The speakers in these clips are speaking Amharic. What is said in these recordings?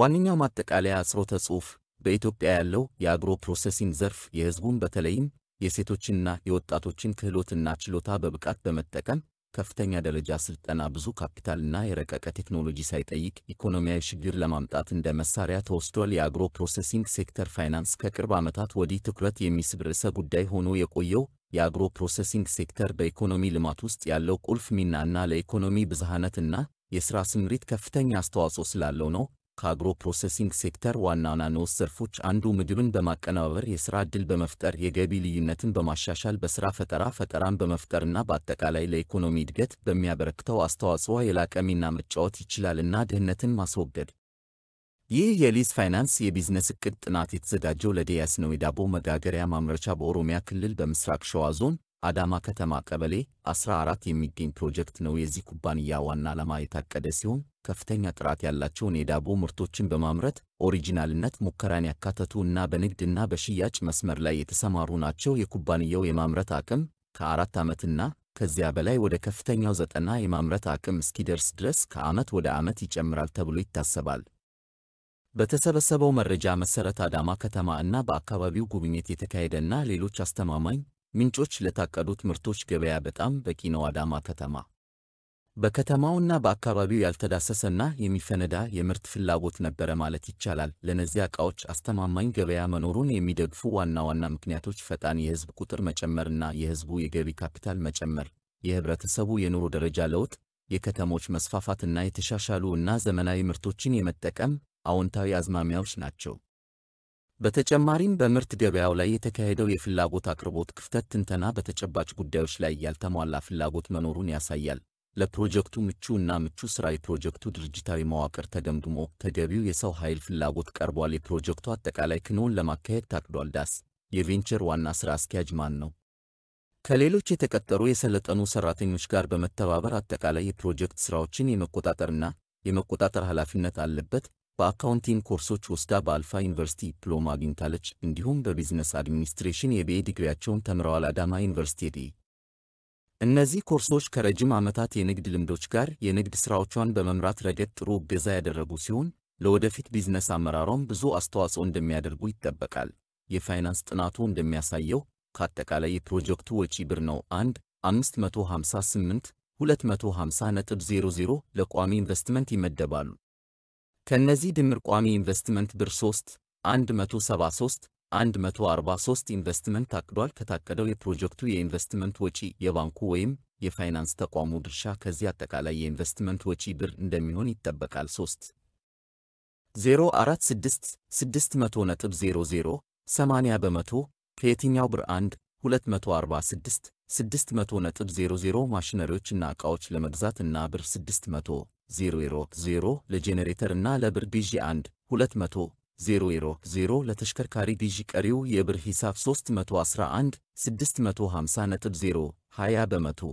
ዋነኛው ማጠቃለያ አጽሮተ ጽሑፍ በኢትዮጵያ ያለው የአግሮ ፕሮሰሲንግ ዘርፍ የሕዝቡን በተለይም የሴቶችንና የወጣቶችን ክህሎትና ችሎታ በብቃት በመጠቀም ከፍተኛ ደረጃ ስልጠና፣ ብዙ ካፒታልና የረቀቀ ቴክኖሎጂ ሳይጠይቅ ኢኮኖሚያዊ ሽግግር ለማምጣት እንደ መሳሪያ ተወስዷል። የአግሮ ፕሮሰሲንግ ሴክተር ፋይናንስ ከቅርብ ዓመታት ወዲህ ትኩረት የሚስብ ርዕሰ ጉዳይ ሆኖ የቆየው የአግሮ ፕሮሰሲንግ ሴክተር በኢኮኖሚ ልማት ውስጥ ያለው ቁልፍ ሚናና ለኢኮኖሚ ብዝሃነትና የሥራ ስምሪት ከፍተኛ አስተዋጽኦ ስላለው ነው። ከአግሮ ፕሮሰሲንግ ሴክተር ዋና ናኖስ ዘርፎች አንዱ ምግብን በማቀነባበር የሥራ ዕድል በመፍጠር የገቢ ልዩነትን በማሻሻል በሥራ ፈጠራ ፈጠራን በመፍጠርና በአጠቃላይ ለኢኮኖሚ እድገት በሚያበረክተው አስተዋጽኦ የላቀ ሚና መጫወት ይችላልና ድህነትን ማስወገድ። ይህ የሊዝ ፋይናንስ የቢዝነስ ዕቅድ ጥናት የተዘጋጀው ለዲያስ ነው። የዳቦ መጋገሪያ ማምረቻ በኦሮሚያ ክልል በምስራቅ ሸዋ ዞን አዳማ ከተማ ቀበሌ 14 የሚገኝ ፕሮጀክት ነው። የዚህ ኩባንያ ዋና ዓላማ የታቀደ ሲሆን ከፍተኛ ጥራት ያላቸውን የዳቦ ምርቶችን በማምረት ኦሪጂናልነት ሙከራን ያካተቱ እና በንግድና በሽያጭ መስመር ላይ የተሰማሩ ናቸው። የኩባንያው የማምረት አቅም ከአራት ዓመትና ከዚያ በላይ ወደ ከፍተኛው ዘጠና የማምረት አቅም እስኪደርስ ድረስ ከዓመት ወደ ዓመት ይጨምራል ተብሎ ይታሰባል። በተሰበሰበው መረጃ መሰረት አዳማ ከተማ እና በአካባቢው ጉብኝት የተካሄደና ሌሎች አስተማማኝ ምንጮች ለታቀዱት ምርቶች ገበያ በጣም በቂ ነው። አዳማ ከተማ በከተማውና በአካባቢው ያልተዳሰሰና የሚፈነዳ የምርት ፍላጎት ነበረ ማለት ይቻላል። ለነዚያ ዕቃዎች አስተማማኝ ገበያ መኖሩን የሚደግፉ ዋና ዋና ምክንያቶች ፈጣን የህዝብ ቁጥር መጨመርና የህዝቡ የገቢ ካፒታል መጨመር፣ የህብረተሰቡ የኑሮ ደረጃ ለውጥ፣ የከተሞች መስፋፋትና የተሻሻሉ እና ዘመናዊ ምርቶችን የመጠቀም አዎንታዊ አዝማሚያዎች ናቸው። በተጨማሪም በምርት ገበያው ላይ የተካሄደው የፍላጎት አቅርቦት ክፍተት ትንተና በተጨባጭ ጉዳዮች ላይ ያልተሟላ ፍላጎት መኖሩን ያሳያል። ለፕሮጀክቱ ምቹ እና ምቹ ሥራ የፕሮጀክቱ ድርጅታዊ መዋቅር ተገምግሞ ተገቢው የሰው ኃይል ፍላጎት ቀርቧል። የፕሮጀክቱ አጠቃላይ ክንውን ለማካሄድ ታቅዷል። ዳስ የቬንቸር ዋና ስራ አስኪያጅ ማን ነው? ከሌሎች የተቀጠሩ የሰለጠኑ ሰራተኞች ጋር በመተባበር አጠቃላይ የፕሮጀክት ሥራዎችን የመቆጣጠርና የመቆጣጠር ኃላፊነት አለበት። በአካውንቲንግ ኮርሶች ወስዳ በአልፋ ዩኒቨርሲቲ ዲፕሎማ አግኝታለች። እንዲሁም በቢዝነስ አድሚኒስትሬሽን የቢኤ ዲግሪያቸውን ተምረዋል። አዳማ ዩኒቨርሲቲ ዲ እነዚህ ኮርሶች ከረጅም ዓመታት የንግድ ልምዶች ጋር የንግድ ሥራዎቿን በመምራት ረገድ ጥሩ እገዛ ያደረጉ ሲሆን ለወደፊት ቢዝነስ አመራሯም ብዙ አስተዋጽኦ እንደሚያደርጉ ይጠበቃል። የፋይናንስ ጥናቱ እንደሚያሳየው ከአጠቃላይ የፕሮጀክቱ ወጪ ብር ነው 1 558 250.00 ለቋሚ ኢንቨስትመንት ይመደባሉ። ከእነዚህ ድምር ቋሚ ኢንቨስትመንት ብር 3 173 143 ኢንቨስትመንት ታቅዷል። ከታቀደው የፕሮጀክቱ የኢንቨስትመንት ወጪ የባንኩ ወይም የፋይናንስ ተቋሙ ድርሻ ከዚህ አጠቃላይ የኢንቨስትመንት ወጪ ብር እንደሚሆን ይጠበቃል። 3 046 600 ነጥብ 00 80 በመቶ ከየትኛው ብር 1 246 ማሽነሪዎች ማሽነሪዎችና ዕቃዎች ለመግዛት እና ብር 600 000 ለጄኔሬተር እና ለብር ግዢ 1 200 000 ለተሽከርካሪ ግዢ ቀሪው የብር ሂሳብ 311 650.0 20 በመቶ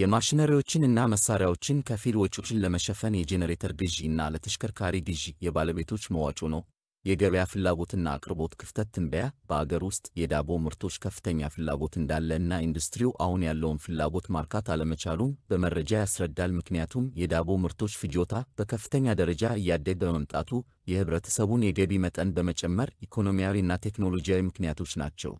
የማሽነሪዎችን እና መሳሪያዎችን ከፊል ወጪዎችን ለመሸፈን የጄኔሬተር ግዢ እና ለተሽከርካሪ ግዢ የባለቤቶች መዋጮ ነው። የገበያ ፍላጎትና አቅርቦት ክፍተት ትንበያ በአገር ውስጥ የዳቦ ምርቶች ከፍተኛ ፍላጎት እንዳለ እና ኢንዱስትሪው አሁን ያለውን ፍላጎት ማርካት አለመቻሉን በመረጃ ያስረዳል። ምክንያቱም የዳቦ ምርቶች ፍጆታ በከፍተኛ ደረጃ እያደገ በመምጣቱ የህብረተሰቡን የገቢ መጠን በመጨመር ኢኮኖሚያዊና ቴክኖሎጂያዊ ምክንያቶች ናቸው።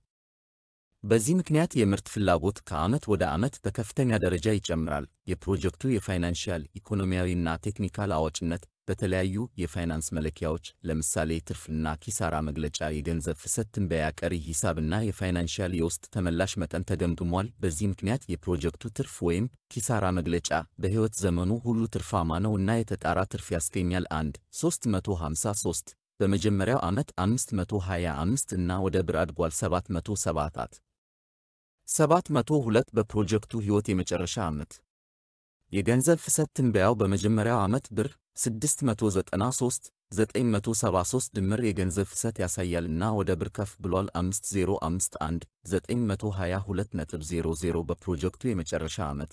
በዚህ ምክንያት የምርት ፍላጎት ከዓመት ወደ ዓመት በከፍተኛ ደረጃ ይጨምራል። የፕሮጀክቱ የፋይናንሺያል ኢኮኖሚያዊና ቴክኒካል አዋጭነት በተለያዩ የፋይናንስ መለኪያዎች ለምሳሌ ትርፍና ኪሳራ መግለጫ፣ የገንዘብ ፍሰት ትንበያ፣ ቀሪ ሂሳብና የፋይናንሺያል የውስጥ ተመላሽ መጠን ተገምግሟል። በዚህ ምክንያት የፕሮጀክቱ ትርፍ ወይም ኪሳራ መግለጫ በሕይወት ዘመኑ ሁሉ ትርፋማ ነው እና የተጣራ ትርፍ ያስገኛል። 1 353 በመጀመሪያው ዓመት 525 እና ወደ ብር አድጓል 7። 702 በፕሮጀክቱ ሕይወት የመጨረሻ ዓመት የገንዘብ ፍሰት ትንበያው በመጀመሪያው ዓመት ብር 693 973 ድምር የገንዘብ ፍሰት ያሳያልና ወደ ብር ከፍ ብሏል። 5051 922.00 በፕሮጀክቱ የመጨረሻ ዓመት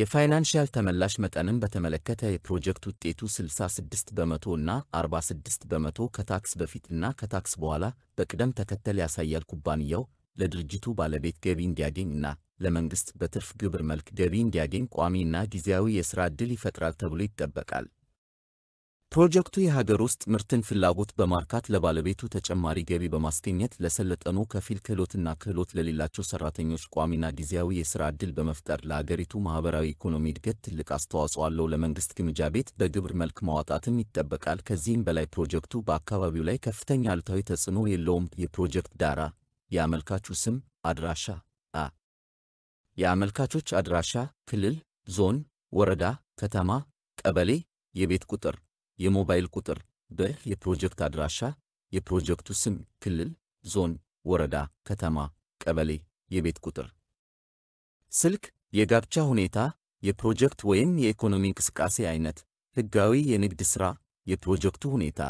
የፋይናንሺያል ተመላሽ መጠንን በተመለከተ የፕሮጀክት ውጤቱ 66 በመቶ እና 46 በመቶ ከታክስ በፊት እና ከታክስ በኋላ በቅደም ተከተል ያሳያል። ኩባንያው ለድርጅቱ ባለቤት ገቢ እንዲያገኝና ለመንግሥት በትርፍ ግብር መልክ ገቢ እንዲያገኝ ቋሚና ጊዜያዊ የሥራ ዕድል ይፈጥራል ተብሎ ይጠበቃል። ፕሮጀክቱ የሀገር ውስጥ ምርትን ፍላጎት በማርካት ለባለቤቱ ተጨማሪ ገቢ በማስገኘት ለሰለጠኑ ከፊል ክህሎትና ክህሎት ለሌላቸው ሠራተኞች ቋሚና ጊዜያዊ የሥራ ዕድል በመፍጠር ለአገሪቱ ማኅበራዊ ኢኮኖሚ እድገት ትልቅ አስተዋጽኦ አለው። ለመንግሥት ግምጃ ቤት በግብር መልክ ማዋጣትም ይጠበቃል። ከዚህም በላይ ፕሮጀክቱ በአካባቢው ላይ ከፍተኛ አሉታዊ ተጽዕኖ የለውም። የፕሮጀክት ዳራ የአመልካቹ ስም አድራሻ አ የአመልካቾች አድራሻ ክልል፣ ዞን፣ ወረዳ፣ ከተማ፣ ቀበሌ፣ የቤት ቁጥር፣ የሞባይል ቁጥር በ የፕሮጀክት አድራሻ የፕሮጀክቱ ስም ክልል፣ ዞን፣ ወረዳ፣ ከተማ፣ ቀበሌ፣ የቤት ቁጥር ስልክ የጋብቻ ሁኔታ የፕሮጀክት ወይም የኢኮኖሚ እንቅስቃሴ አይነት፣ ሕጋዊ የንግድ ሥራ፣ የፕሮጀክቱ ሁኔታ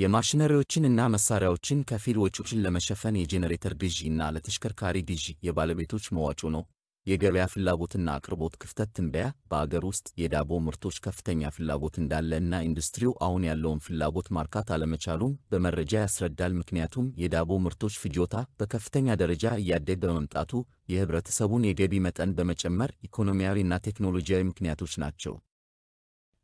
የማሽነሪዎችንና መሳሪያዎችን ከፊል ወጪዎችን ለመሸፈን የጄኔሬተር ግዢ እና ለተሽከርካሪ ግዢ የባለቤቶች መዋጮ ነው። የገበያ ፍላጎትና አቅርቦት ክፍተት ትንበያ በአገር ውስጥ የዳቦ ምርቶች ከፍተኛ ፍላጎት እንዳለ እና ኢንዱስትሪው አሁን ያለውን ፍላጎት ማርካት አለመቻሉም በመረጃ ያስረዳል። ምክንያቱም የዳቦ ምርቶች ፍጆታ በከፍተኛ ደረጃ እያደገ በመምጣቱ የህብረተሰቡን የገቢ መጠን በመጨመር ኢኮኖሚያዊና ቴክኖሎጂያዊ ምክንያቶች ናቸው።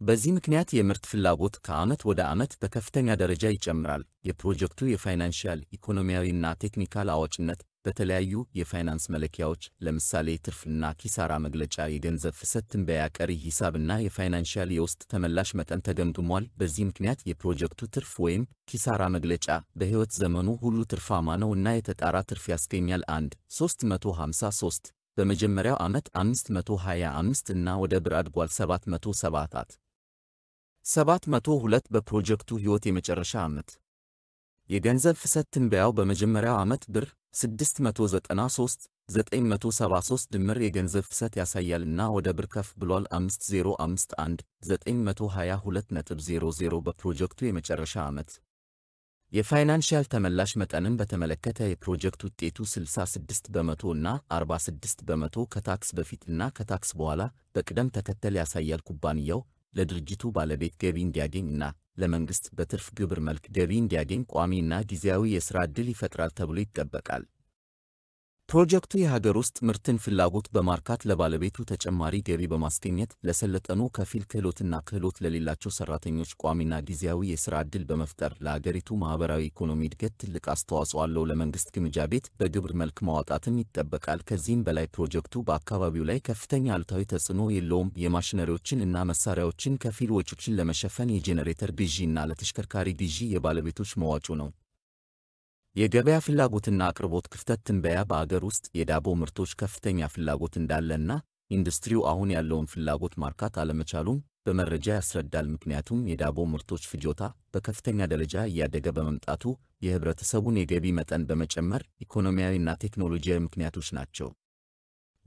በዚህ ምክንያት የምርት ፍላጎት ከዓመት ወደ ዓመት በከፍተኛ ደረጃ ይጨምራል። የፕሮጀክቱ የፋይናንሺያል ኢኮኖሚያዊና ቴክኒካል አዋጭነት በተለያዩ የፋይናንስ መለኪያዎች ለምሳሌ ትርፍና ኪሳራ መግለጫ፣ የገንዘብ ፍሰት ትንበያ፣ ቀሪ ሂሳብና የፋይናንሻል የውስጥ ተመላሽ መጠን ተገምግሟል። በዚህ ምክንያት የፕሮጀክቱ ትርፍ ወይም ኪሳራ መግለጫ በሕይወት ዘመኑ ሁሉ ትርፋማ ነው እና የተጣራ ትርፍ ያስገኛል። 1 353 በመጀመሪያው ዓመት 525 እና ወደ ብር አድጓል 774 702 በፕሮጀክቱ ሕይወት የመጨረሻ ዓመት የገንዘብ ፍሰት ትንበያው በመጀመሪያው ዓመት ብር 693 973 ድምር የገንዘብ ፍሰት ያሳያልና ወደ ብር ከፍ ብሏል። 5051 922.00 በፕሮጀክቱ የመጨረሻ ዓመት የፋይናንሻል ተመላሽ መጠንን በተመለከተ የፕሮጀክት ውጤቱ 66 በመቶ እና 46 በመቶ ከታክስ በፊት እና ከታክስ በኋላ በቅደም ተከተል ያሳያል። ኩባንያው ለድርጅቱ ባለቤት ገቢ እንዲያገኝ እና ለመንግሥት በትርፍ ግብር መልክ ገቢ እንዲያገኝ ቋሚ እና ጊዜያዊ የሥራ ዕድል ይፈጥራል ተብሎ ይጠበቃል። ፕሮጀክቱ የሀገር ውስጥ ምርትን ፍላጎት በማርካት ለባለቤቱ ተጨማሪ ገቢ በማስገኘት ለሰለጠኑ ከፊል ክህሎትና ክህሎት ለሌላቸው ሰራተኞች ቋሚና ጊዜያዊ የስራ ዕድል በመፍጠር ለአገሪቱ ማኅበራዊ ኢኮኖሚ እድገት ትልቅ አስተዋጽኦ አለው። ለመንግሥት ግምጃ ቤት በግብር መልክ ማዋጣትም ይጠበቃል። ከዚህም በላይ ፕሮጀክቱ በአካባቢው ላይ ከፍተኛ አሉታዊ ተጽዕኖ የለውም። የማሽነሪዎችን እና መሳሪያዎችን ከፊል ወጪዎችን ለመሸፈን የጄኔሬተር ግዢ እና ለተሽከርካሪ ግዢ የባለቤቶች መዋጮ ነው። የገበያ ፍላጎትና አቅርቦት ክፍተት ትንበያ በአገር ውስጥ የዳቦ ምርቶች ከፍተኛ ፍላጎት እንዳለና ኢንዱስትሪው አሁን ያለውን ፍላጎት ማርካት አለመቻሉን በመረጃ ያስረዳል። ምክንያቱም የዳቦ ምርቶች ፍጆታ በከፍተኛ ደረጃ እያደገ በመምጣቱ የህብረተሰቡን የገቢ መጠን በመጨመር ኢኮኖሚያዊና ቴክኖሎጂያዊ ምክንያቶች ናቸው።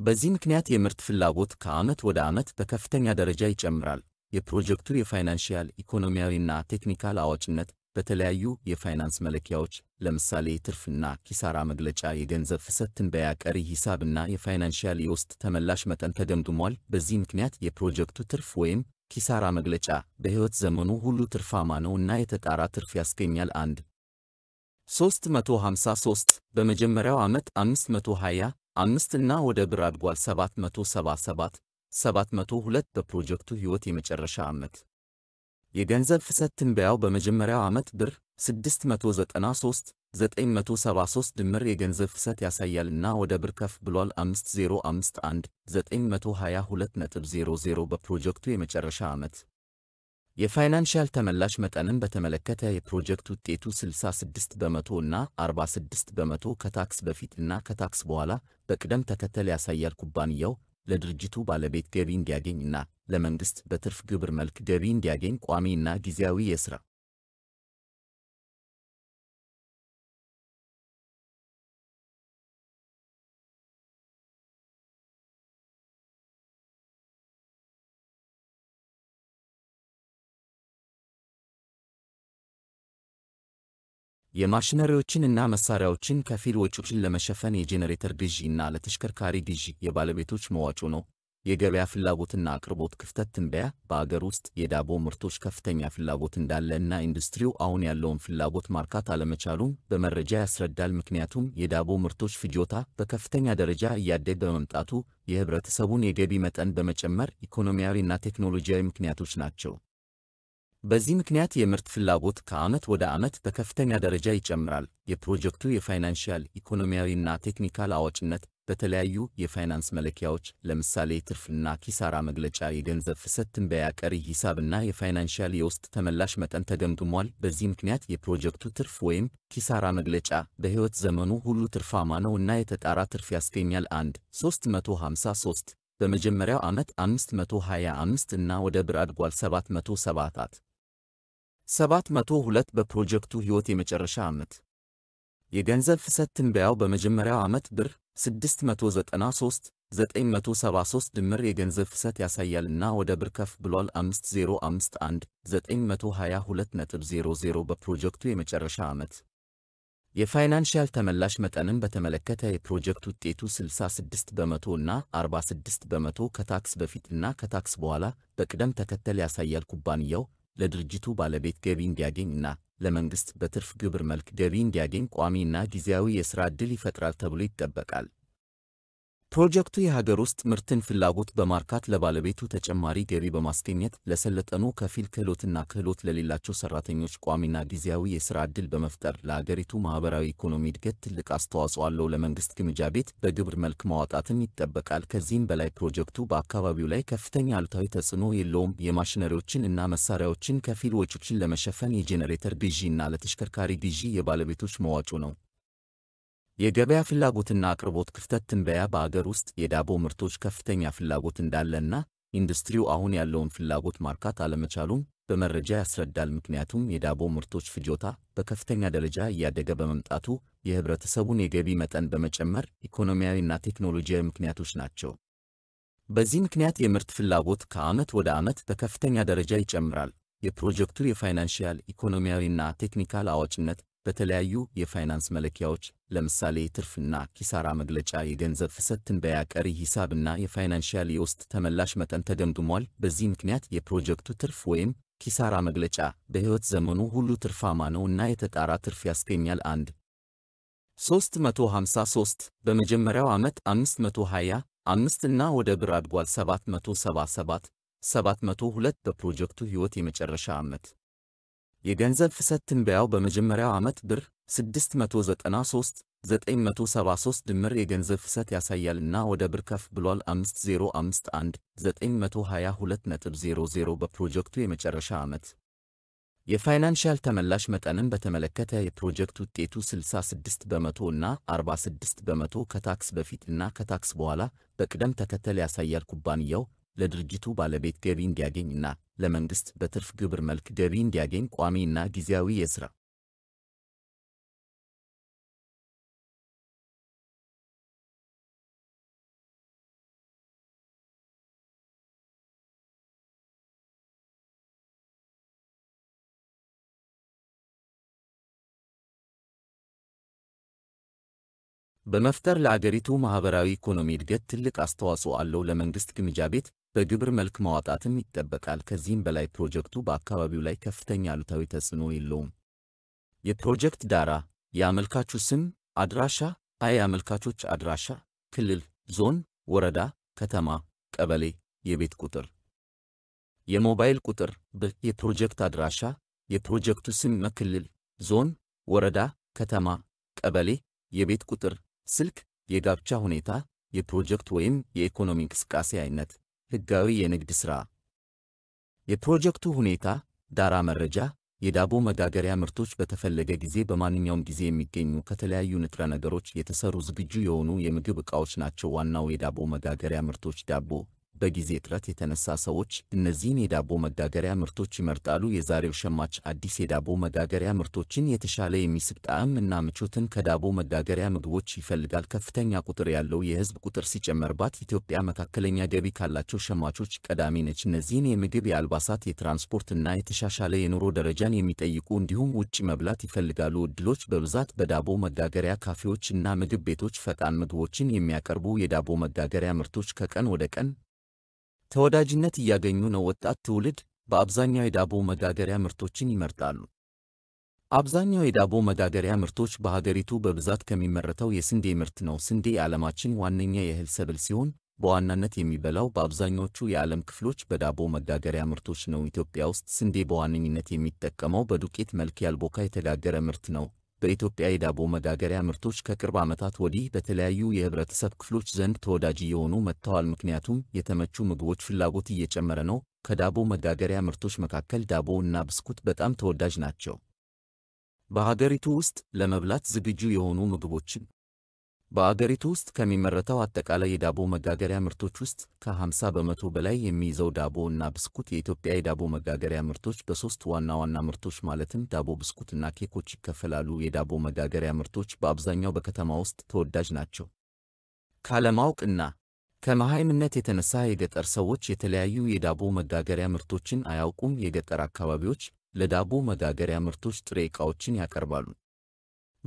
በዚህ ምክንያት የምርት ፍላጎት ከዓመት ወደ ዓመት በከፍተኛ ደረጃ ይጨምራል። የፕሮጀክቱ የፋይናንሽያል ኢኮኖሚያዊና ቴክኒካል አዋጭነት በተለያዩ የፋይናንስ መለኪያዎች ለምሳሌ ትርፍና ኪሳራ መግለጫ፣ የገንዘብ ፍሰት ትንበያ፣ ቀሪ ሂሳብ እና የፋይናንሻል የውስጥ ተመላሽ መጠን ተገምግሟል። በዚህ ምክንያት የፕሮጀክቱ ትርፍ ወይም ኪሳራ መግለጫ በሕይወት ዘመኑ ሁሉ ትርፋማ ነው እና የተጣራ ትርፍ ያስገኛል። አንድ 353 በመጀመሪያው ዓመት 520 አምስት እና ወደ ብር አድጓል። 777 702 በፕሮጀክቱ ሕይወት የመጨረሻ ዓመት የገንዘብ ፍሰት ትንበያው በመጀመሪያው ዓመት ብር 693 973 ድምር የገንዘብ ፍሰት ያሳያል እና ወደ ብር ከፍ ብሏል። 5051 922.00 በፕሮጀክቱ የመጨረሻ ዓመት የፋይናንሻል ተመላሽ መጠንን በተመለከተ የፕሮጀክት ውጤቱ 66 በመቶ እና 46 በመቶ ከታክስ በፊት እና ከታክስ በኋላ በቅደም ተከተል ያሳያል። ኩባንያው ለድርጅቱ ባለቤት ገቢ እንዲያገኝና ለመንግሥት በትርፍ ግብር መልክ ገቢ እንዲያገኝ ቋሚ እና ጊዜያዊ የሥራ የማሽነሪዎችንና መሳሪያዎችን ከፊል ወጪዎችን ለመሸፈን የጄኔሬተር ግዢ እና ለተሽከርካሪ ግዢ የባለቤቶች መዋጮ ነው። የገበያ ፍላጎትና አቅርቦት ክፍተት ትንበያ በአገር ውስጥ የዳቦ ምርቶች ከፍተኛ ፍላጎት እንዳለ እና ኢንዱስትሪው አሁን ያለውን ፍላጎት ማርካት አለመቻሉም በመረጃ ያስረዳል። ምክንያቱም የዳቦ ምርቶች ፍጆታ በከፍተኛ ደረጃ እያደገ በመምጣቱ የህብረተሰቡን የገቢ መጠን በመጨመር ኢኮኖሚያዊና ቴክኖሎጂያዊ ምክንያቶች ናቸው። በዚህ ምክንያት የምርት ፍላጎት ከዓመት ወደ ዓመት በከፍተኛ ደረጃ ይጨምራል። የፕሮጀክቱ የፋይናንሺያል ኢኮኖሚያዊና ቴክኒካል አዋጭነት በተለያዩ የፋይናንስ መለኪያዎች ለምሳሌ ትርፍና ኪሳራ መግለጫ፣ የገንዘብ ፍሰት ትንበያ፣ ቀሪ ሂሳብና የፋይናንሻል የውስጥ ተመላሽ መጠን ተገምግሟል። በዚህ ምክንያት የፕሮጀክቱ ትርፍ ወይም ኪሳራ መግለጫ በሕይወት ዘመኑ ሁሉ ትርፋማ ነው እና የተጣራ ትርፍ ያስገኛል። 1 353 በመጀመሪያው ዓመት 525 እና ወደ ብር አድጓል 774 702 በፕሮጀክቱ ሕይወት የመጨረሻ ዓመት የገንዘብ ፍሰት ትንበያው በመጀመሪያው ዓመት ብር 693 973 ድምር የገንዘብ ፍሰት ያሳያልና ወደ ብር ከፍ ብሏል። 5051 922.00 በፕሮጀክቱ የመጨረሻ ዓመት የፋይናንሻል ተመላሽ መጠንን በተመለከተ የፕሮጀክት ውጤቱ 66 በመቶ እና 46 በመቶ ከታክስ በፊት እና ከታክስ በኋላ በቅደም ተከተል ያሳያል። ኩባንያው ለድርጅቱ ባለቤት ገቢ እንዲያገኝ እና ለመንግሥት በትርፍ ግብር መልክ ገቢ እንዲያገኝ ቋሚ እና ጊዜያዊ የሥራ ዕድል ይፈጥራል ተብሎ ይጠበቃል። ፕሮጀክቱ የሀገር ውስጥ ምርትን ፍላጎት በማርካት ለባለቤቱ ተጨማሪ ገቢ በማስገኘት ለሰለጠኑ ከፊል ክህሎትና ክህሎት ለሌላቸው ሰራተኞች ቋሚና ጊዜያዊ የስራ ዕድል በመፍጠር ለሀገሪቱ ማህበራዊ ኢኮኖሚ እድገት ትልቅ አስተዋጽኦ አለው። ለመንግስት ግምጃ ቤት በግብር መልክ ማዋጣትም ይጠበቃል። ከዚህም በላይ ፕሮጀክቱ በአካባቢው ላይ ከፍተኛ አሉታዊ ተጽዕኖ የለውም። የማሽነሪዎችን እና መሳሪያዎችን ከፊል ወጪዎችን ለመሸፈን የጄኔሬተር ግዢ እና ለተሽከርካሪ ግዢ የባለቤቶች መዋጮ ነው። የገበያ ፍላጎትና አቅርቦት ክፍተት ትንበያ በአገር ውስጥ የዳቦ ምርቶች ከፍተኛ ፍላጎት እንዳለና ኢንዱስትሪው አሁን ያለውን ፍላጎት ማርካት አለመቻሉም በመረጃ ያስረዳል። ምክንያቱም የዳቦ ምርቶች ፍጆታ በከፍተኛ ደረጃ እያደገ በመምጣቱ የህብረተሰቡን የገቢ መጠን በመጨመር ኢኮኖሚያዊና ቴክኖሎጂያዊ ምክንያቶች ናቸው። በዚህ ምክንያት የምርት ፍላጎት ከዓመት ወደ ዓመት በከፍተኛ ደረጃ ይጨምራል። የፕሮጀክቱ የፋይናንሽያል ኢኮኖሚያዊና ቴክኒካል አዋጭነት በተለያዩ የፋይናንስ መለኪያዎች ለምሳሌ ትርፍና ኪሳራ መግለጫ፣ የገንዘብ ፍሰት ትንበያ፣ ቀሪ ሂሳብ እና የፋይናንሻል የውስጥ ተመላሽ መጠን ተደምድሟል። በዚህ ምክንያት የፕሮጀክቱ ትርፍ ወይም ኪሳራ መግለጫ በሕይወት ዘመኑ ሁሉ ትርፋማ ነው እና የተጣራ ትርፍ ያስገኛል። አንድ 353 በመጀመሪያው ዓመት 520 አምስት እና ወደ ብር አድጓል። 777 702 በፕሮጀክቱ ሕይወት የመጨረሻ ዓመት የገንዘብ ፍሰት ትንበያው በመጀመሪያው ዓመት ብር 693 973 ድምር የገንዘብ ፍሰት ያሳያልና ወደ ብር ከፍ ብሏል። 5051 922.00 በፕሮጀክቱ የመጨረሻ ዓመት የፋይናንሻል ተመላሽ መጠንን በተመለከተ የፕሮጀክት ውጤቱ 66 በመቶ እና 46 በመቶ ከታክስ በፊት እና ከታክስ በኋላ በቅደም ተከተል ያሳያል። ኩባንያው ለድርጅቱ ባለቤት ገቢ እንዲያገኝና ለመንግሥት በትርፍ ግብር መልክ ገቢ እንዲያገኝ ቋሚ ጊዜያዊ የሥራ በመፍጠር ለአገሪቱ ማኅበራዊ ኢኮኖሚ እድገት ትልቅ አስተዋጽኦ አለው። ለመንግሥት ግምጃ ቤት በግብር መልክ ማዋጣትም ይጠበቃል። ከዚህም በላይ ፕሮጀክቱ በአካባቢው ላይ ከፍተኛ አሉታዊ ተጽዕኖ የለውም። የፕሮጀክት ዳራ፣ የአመልካቹ ስም፣ አድራሻ አይ የአመልካቾች አድራሻ፣ ክልል፣ ዞን፣ ወረዳ፣ ከተማ፣ ቀበሌ፣ የቤት ቁጥር፣ የሞባይል ቁጥር በ የፕሮጀክት አድራሻ፣ የፕሮጀክቱ ስም፣ ክልል፣ ዞን፣ ወረዳ፣ ከተማ፣ ቀበሌ፣ የቤት ቁጥር ስልክ፣ የጋብቻ ሁኔታ፣ የፕሮጀክት ወይም የኢኮኖሚ እንቅስቃሴ አይነት፣ ህጋዊ የንግድ ሥራ፣ የፕሮጀክቱ ሁኔታ፣ ዳራ መረጃ፣ የዳቦ መጋገሪያ ምርቶች በተፈለገ ጊዜ በማንኛውም ጊዜ የሚገኙ ከተለያዩ ንጥረ ነገሮች የተሰሩ ዝግጁ የሆኑ የምግብ ዕቃዎች ናቸው። ዋናው የዳቦ መጋገሪያ ምርቶች ዳቦ፣ በጊዜ እጥረት የተነሳ ሰዎች እነዚህን የዳቦ መጋገሪያ ምርቶች ይመርጣሉ። የዛሬው ሸማች አዲስ የዳቦ መጋገሪያ ምርቶችን የተሻለ የሚስብ ጣዕም እና ምቾትን ከዳቦ መጋገሪያ ምግቦች ይፈልጋል። ከፍተኛ ቁጥር ያለው የህዝብ ቁጥር ሲጨመርባት ኢትዮጵያ መካከለኛ ገቢ ካላቸው ሸማቾች ቀዳሚ ነች። እነዚህን የምግብ፣ የአልባሳት፣ የትራንስፖርት እና የተሻሻለ የኑሮ ደረጃን የሚጠይቁ እንዲሁም ውጭ መብላት ይፈልጋሉ። እድሎች በብዛት በዳቦ መጋገሪያ ካፌዎች እና ምግብ ቤቶች ፈጣን ምግቦችን የሚያቀርቡ የዳቦ መጋገሪያ ምርቶች ከቀን ወደ ቀን ተወዳጅነት እያገኙ ነው። ወጣት ትውልድ በአብዛኛው የዳቦ መጋገሪያ ምርቶችን ይመርጣሉ። አብዛኛው የዳቦ መጋገሪያ ምርቶች በሀገሪቱ በብዛት ከሚመረተው የስንዴ ምርት ነው። ስንዴ የዓለማችን ዋነኛ የእህል ሰብል ሲሆን በዋናነት የሚበላው በአብዛኞቹ የዓለም ክፍሎች በዳቦ መጋገሪያ ምርቶች ነው። ኢትዮጵያ ውስጥ ስንዴ በዋነኝነት የሚጠቀመው በዱቄት መልክ ያልቦካ የተጋገረ ምርት ነው። በኢትዮጵያ የዳቦ መጋገሪያ ምርቶች ከቅርብ ዓመታት ወዲህ በተለያዩ የህብረተሰብ ክፍሎች ዘንድ ተወዳጅ እየሆኑ መጥተዋል። ምክንያቱም የተመቹ ምግቦች ፍላጎት እየጨመረ ነው። ከዳቦ መጋገሪያ ምርቶች መካከል ዳቦ እና ብስኩት በጣም ተወዳጅ ናቸው። በሀገሪቱ ውስጥ ለመብላት ዝግጁ የሆኑ ምግቦችን በአገሪቱ ውስጥ ከሚመረተው አጠቃላይ የዳቦ መጋገሪያ ምርቶች ውስጥ ከ50 በመቶ በላይ የሚይዘው ዳቦ እና ብስኩት የኢትዮጵያ የዳቦ መጋገሪያ ምርቶች በሦስት ዋና ዋና ምርቶች ማለትም ዳቦ፣ ብስኩት ና ኬኮች ይከፈላሉ። የዳቦ መጋገሪያ ምርቶች በአብዛኛው በከተማ ውስጥ ተወዳጅ ናቸው። እና ከመሃይምነት የተነሳ የገጠር ሰዎች የተለያዩ የዳቦ መጋገሪያ ምርቶችን አያውቁም። የገጠር አካባቢዎች ለዳቦ መጋገሪያ ምርቶች ጥሬ ዕቃዎችን ያቀርባሉ።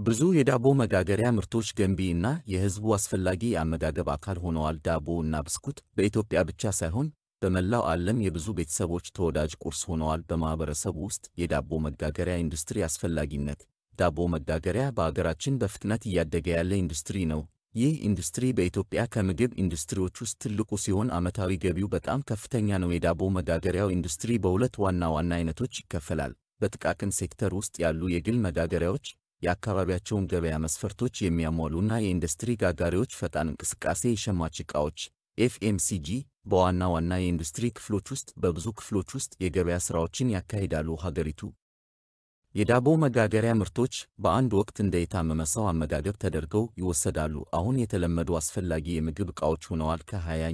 ብዙ የዳቦ መጋገሪያ ምርቶች ገንቢ እና የሕዝቡ አስፈላጊ የአመጋገብ አካል ሆነዋል። ዳቦ እና ብስኩት በኢትዮጵያ ብቻ ሳይሆን በመላው ዓለም የብዙ ቤተሰቦች ተወዳጅ ቁርስ ሆነዋል። በማኅበረሰቡ ውስጥ የዳቦ መጋገሪያ ኢንዱስትሪ አስፈላጊነት ዳቦ መጋገሪያ በአገራችን በፍጥነት እያደገ ያለ ኢንዱስትሪ ነው። ይህ ኢንዱስትሪ በኢትዮጵያ ከምግብ ኢንዱስትሪዎች ውስጥ ትልቁ ሲሆን ዓመታዊ ገቢው በጣም ከፍተኛ ነው። የዳቦ መጋገሪያው ኢንዱስትሪ በሁለት ዋና ዋና አይነቶች ይከፈላል። በጥቃቅን ሴክተር ውስጥ ያሉ የግል መጋገሪያዎች የአካባቢያቸውን ገበያ መስፈርቶች የሚያሟሉና የኢንዱስትሪ ጋጋሪዎች ፈጣን እንቅስቃሴ የሸማች ዕቃዎች ኤፍኤምሲጂ በዋና ዋና የኢንዱስትሪ ክፍሎች ውስጥ በብዙ ክፍሎች ውስጥ የገበያ ሥራዎችን ያካሂዳሉ። ሀገሪቱ የዳቦ መጋገሪያ ምርቶች በአንድ ወቅት እንደ የታመመ ሰው አመጋገብ ተደርገው ይወሰዳሉ። አሁን የተለመዱ አስፈላጊ የምግብ ዕቃዎች ሆነዋል።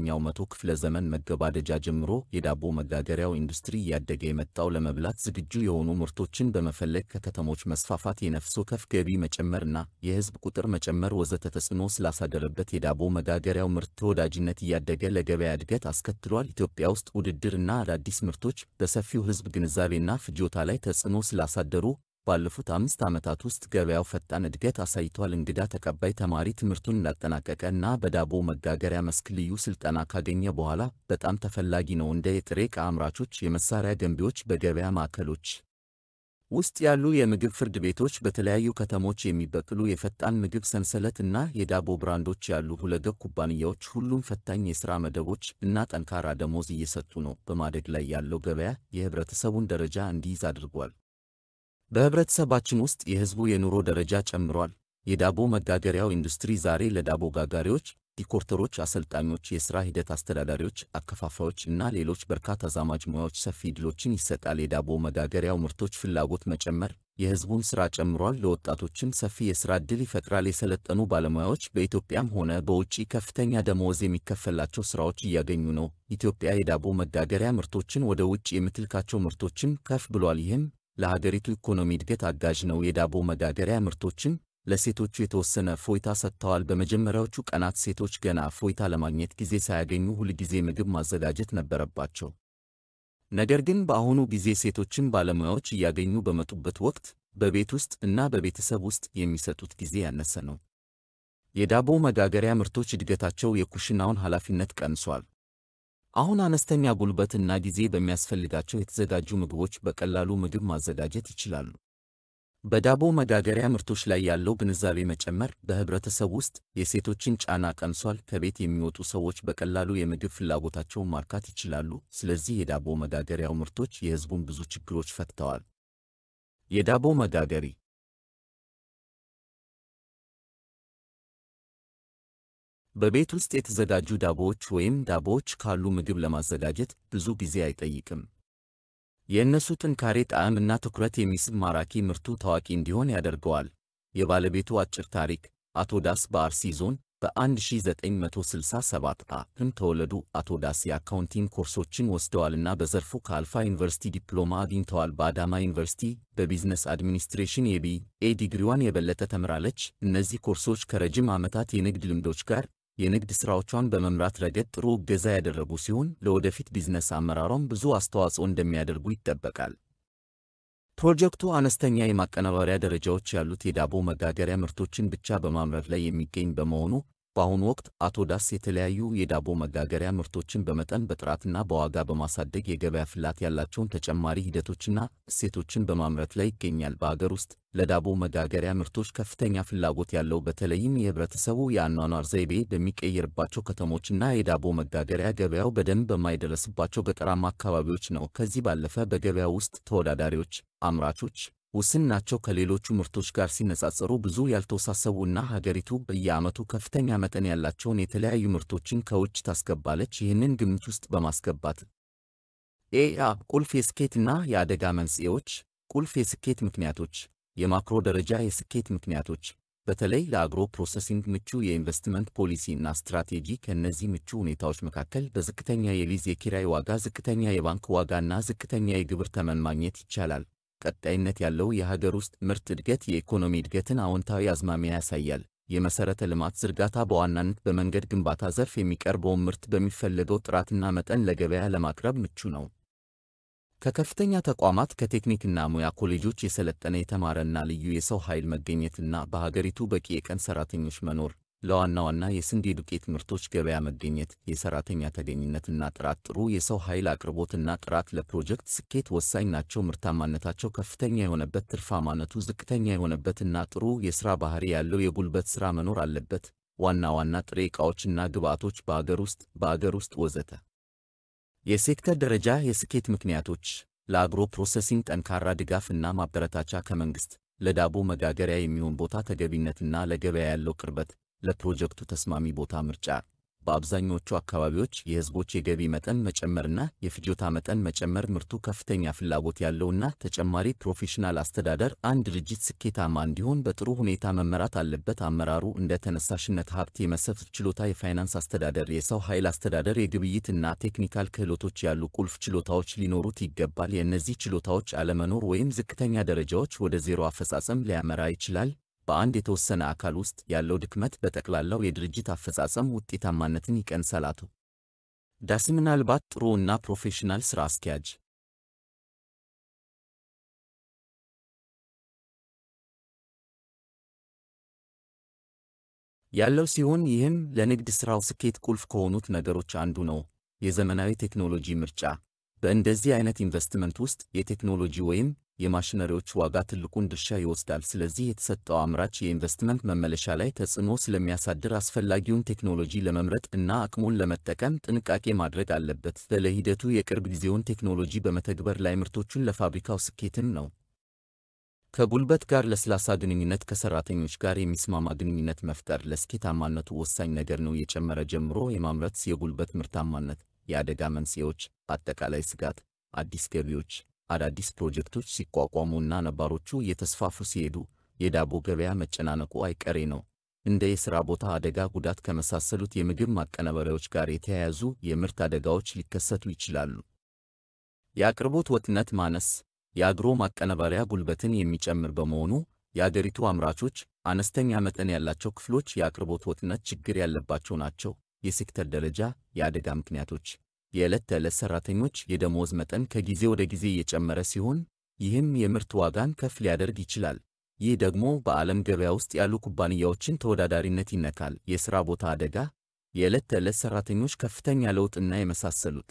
ኛው መቶ ክፍለ ዘመን መገባደጃ ጀምሮ የዳቦ መጋገሪያው ኢንዱስትሪ እያደገ የመጣው ለመብላት ዝግጁ የሆኑ ምርቶችን በመፈለግ ከከተሞች መስፋፋት፣ የነፍሶ ከፍ ገቢ መጨመርና የህዝብ ቁጥር መጨመር ወዘተ ተጽዕኖ ስላሳደረበት የዳቦ መጋገሪያው ምርት ተወዳጅነት እያደገ ለገበያ እድገት አስከትሏል። ኢትዮጵያ ውስጥ ውድድርና አዳዲስ ምርቶች በሰፊው ግንዛቤ ግንዛቤና ፍጆታ ላይ ተጽዕኖ ስላሳደሩ ባለፉት አምስት ዓመታት ውስጥ ገበያው ፈጣን እድገት አሳይቷል። እንግዳ ተቀባይ ተማሪ ትምህርቱን እንዳጠናቀቀ እና በዳቦ መጋገሪያ መስክ ልዩ ስልጠና ካገኘ በኋላ በጣም ተፈላጊ ነው። እንደ የጥሬ ዕቃ አምራቾች፣ የመሳሪያ ገንቢዎች፣ በገበያ ማዕከሎች ውስጥ ያሉ የምግብ ፍርድ ቤቶች፣ በተለያዩ ከተሞች የሚበቅሉ የፈጣን ምግብ ሰንሰለት እና የዳቦ ብራንዶች ያሉ ሁለገብ ኩባንያዎች ሁሉም ፈታኝ የሥራ መደቦች እና ጠንካራ ደሞዝ እየሰጡ ነው። በማደግ ላይ ያለው ገበያ የህብረተሰቡን ደረጃ እንዲይዝ አድርጓል። በህብረተሰባችን ውስጥ የህዝቡ የኑሮ ደረጃ ጨምሯል። የዳቦ መጋገሪያው ኢንዱስትሪ ዛሬ ለዳቦ ጋጋሪዎች፣ ዲኮርተሮች፣ አሰልጣኞች፣ የሥራ ሂደት አስተዳዳሪዎች፣ አከፋፋዮች እና ሌሎች በርካታ ዛማጅ ሙያዎች ሰፊ ዕድሎችን ይሰጣል። የዳቦ መጋገሪያው ምርቶች ፍላጎት መጨመር የህዝቡን ሥራ ጨምሯል፣ ለወጣቶችም ሰፊ የሥራ ዕድል ይፈጥራል። የሰለጠኑ ባለሙያዎች በኢትዮጵያም ሆነ በውጪ ከፍተኛ ደመወዝ የሚከፈላቸው ሥራዎች እያገኙ ነው። ኢትዮጵያ የዳቦ መጋገሪያ ምርቶችን ወደ ውጭ የምትልካቸው ምርቶችም ከፍ ብሏል። ይህም ለሀገሪቱ ኢኮኖሚ እድገት አጋዥ ነው። የዳቦ መጋገሪያ ምርቶችም ለሴቶቹ የተወሰነ ፎይታ ሰጥተዋል። በመጀመሪያዎቹ ቀናት ሴቶች ገና ፎይታ ለማግኘት ጊዜ ሳያገኙ ሁልጊዜ ምግብ ማዘጋጀት ነበረባቸው። ነገር ግን በአሁኑ ጊዜ ሴቶችን ባለሙያዎች እያገኙ በመጡበት ወቅት በቤት ውስጥ እና በቤተሰብ ውስጥ የሚሰጡት ጊዜ ያነሰ ነው። የዳቦ መጋገሪያ ምርቶች እድገታቸው የኩሽናውን ኃላፊነት ቀንሷል። አሁን አነስተኛ ጉልበትና ጊዜ በሚያስፈልጋቸው የተዘጋጁ ምግቦች በቀላሉ ምግብ ማዘጋጀት ይችላሉ። በዳቦ መጋገሪያ ምርቶች ላይ ያለው ግንዛቤ መጨመር በህብረተሰብ ውስጥ የሴቶችን ጫና ቀንሷል። ከቤት የሚወጡ ሰዎች በቀላሉ የምግብ ፍላጎታቸውን ማርካት ይችላሉ። ስለዚህ የዳቦ መጋገሪያው ምርቶች የህዝቡን ብዙ ችግሮች ፈትተዋል። የዳቦ መጋገሪ በቤት ውስጥ የተዘጋጁ ዳቦዎች ወይም ዳቦዎች ካሉ ምግብ ለማዘጋጀት ብዙ ጊዜ አይጠይቅም። የእነሱ ጥንካሬ ጣዕም እና ትኩረት የሚስብ ማራኪ ምርቱ ታዋቂ እንዲሆን ያደርገዋል። የባለቤቱ አጭር ታሪክ አቶ ዳስ በአርሲ ዞን በ1967 ዓ.ም ተወለዱ። አቶ ዳስ የአካውንቲንግ ኮርሶችን ወስደዋልና በዘርፉ ከአልፋ ዩኒቨርሲቲ ዲፕሎማ አግኝተዋል። በአዳማ ዩኒቨርሲቲ በቢዝነስ አድሚኒስትሬሽን የቢ ኤ ዲግሪዋን የበለጠ ተምራለች። እነዚህ ኮርሶች ከረጅም ዓመታት የንግድ ልምዶች ጋር የንግድ ሥራዎቿን በመምራት ረገድ ጥሩ እገዛ ያደረጉ ሲሆን ለወደፊት ቢዝነስ አመራሯም ብዙ አስተዋጽኦ እንደሚያደርጉ ይጠበቃል። ፕሮጀክቱ አነስተኛ የማቀነባበሪያ ደረጃዎች ያሉት የዳቦ መጋገሪያ ምርቶችን ብቻ በማምረት ላይ የሚገኝ በመሆኑ በአሁኑ ወቅት አቶ ዳስ የተለያዩ የዳቦ መጋገሪያ ምርቶችን በመጠን በጥራትና በዋጋ በማሳደግ የገበያ ፍላት ያላቸውን ተጨማሪ ሂደቶችና እሴቶችን በማምረት ላይ ይገኛል። በሀገር ውስጥ ለዳቦ መጋገሪያ ምርቶች ከፍተኛ ፍላጎት ያለው በተለይም የህብረተሰቡ የአኗኗር ዘይቤ በሚቀየርባቸው ከተሞችና የዳቦ መጋገሪያ ገበያው በደንብ በማይደረስባቸው ገጠራማ አካባቢዎች ነው። ከዚህ ባለፈ በገበያ ውስጥ ተወዳዳሪዎች፣ አምራቾች ውስን ናቸው። ከሌሎቹ ምርቶች ጋር ሲነጻጸሩ ብዙ ያልተወሳሰቡ እና ሀገሪቱ በየዓመቱ ከፍተኛ መጠን ያላቸውን የተለያዩ ምርቶችን ከውጭ ታስገባለች። ይህንን ግምት ውስጥ በማስገባት ኤያ ቁልፍ የስኬትና የአደጋ መንስኤዎች፣ ቁልፍ የስኬት ምክንያቶች፣ የማክሮ ደረጃ የስኬት ምክንያቶች በተለይ ለአግሮ ፕሮሰሲንግ ምቹ የኢንቨስትመንት ፖሊሲ እና ስትራቴጂ። ከእነዚህ ምቹ ሁኔታዎች መካከል በዝቅተኛ የሊዝ የኪራይ ዋጋ፣ ዝቅተኛ የባንክ ዋጋ እና ዝቅተኛ የግብር ተመን ማግኘት ይቻላል። ቀጣይነት ያለው የሀገር ውስጥ ምርት እድገት የኢኮኖሚ እድገትን አዎንታዊ አዝማሚያ ያሳያል። የመሰረተ ልማት ዝርጋታ በዋናነት በመንገድ ግንባታ ዘርፍ የሚቀርበውን ምርት በሚፈለገው ጥራትና መጠን ለገበያ ለማቅረብ ምቹ ነው። ከከፍተኛ ተቋማት ከቴክኒክና ሙያ ኮሌጆች የሰለጠነ የተማረና ልዩ የሰው ኃይል መገኘትና በሀገሪቱ በቂ የቀን ሰራተኞች መኖር ለዋና ዋና የስንዴ ዱቄት ምርቶች ገበያ መገኘት የሰራተኛ ተገኝነትና ጥራት ጥሩ የሰው ኃይል አቅርቦትና ጥራት ለፕሮጀክት ስኬት ወሳኝ ናቸው። ምርታማነታቸው ከፍተኛ የሆነበት፣ ትርፋማነቱ ዝቅተኛ የሆነበትና ጥሩ የሥራ ባህሪ ያለው የጉልበት ሥራ መኖር አለበት። ዋና ዋና ጥሬ ዕቃዎችና ግብዓቶች በአገር ውስጥ በአገር ውስጥ ወዘተ። የሴክተር ደረጃ የስኬት ምክንያቶች ለአግሮ ፕሮሰሲንግ ጠንካራ ድጋፍና ማበረታቻ ከመንግሥት ለዳቦ መጋገሪያ የሚሆን ቦታ ተገቢነትና ለገበያ ያለው ቅርበት ለፕሮጀክቱ ተስማሚ ቦታ ምርጫ በአብዛኞቹ አካባቢዎች የህዝቦች የገቢ መጠን መጨመርና የፍጆታ መጠን መጨመር ምርቱ ከፍተኛ ፍላጎት ያለውና ተጨማሪ ፕሮፌሽናል አስተዳደር አንድ ድርጅት ስኬታማ እንዲሆን በጥሩ ሁኔታ መመራት አለበት። አመራሩ እንደ ተነሳሽነት፣ ሀብት የመሰብሰብ ችሎታ፣ የፋይናንስ አስተዳደር፣ የሰው ኃይል አስተዳደር፣ የግብይት እና ቴክኒካል ክህሎቶች ያሉ ቁልፍ ችሎታዎች ሊኖሩት ይገባል። የእነዚህ ችሎታዎች አለመኖር ወይም ዝቅተኛ ደረጃዎች ወደ ዜሮ አፈጻጸም ሊያመራ ይችላል። በአንድ የተወሰነ አካል ውስጥ ያለው ድክመት በጠቅላላው የድርጅት አፈጻጸም ውጤታማነትን ይቀንሳል። አቶ ዳሲ ምናልባት ጥሩ እና ፕሮፌሽናል ሥራ አስኪያጅ ያለው ሲሆን ይህም ለንግድ ሥራው ስኬት ቁልፍ ከሆኑት ነገሮች አንዱ ነው። የዘመናዊ ቴክኖሎጂ ምርጫ በእንደዚህ አይነት ኢንቨስትመንት ውስጥ የቴክኖሎጂ ወይም የማሽነሪዎች ዋጋ ትልቁን ድርሻ ይወስዳል። ስለዚህ የተሰጠው አምራች የኢንቨስትመንት መመለሻ ላይ ተጽዕኖ ስለሚያሳድር አስፈላጊውን ቴክኖሎጂ ለመምረጥ እና አቅሙን ለመጠቀም ጥንቃቄ ማድረግ አለበት። ለሂደቱ የቅርብ ጊዜውን ቴክኖሎጂ በመተግበር ላይ ምርቶቹን ለፋብሪካው ስኬትን ነው። ከጉልበት ጋር ለስላሳ ግንኙነት ከሰራተኞች ጋር የሚስማማ ግንኙነት መፍጠር ለስኬታማነቱ ወሳኝ ነገር ነው። የጨመረ ጀምሮ የማምረት የጉልበት ምርታማነት፣ የአደጋ መንስኤዎች፣ አጠቃላይ ስጋት፣ አዲስ ገቢዎች አዳዲስ ፕሮጀክቶች ሲቋቋሙና ነባሮቹ እየተስፋፉ ሲሄዱ የዳቦ ገበያ መጨናነቁ አይቀሬ ነው። እንደ የሥራ ቦታ አደጋ፣ ጉዳት ከመሳሰሉት የምግብ ማቀነበሪያዎች ጋር የተያያዙ የምርት አደጋዎች ሊከሰቱ ይችላሉ። የአቅርቦት ወጥነት ማነስ የአግሮ ማቀነበሪያ ጉልበትን የሚጨምር በመሆኑ የአገሪቱ አምራቾች አነስተኛ መጠን ያላቸው ክፍሎች የአቅርቦት ወጥነት ችግር ያለባቸው ናቸው። የሴክተር ደረጃ የአደጋ ምክንያቶች የዕለት ተዕለት ሠራተኞች የደሞዝ መጠን ከጊዜ ወደ ጊዜ እየጨመረ ሲሆን ይህም የምርት ዋጋን ከፍ ሊያደርግ ይችላል። ይህ ደግሞ በዓለም ገበያ ውስጥ ያሉ ኩባንያዎችን ተወዳዳሪነት ይነካል። የሥራ ቦታ አደጋ፣ የዕለት ተዕለት ሠራተኞች ከፍተኛ ለውጥና የመሳሰሉት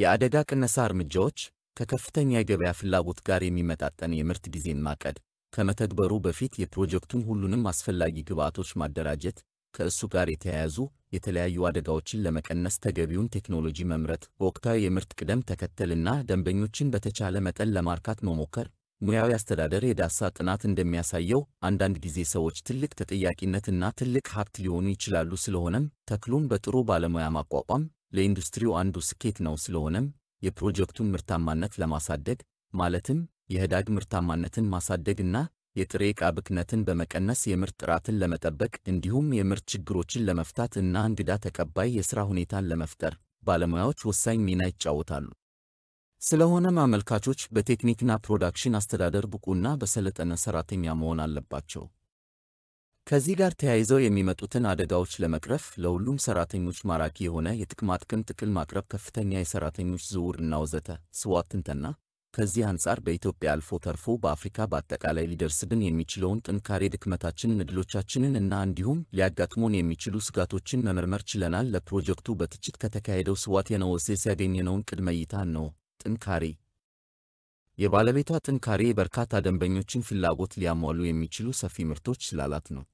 የአደጋ ቅነሳ እርምጃዎች ከከፍተኛ የገበያ ፍላጎት ጋር የሚመጣጠን የምርት ጊዜን ማቀድ፣ ከመተግበሩ በፊት የፕሮጀክቱን ሁሉንም አስፈላጊ ግብዓቶች ማደራጀት፣ ከእሱ ጋር የተያያዙ የተለያዩ አደጋዎችን ለመቀነስ ተገቢውን ቴክኖሎጂ መምረት፣ ወቅታዊ የምርት ቅደም ተከተልና ደንበኞችን በተቻለ መጠን ለማርካት መሞከር። ሙያዊ አስተዳደር የዳሳ ጥናት እንደሚያሳየው አንዳንድ ጊዜ ሰዎች ትልቅ ተጠያቂነትና ትልቅ ሀብት ሊሆኑ ይችላሉ። ስለሆነም ተክሉን በጥሩ ባለሙያ ማቋቋም ለኢንዱስትሪው አንዱ ስኬት ነው። ስለሆነም የፕሮጀክቱን ምርታማነት ለማሳደግ ማለትም የህዳግ ምርታማነትን ማሳደግና የጥሬ ዕቃ ብክነትን በመቀነስ የምርት ጥራትን ለመጠበቅ እንዲሁም የምርት ችግሮችን ለመፍታት እና እንግዳ ተቀባይ የሥራ ሁኔታን ለመፍጠር ባለሙያዎች ወሳኝ ሚና ይጫወታሉ። ስለሆነም አመልካቾች በቴክኒክና ፕሮዳክሽን አስተዳደር ብቁና በሰለጠነ ሠራተኛ መሆን አለባቸው። ከዚህ ጋር ተያይዘው የሚመጡትን አደጋዎች ለመቅረፍ ለሁሉም ሠራተኞች ማራኪ የሆነ የጥቅማጥቅም ጥቅል ማቅረብ፣ ከፍተኛ የሠራተኞች ዝውውር እና ወዘተ ስዋትንተና ከዚህ አንጻር በኢትዮጵያ አልፎ ተርፎ በአፍሪካ በአጠቃላይ ሊደርስብን የሚችለውን ጥንካሬ፣ ድክመታችንን፣ እድሎቻችንን እና እንዲሁም ሊያጋጥሙን የሚችሉ ስጋቶችን መመርመር ችለናል። ለፕሮጀክቱ በትችት ከተካሄደው ስዋት የነወሴስ ያገኘነውን ቅድመ እይታን ነው። ጥንካሬ የባለቤቷ ጥንካሬ የበርካታ ደንበኞችን ፍላጎት ሊያሟሉ የሚችሉ ሰፊ ምርቶች ስላላት ነው።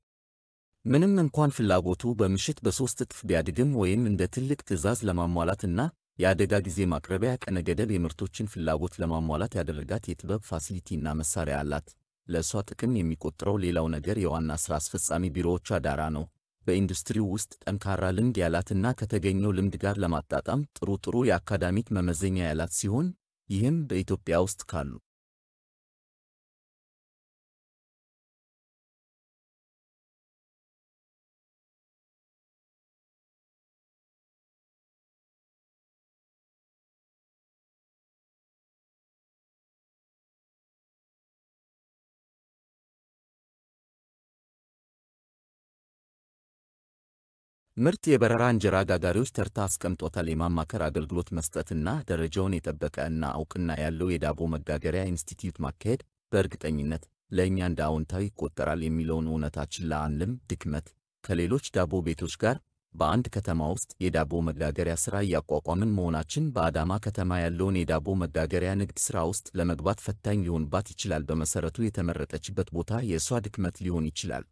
ምንም እንኳን ፍላጎቱ በምሽት በሦስት እጥፍ ቢያድግም ወይም እንደ ትልቅ ትዕዛዝ ለማሟላት እና የአደጋ ጊዜ ማቅረቢያ ቀነ ገደብ የምርቶችን ፍላጎት ለማሟላት ያደረጋት የጥበብ ፋሲሊቲ እና መሳሪያ አላት። ለእሷ ጥቅም የሚቆጥረው ሌላው ነገር የዋና ሥራ አስፈጻሚ ቢሮዎቿ ዳራ ነው። በኢንዱስትሪው ውስጥ ጠንካራ ልምድ ያላትና ከተገኘው ልምድ ጋር ለማጣጣም ጥሩ ጥሩ የአካዳሚክ መመዘኛ ያላት ሲሆን ይህም በኢትዮጵያ ውስጥ ካሉ ምርጥ የበረራ እንጀራ ጋጋሪዎች ተርታ አስቀምጦታል። የማማከር አገልግሎት መስጠትና ደረጃውን የጠበቀ እና እውቅና ያለው የዳቦ መጋገሪያ ኢንስቲትዩት ማካሄድ በእርግጠኝነት ለእኛ እንደ አዎንታዊ ይቆጠራል የሚለውን እውነታችን ለአንልም ድክመት ከሌሎች ዳቦ ቤቶች ጋር በአንድ ከተማ ውስጥ የዳቦ መጋገሪያ ሥራ እያቋቋምን መሆናችን በአዳማ ከተማ ያለውን የዳቦ መጋገሪያ ንግድ ሥራ ውስጥ ለመግባት ፈታኝ ሊሆንባት ይችላል። በመሠረቱ የተመረጠችበት ቦታ የእሷ ድክመት ሊሆን ይችላል።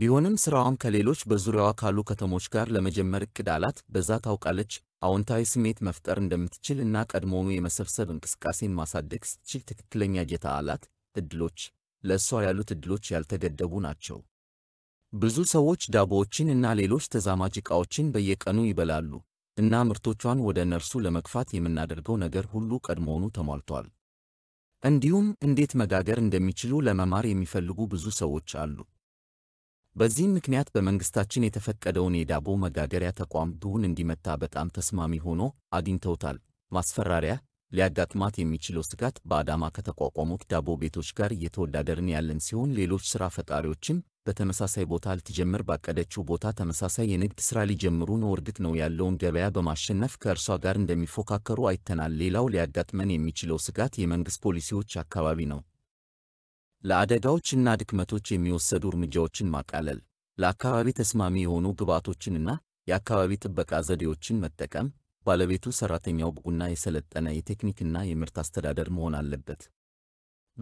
ቢሆንም ሥራዋን ከሌሎች በዙሪያዋ ካሉ ከተሞች ጋር ለመጀመር እቅድ አላት። በዛ ታውቃለች አዎንታዊ ስሜት መፍጠር እንደምትችል እና ቀድሞውኑ የመሰብሰብ እንቅስቃሴን ማሳደግ ስትችል ትክክለኛ እጀታ አላት። እድሎች ለእሷ ያሉት እድሎች ያልተገደቡ ናቸው። ብዙ ሰዎች ዳቦዎችን እና ሌሎች ተዛማጅ ዕቃዎችን በየቀኑ ይበላሉ እና ምርቶቿን ወደ እነርሱ ለመግፋት የምናደርገው ነገር ሁሉ ቀድሞውኑ ተሟልቷል። እንዲሁም እንዴት መጋገር እንደሚችሉ ለመማር የሚፈልጉ ብዙ ሰዎች አሉ። በዚህም ምክንያት በመንግስታችን የተፈቀደውን የዳቦ መጋገሪያ ተቋም ድሁን እንዲመታ በጣም ተስማሚ ሆኖ አግኝተውታል። ማስፈራሪያ ሊያጋጥማት የሚችለው ስጋት በአዳማ ከተቋቋሙት ዳቦ ቤቶች ጋር እየተወዳደርን ያለን ሲሆን ሌሎች ሥራ ፈጣሪዎችም በተመሳሳይ ቦታ ልትጀምር ባቀደችው ቦታ ተመሳሳይ የንግድ ሥራ ሊጀምሩ ነው። እርግጥ ነው ያለውን ገበያ በማሸነፍ ከእርሷ ጋር እንደሚፎካከሩ አይተናል። ሌላው ሊያጋጥመን የሚችለው ስጋት የመንግሥት ፖሊሲዎች አካባቢ ነው። ለአደጋዎችና ድክመቶች የሚወሰዱ እርምጃዎችን ማቃለል፣ ለአካባቢ ተስማሚ የሆኑ ግብዓቶችንና የአካባቢ ጥበቃ ዘዴዎችን መጠቀም። ባለቤቱ ሰራተኛው ብቁና የሰለጠነ የቴክኒክና የምርት አስተዳደር መሆን አለበት።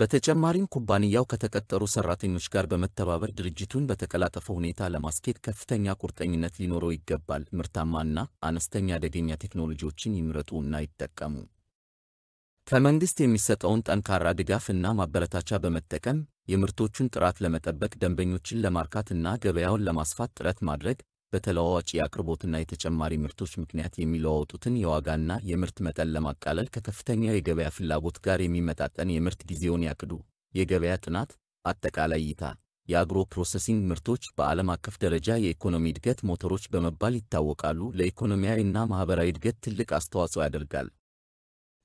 በተጨማሪም ኩባንያው ከተቀጠሩ ሰራተኞች ጋር በመተባበር ድርጅቱን በተቀላጠፈ ሁኔታ ለማስኬድ ከፍተኛ ቁርጠኝነት ሊኖረው ይገባል። ምርታማና አነስተኛ አደገኛ ቴክኖሎጂዎችን ይምረጡ እና ይጠቀሙ። ከመንግሥት የሚሰጠውን ጠንካራ ድጋፍ እና ማበረታቻ በመጠቀም የምርቶቹን ጥራት ለመጠበቅ ደንበኞችን ለማርካት እና ገበያውን ለማስፋት ጥረት ማድረግ በተለዋዋጭ የአቅርቦትና የተጨማሪ ምርቶች ምክንያት የሚለዋወጡትን የዋጋና የምርት መጠን ለማቃለል ከከፍተኛ የገበያ ፍላጎት ጋር የሚመጣጠን የምርት ጊዜውን ያቅዱ። የገበያ ጥናት አጠቃላይ እይታ የአግሮ ፕሮሰሲንግ ምርቶች በዓለም አቀፍ ደረጃ የኢኮኖሚ እድገት ሞተሮች በመባል ይታወቃሉ። ለኢኮኖሚያዊ እና ማኅበራዊ እድገት ትልቅ አስተዋጽኦ ያደርጋል።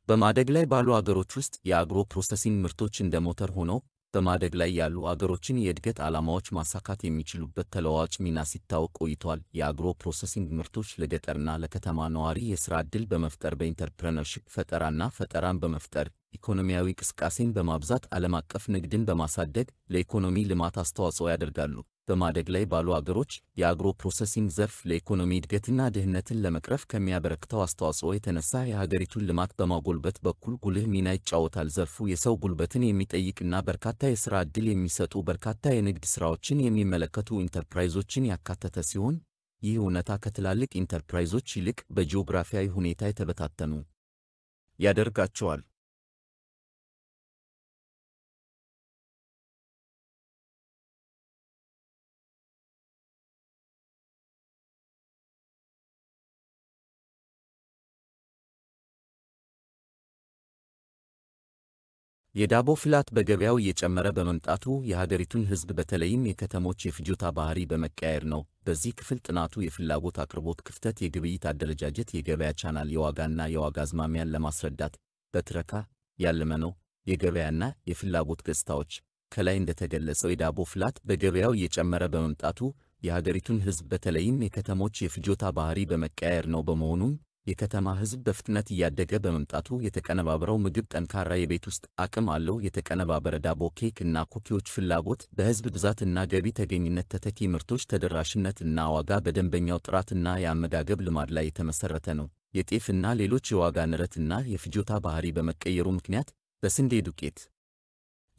በማደግ ላይ ባሉ አገሮች ውስጥ የአግሮ ፕሮሰሲንግ ምርቶች እንደ ሞተር ሆነው በማደግ ላይ ያሉ አገሮችን የእድገት ዓላማዎች ማሳካት የሚችሉበት ተለዋዋጭ ሚና ሲታወቅ ቆይቷል። የአግሮ ፕሮሰሲንግ ምርቶች ለገጠርና ለከተማ ነዋሪ የሥራ ዕድል በመፍጠር በኢንተርፕረነርሽፕ ፈጠራና ፈጠራን በመፍጠር ኢኮኖሚያዊ እንቅስቃሴን በማብዛት ዓለም አቀፍ ንግድን በማሳደግ ለኢኮኖሚ ልማት አስተዋጽኦ ያደርጋሉ። በማደግ ላይ ባሉ አገሮች የአግሮ ፕሮሰሲንግ ዘርፍ ለኢኮኖሚ እድገትና ድህነትን ለመቅረፍ ከሚያበረክተው አስተዋጽኦ የተነሳ የሀገሪቱን ልማት በማጎልበት በኩል ጉልህ ሚና ይጫወታል። ዘርፉ የሰው ጉልበትን የሚጠይቅና በርካታ የሥራ ዕድል የሚሰጡ በርካታ የንግድ ሥራዎችን የሚመለከቱ ኢንተርፕራይዞችን ያካተተ ሲሆን ይህ እውነታ ከትላልቅ ኢንተርፕራይዞች ይልቅ በጂኦግራፊያዊ ሁኔታ የተበታተኑ ያደርጋቸዋል። የዳቦ ፍላት በገበያው እየጨመረ በመምጣቱ የሀገሪቱን ሕዝብ በተለይም የከተሞች የፍጆታ ባህሪ በመቀያየር ነው። በዚህ ክፍል ጥናቱ የፍላጎት አቅርቦት ክፍተት፣ የግብይት አደረጃጀት፣ የገበያ ቻናል፣ የዋጋና የዋጋ አዝማሚያን ለማስረዳት በትረካ ያለመ ነው። የገበያና የፍላጎት ገጽታዎች ከላይ እንደተገለጸው የዳቦ ፍላት በገበያው እየጨመረ በመምጣቱ የሀገሪቱን ሕዝብ በተለይም የከተሞች የፍጆታ ባህሪ በመቀያየር ነው። በመሆኑም የከተማ ሕዝብ በፍጥነት እያደገ በመምጣቱ የተቀነባበረው ምግብ ጠንካራ የቤት ውስጥ አቅም አለው። የተቀነባበረ ዳቦ፣ ኬክ እና ኩኪዎች ፍላጎት በሕዝብ እና ገቢ ተገኝነት ተተኪ ምርቶች ተደራሽነት እና ዋጋ በደንበኛው ጥራትና የአመጋገብ ልማድ ላይ የተመሰረተ ነው። እና ሌሎች የዋጋ ንረት እና የፍጆታ ባህሪ በመቀየሩ ምክንያት በስንዴ ዱቄት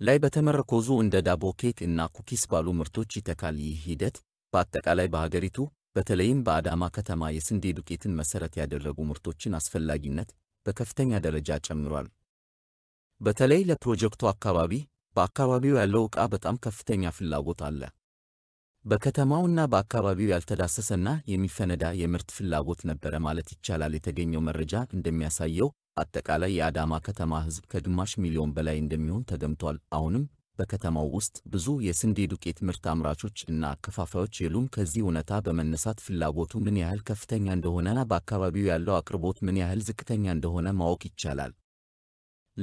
ላይ በተመረኮዙ እንደ ዳቦ፣ ኬክ እና ኩኪስ ባሉ ምርቶች ይተካል። ይህ ሂደት በአጠቃላይ በሀገሪቱ በተለይም በአዳማ ከተማ የስንዴ ዱቄትን መሠረት ያደረጉ ምርቶችን አስፈላጊነት በከፍተኛ ደረጃ ጨምሯል። በተለይ ለፕሮጀክቱ አካባቢ በአካባቢው ያለው ዕቃ በጣም ከፍተኛ ፍላጎት አለ። በከተማውና በአካባቢው ያልተዳሰሰና የሚፈነዳ የምርት ፍላጎት ነበረ ማለት ይቻላል። የተገኘው መረጃ እንደሚያሳየው አጠቃላይ የአዳማ ከተማ ሕዝብ ከግማሽ ሚሊዮን በላይ እንደሚሆን ተገምቷል። አሁንም በከተማው ውስጥ ብዙ የስንዴ ዱቄት ምርት አምራቾች እና አከፋፋዮች የሉም። ከዚህ እውነታ በመነሳት ፍላጎቱ ምን ያህል ከፍተኛ እንደሆነና በአካባቢው ያለው አቅርቦት ምን ያህል ዝቅተኛ እንደሆነ ማወቅ ይቻላል።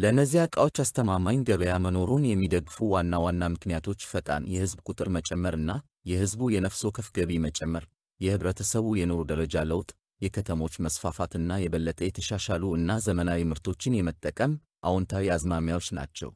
ለእነዚያ ዕቃዎች አስተማማኝ ገበያ መኖሩን የሚደግፉ ዋና ዋና ምክንያቶች ፈጣን የሕዝብ ቁጥር መጨመርና የሕዝቡ የነፍስ ወከፍ ገቢ መጨመር፣ የህብረተሰቡ የኑሮ ደረጃ ለውጥ፣ የከተሞች መስፋፋትና የበለጠ የተሻሻሉ እና ዘመናዊ ምርቶችን የመጠቀም አዎንታዊ አዝማሚያዎች ናቸው።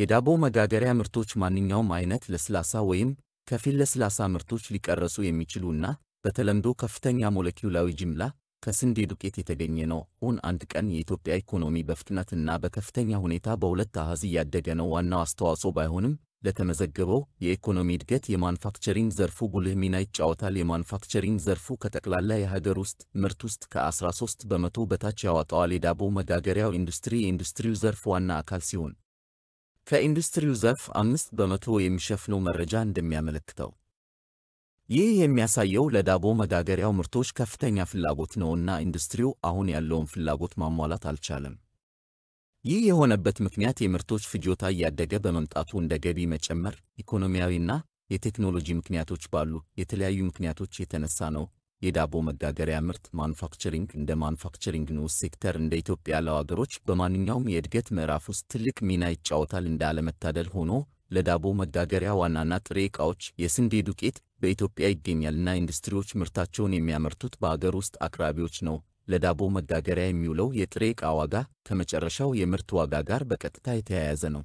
የዳቦ መጋገሪያ ምርቶች ማንኛውም አይነት ለስላሳ ወይም ከፊል ለስላሳ ምርቶች ሊቀረሱ የሚችሉ እና በተለምዶ ከፍተኛ ሞለኪውላዊ ጅምላ ከስንዴ ዱቄት የተገኘ ነው። ኦን አንድ ቀን የኢትዮጵያ ኢኮኖሚ በፍጥነት እና በከፍተኛ ሁኔታ በሁለት አሃዝ እያደገ ነው። ዋናው አስተዋጽኦ ባይሆንም ለተመዘገበው የኢኮኖሚ እድገት የማኑፋክቸሪንግ ዘርፉ ጉልህ ሚና ይጫወታል። የማኑፋክቸሪንግ ዘርፉ ከጠቅላላ የሀገር ውስጥ ምርት ውስጥ ከ13 በመቶ በታች ያወጣዋል። የዳቦ መጋገሪያው ኢንዱስትሪ የኢንዱስትሪው ዘርፍ ዋና አካል ሲሆን ከኢንዱስትሪው ዘርፍ አምስት በመቶ የሚሸፍነው መረጃ እንደሚያመለክተው ይህ የሚያሳየው ለዳቦ መጋገሪያው ምርቶች ከፍተኛ ፍላጎት ነውና ኢንዱስትሪው አሁን ያለውን ፍላጎት ማሟላት አልቻለም። ይህ የሆነበት ምክንያት የምርቶች ፍጆታ እያደገ በመምጣቱ እንደ ገቢ መጨመር፣ ኢኮኖሚያዊና የቴክኖሎጂ ምክንያቶች ባሉ የተለያዩ ምክንያቶች የተነሳ ነው። የዳቦ መጋገሪያ ምርት ማኑፋክቸሪንግ እንደ ማኑፋክቸሪንግ ንዑስ ሴክተር እንደ ኢትዮጵያ ያለው አገሮች በማንኛውም የእድገት ምዕራፍ ውስጥ ትልቅ ሚና ይጫወታል። እንደ አለመታደል ሆኖ ለዳቦ መጋገሪያ ዋናና ጥሬ ዕቃዎች የስንዴ ዱቄት በኢትዮጵያ ይገኛልና ኢንዱስትሪዎች ምርታቸውን የሚያመርቱት በአገር ውስጥ አቅራቢዎች ነው። ለዳቦ መጋገሪያ የሚውለው የጥሬ ዕቃ ዋጋ ከመጨረሻው የምርት ዋጋ ጋር በቀጥታ የተያያዘ ነው።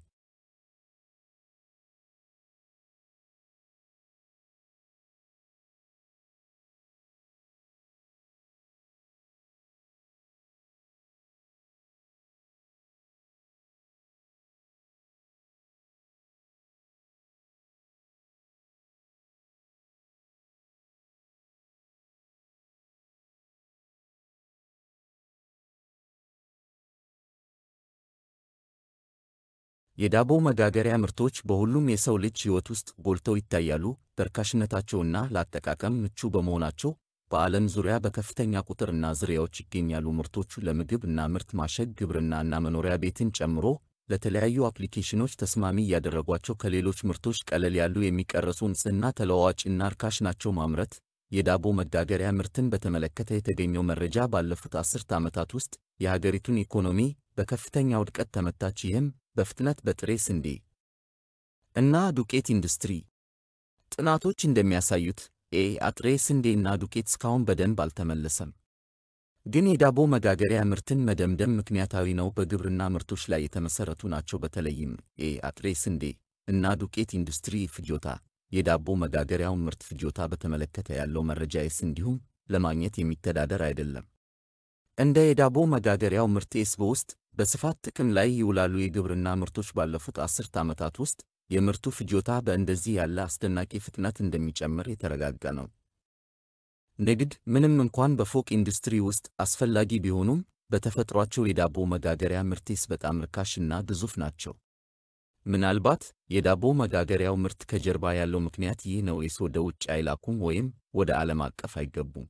የዳቦ መጋገሪያ ምርቶች በሁሉም የሰው ልጅ ሕይወት ውስጥ ጎልተው ይታያሉ። ተርካሽነታቸውና ለአጠቃቀም ምቹ በመሆናቸው በዓለም ዙሪያ በከፍተኛ ቁጥርና ዝርያዎች ይገኛሉ። ምርቶቹ ለምግብ እና ምርት ማሸግ፣ ግብርናና መኖሪያ ቤትን ጨምሮ ለተለያዩ አፕሊኬሽኖች ተስማሚ እያደረጓቸው ከሌሎች ምርቶች ቀለል ያሉ፣ የሚቀረሱ፣ ንጽህና ተለዋዋጭና እርካሽ ርካሽ ናቸው። ማምረት የዳቦ መጋገሪያ ምርትን በተመለከተ የተገኘው መረጃ ባለፉት አስርት ዓመታት ውስጥ የሀገሪቱን ኢኮኖሚ በከፍተኛ ውድቀት ተመታች። ይህም በፍጥነት በጥሬ ስንዴ እና ዱቄት ኢንዱስትሪ ጥናቶች እንደሚያሳዩት ኤአይ ጥሬ ስንዴ እና ዱቄት እስካሁን በደንብ አልተመለሰም፣ ግን የዳቦ መጋገሪያ ምርትን መደምደም ምክንያታዊ ነው። በግብርና ምርቶች ላይ የተመሰረቱ ናቸው። በተለይም ኤአይ ጥሬ ስንዴ እና ዱቄት ኢንዱስትሪ ፍጆታ የዳቦ መጋገሪያውን ምርት ፍጆታ በተመለከተ ያለው መረጃ የስ እንዲሁም ለማግኘት የሚተዳደር አይደለም። እንደ የዳቦ መጋገሪያው ምርት ኤስ በውስጥ በስፋት ጥቅም ላይ ይውላሉ። የግብርና ምርቶች ባለፉት አስርት ዓመታት ውስጥ የምርቱ ፍጆታ በእንደዚህ ያለ አስደናቂ ፍጥነት እንደሚጨምር የተረጋጋ ነው። ንግድ ምንም እንኳን በፎቅ ኢንዱስትሪ ውስጥ አስፈላጊ ቢሆኑም በተፈጥሯቸው የዳቦ መጋገሪያ ምርቴስ በጣም ርካሽና ግዙፍ ናቸው። ምናልባት የዳቦ መጋገሪያው ምርት ከጀርባ ያለው ምክንያት ይህ ነው። ወደ ውጭ አይላኩም ወይም ወደ ዓለም አቀፍ አይገቡም።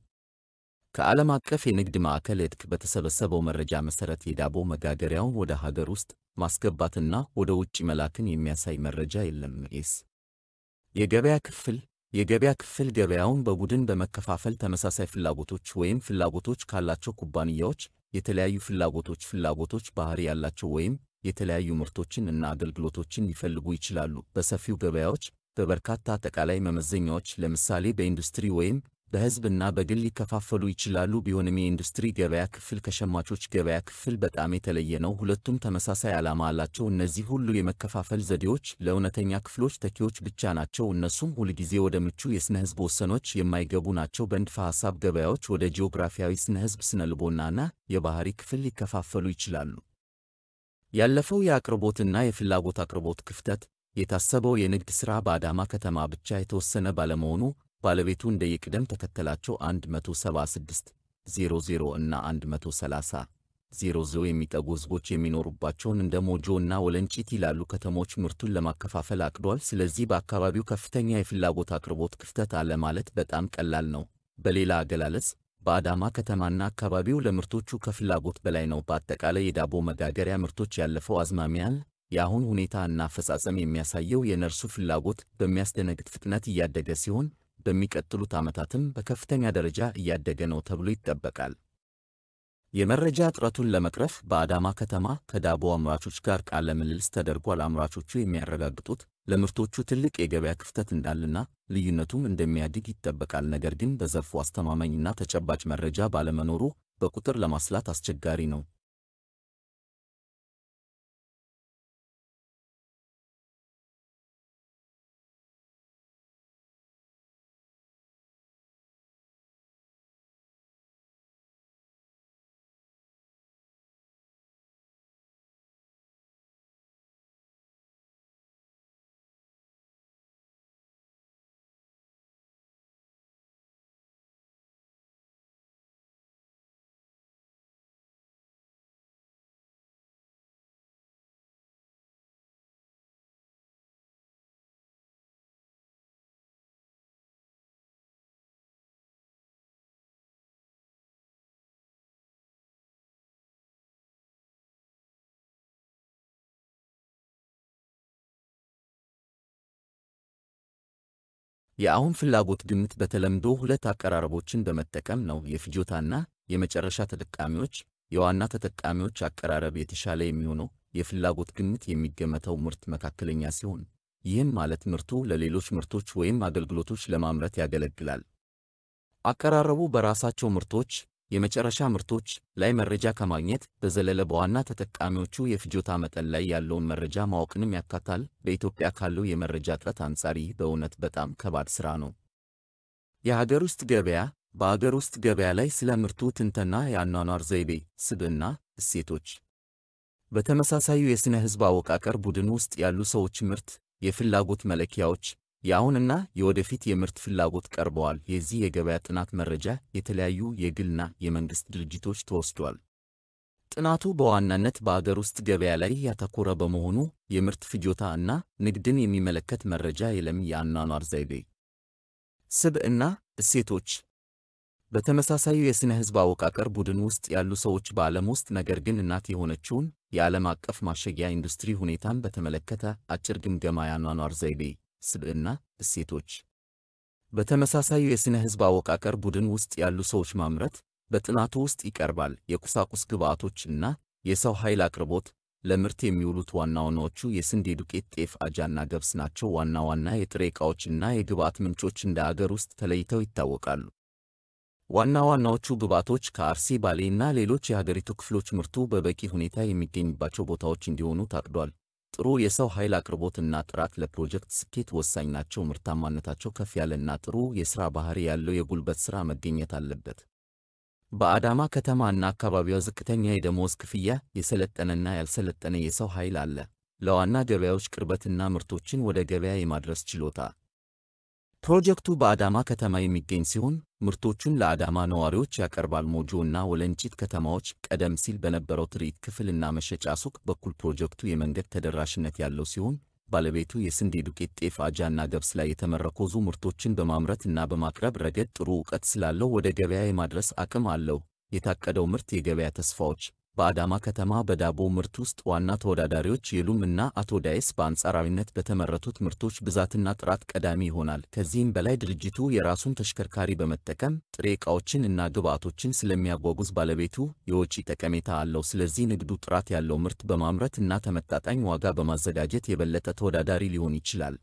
ከዓለም አቀፍ የንግድ ማዕከል ኤድክ በተሰበሰበው መረጃ መሠረት የዳቦ መጋገሪያውን ወደ ሀገር ውስጥ ማስገባትና ወደ ውጭ መላክን የሚያሳይ መረጃ የለም። ኤስ የገበያ ክፍል የገበያ ክፍል ገበያውን በቡድን በመከፋፈል ተመሳሳይ ፍላጎቶች ወይም ፍላጎቶች ካላቸው ኩባንያዎች የተለያዩ ፍላጎቶች ፍላጎቶች ባህሪ ያላቸው ወይም የተለያዩ ምርቶችን እና አገልግሎቶችን ሊፈልጉ ይችላሉ። በሰፊው ገበያዎች በበርካታ አጠቃላይ መመዘኛዎች ለምሳሌ በኢንዱስትሪ ወይም በሕዝብና በግል ሊከፋፈሉ ይችላሉ። ቢሆንም የኢንዱስትሪ ገበያ ክፍል ከሸማቾች ገበያ ክፍል በጣም የተለየ ነው። ሁለቱም ተመሳሳይ ዓላማ አላቸው። እነዚህ ሁሉ የመከፋፈል ዘዴዎች ለእውነተኛ ክፍሎች ተኪዎች ብቻ ናቸው። እነሱም ሁልጊዜ ወደ ምቹ የሥነ ሕዝብ ወሰኖች የማይገቡ ናቸው። በንድፈ ሐሳብ ገበያዎች ወደ ጂኦግራፊያዊ ሥነ ሕዝብ፣ ሥነ ልቦናና የባህሪ ክፍል ሊከፋፈሉ ይችላሉ። ያለፈው የአቅርቦትና የፍላጎት አቅርቦት ክፍተት የታሰበው የንግድ ሥራ በአዳማ ከተማ ብቻ የተወሰነ ባለመሆኑ ባለቤቱ እንደየቅደም ተከተላቸው 176 00 እና 130 00 የሚጠጉ ህዝቦች የሚኖሩባቸውን እንደ ሞጆ እና ወለንጪት ይላሉ ከተሞች ምርቱን ለማከፋፈል አቅዷል። ስለዚህ በአካባቢው ከፍተኛ የፍላጎት አቅርቦት ክፍተት አለ ማለት በጣም ቀላል ነው። በሌላ አገላለጽ በአዳማ ከተማና አካባቢው ለምርቶቹ ከፍላጎት በላይ ነው። በአጠቃላይ የዳቦ መጋገሪያ ምርቶች ያለፈው አዝማሚያል የአሁን ሁኔታ እና አፈጻጸም የሚያሳየው የነርሱ ፍላጎት በሚያስደነግጥ ፍጥነት እያደገ ሲሆን በሚቀጥሉት ዓመታትም በከፍተኛ ደረጃ እያደገ ነው ተብሎ ይጠበቃል። የመረጃ እጥረቱን ለመቅረፍ በአዳማ ከተማ ከዳቦ አምራቾች ጋር ቃለ ምልልስ ተደርጓል። አምራቾቹ የሚያረጋግጡት ለምርቶቹ ትልቅ የገበያ ክፍተት እንዳለና ልዩነቱም እንደሚያድግ ይጠበቃል። ነገር ግን በዘርፉ አስተማማኝና ተጨባጭ መረጃ ባለመኖሩ በቁጥር ለማስላት አስቸጋሪ ነው። የአሁን ፍላጎት ግምት በተለምዶ ሁለት አቀራረቦችን በመጠቀም ነው። የፍጆታና የመጨረሻ ተጠቃሚዎች የዋና ተጠቃሚዎች አቀራረብ የተሻለ የሚሆነው የፍላጎት ግምት የሚገመተው ምርት መካከለኛ ሲሆን፣ ይህም ማለት ምርቱ ለሌሎች ምርቶች ወይም አገልግሎቶች ለማምረት ያገለግላል። አቀራረቡ በራሳቸው ምርቶች የመጨረሻ ምርቶች ላይ መረጃ ከማግኘት በዘለለ በዋና ተጠቃሚዎቹ የፍጆታ መጠን ላይ ያለውን መረጃ ማወቅንም ያካታል። በኢትዮጵያ ካለው የመረጃ እጥረት አንጻር ይህ በእውነት በጣም ከባድ ሥራ ነው። የሀገር ውስጥ ገበያ በአገር ውስጥ ገበያ ላይ ስለ ምርቱ ትንተና፣ የአኗኗር ዘይቤ፣ ስብዕና፣ እሴቶች፣ በተመሳሳዩ የሥነ ሕዝብ አወቃቀር ቡድን ውስጥ ያሉ ሰዎች ምርት የፍላጎት መለኪያዎች የአሁንና የወደፊት የምርት ፍላጎት ቀርበዋል። የዚህ የገበያ ጥናት መረጃ የተለያዩ የግልና የመንግሥት ድርጅቶች ተወስዷል። ጥናቱ በዋናነት በአገር ውስጥ ገበያ ላይ ያተኮረ በመሆኑ የምርት ፍጆታ እና ንግድን የሚመለከት መረጃ የለም። የአኗኗር ዘይቤ፣ ስብዕና፣ እሴቶች በተመሳሳዩ የሥነ ሕዝብ አወቃቀር ቡድን ውስጥ ያሉ ሰዎች በዓለም ውስጥ ነገር ግን እናት የሆነችውን የዓለም አቀፍ ማሸጊያ ኢንዱስትሪ ሁኔታን በተመለከተ አጭር ግምገማ የአኗኗር ዘይቤ ስብዕና፣ እሴቶች። በተመሳሳዩ የሥነ ሕዝብ አወቃቀር ቡድን ውስጥ ያሉ ሰዎች ማምረት በጥናቱ ውስጥ ይቀርባል። የቁሳቁስ ግብዓቶች እና የሰው ኃይል አቅርቦት ለምርት የሚውሉት ዋና ዋናዎቹ የስንዴ ዱቄት፣ ጤፍ፣ አጃና ገብስ ናቸው። ዋና ዋና የጥሬ ዕቃዎችና የግብዓት ምንጮች እንደ አገር ውስጥ ተለይተው ይታወቃሉ። ዋና ዋናዎቹ ግብዓቶች ከአርሲ፣ ባሌ እና ሌሎች የሀገሪቱ ክፍሎች ምርቱ በበቂ ሁኔታ የሚገኝባቸው ቦታዎች እንዲሆኑ ታቅዷል። ጥሩ የሰው ኃይል አቅርቦትና ጥራት ለፕሮጀክት ስኬት ወሳኝ ናቸው። ምርታማነታቸው ከፍ ያለና ጥሩ የሥራ ባህሪ ያለው የጉልበት ሥራ መገኘት አለበት። በአዳማ ከተማ እና አካባቢዋ ዝቅተኛ የደሞዝ ክፍያ፣ የሰለጠነና ያልሰለጠነ የሰው ኃይል አለ። ለዋና ገበያዎች ቅርበትና ምርቶችን ወደ ገበያ የማድረስ ችሎታ ፕሮጀክቱ በአዳማ ከተማ የሚገኝ ሲሆን ምርቶቹን ለአዳማ ነዋሪዎች ያቀርባል። ሞጆ እና ወለንጭት ከተማዎች ቀደም ሲል በነበረው ትርኢት ክፍል እና መሸጫ ሱቅ በኩል ፕሮጀክቱ የመንገድ ተደራሽነት ያለው ሲሆን ባለቤቱ የስንዴ ዱቄት፣ ጤፍ፣ አጃ እና ገብስ ላይ የተመረኮዙ ምርቶችን በማምረት እና በማቅረብ ረገድ ጥሩ እውቀት ስላለው ወደ ገበያ የማድረስ አቅም አለው። የታቀደው ምርት የገበያ ተስፋዎች በአዳማ ከተማ በዳቦ ምርት ውስጥ ዋና ተወዳዳሪዎች የሉም እና አቶ ዳይስ በአንጻራዊነት በተመረቱት ምርቶች ብዛትና ጥራት ቀዳሚ ይሆናል። ከዚህም በላይ ድርጅቱ የራሱን ተሽከርካሪ በመጠቀም ጥሬ ዕቃዎችን እና ግብዓቶችን ስለሚያጓጉዝ ባለቤቱ የወጪ ጠቀሜታ አለው። ስለዚህ ንግዱ ጥራት ያለው ምርት በማምረት እና ተመጣጣኝ ዋጋ በማዘጋጀት የበለጠ ተወዳዳሪ ሊሆን ይችላል።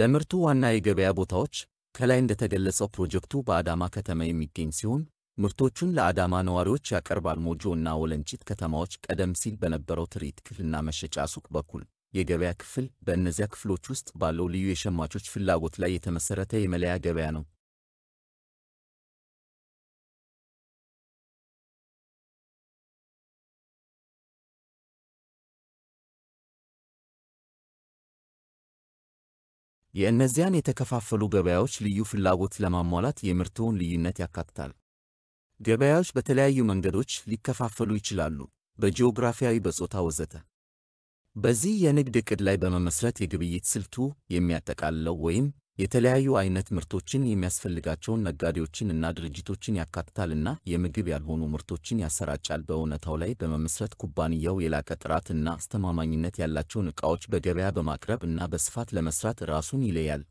ለምርቱ ዋና የገበያ ቦታዎች ከላይ እንደተገለጸው ፕሮጀክቱ በአዳማ ከተማ የሚገኝ ሲሆን ምርቶቹን ለአዳማ ነዋሪዎች ያቀርባል። ሞጆ እና ወለንጪት ከተማዎች ቀደም ሲል በነበረው ትርኢት ክፍልና መሸጫ ሱቅ በኩል የገበያ ክፍል በእነዚያ ክፍሎች ውስጥ ባለው ልዩ የሸማቾች ፍላጎት ላይ የተመሠረተ የመለያ ገበያ ነው። የእነዚያን የተከፋፈሉ ገበያዎች ልዩ ፍላጎት ለማሟላት የምርትውን ልዩነት ያካትታል። ገበያዎች በተለያዩ መንገዶች ሊከፋፈሉ ይችላሉ፣ በጂኦግራፊያዊ፣ በጾታ ወዘተ። በዚህ የንግድ ዕቅድ ላይ በመመስረት የግብይት ስልቱ የሚያጠቃልለው ወይም የተለያዩ አይነት ምርቶችን የሚያስፈልጋቸውን ነጋዴዎችን እና ድርጅቶችን ያካትታል እና የምግብ ያልሆኑ ምርቶችን ያሰራጫል። በእውነታው ላይ በመመስረት ኩባንያው የላቀ ጥራት እና አስተማማኝነት ያላቸውን ዕቃዎች በገበያ በማቅረብ እና በስፋት ለመስራት ራሱን ይለያል።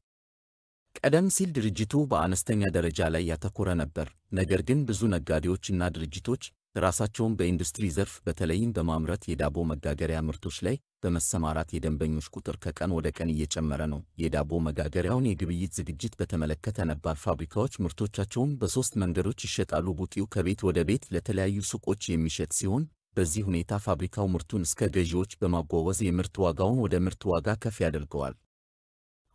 ቀደም ሲል ድርጅቱ በአነስተኛ ደረጃ ላይ ያተኮረ ነበር። ነገር ግን ብዙ ነጋዴዎችና ድርጅቶች ራሳቸውን በኢንዱስትሪ ዘርፍ በተለይም በማምረት የዳቦ መጋገሪያ ምርቶች ላይ በመሰማራት የደንበኞች ቁጥር ከቀን ወደ ቀን እየጨመረ ነው። የዳቦ መጋገሪያውን የግብይት ዝግጅት በተመለከተ ነባር ፋብሪካዎች ምርቶቻቸውን በሦስት መንገዶች ይሸጣሉ። ቡጢው ከቤት ወደ ቤት ለተለያዩ ሱቆች የሚሸጥ ሲሆን በዚህ ሁኔታ ፋብሪካው ምርቱን እስከ ገዢዎች በማጓጓዝ የምርት ዋጋውን ወደ ምርት ዋጋ ከፍ ያደርገዋል።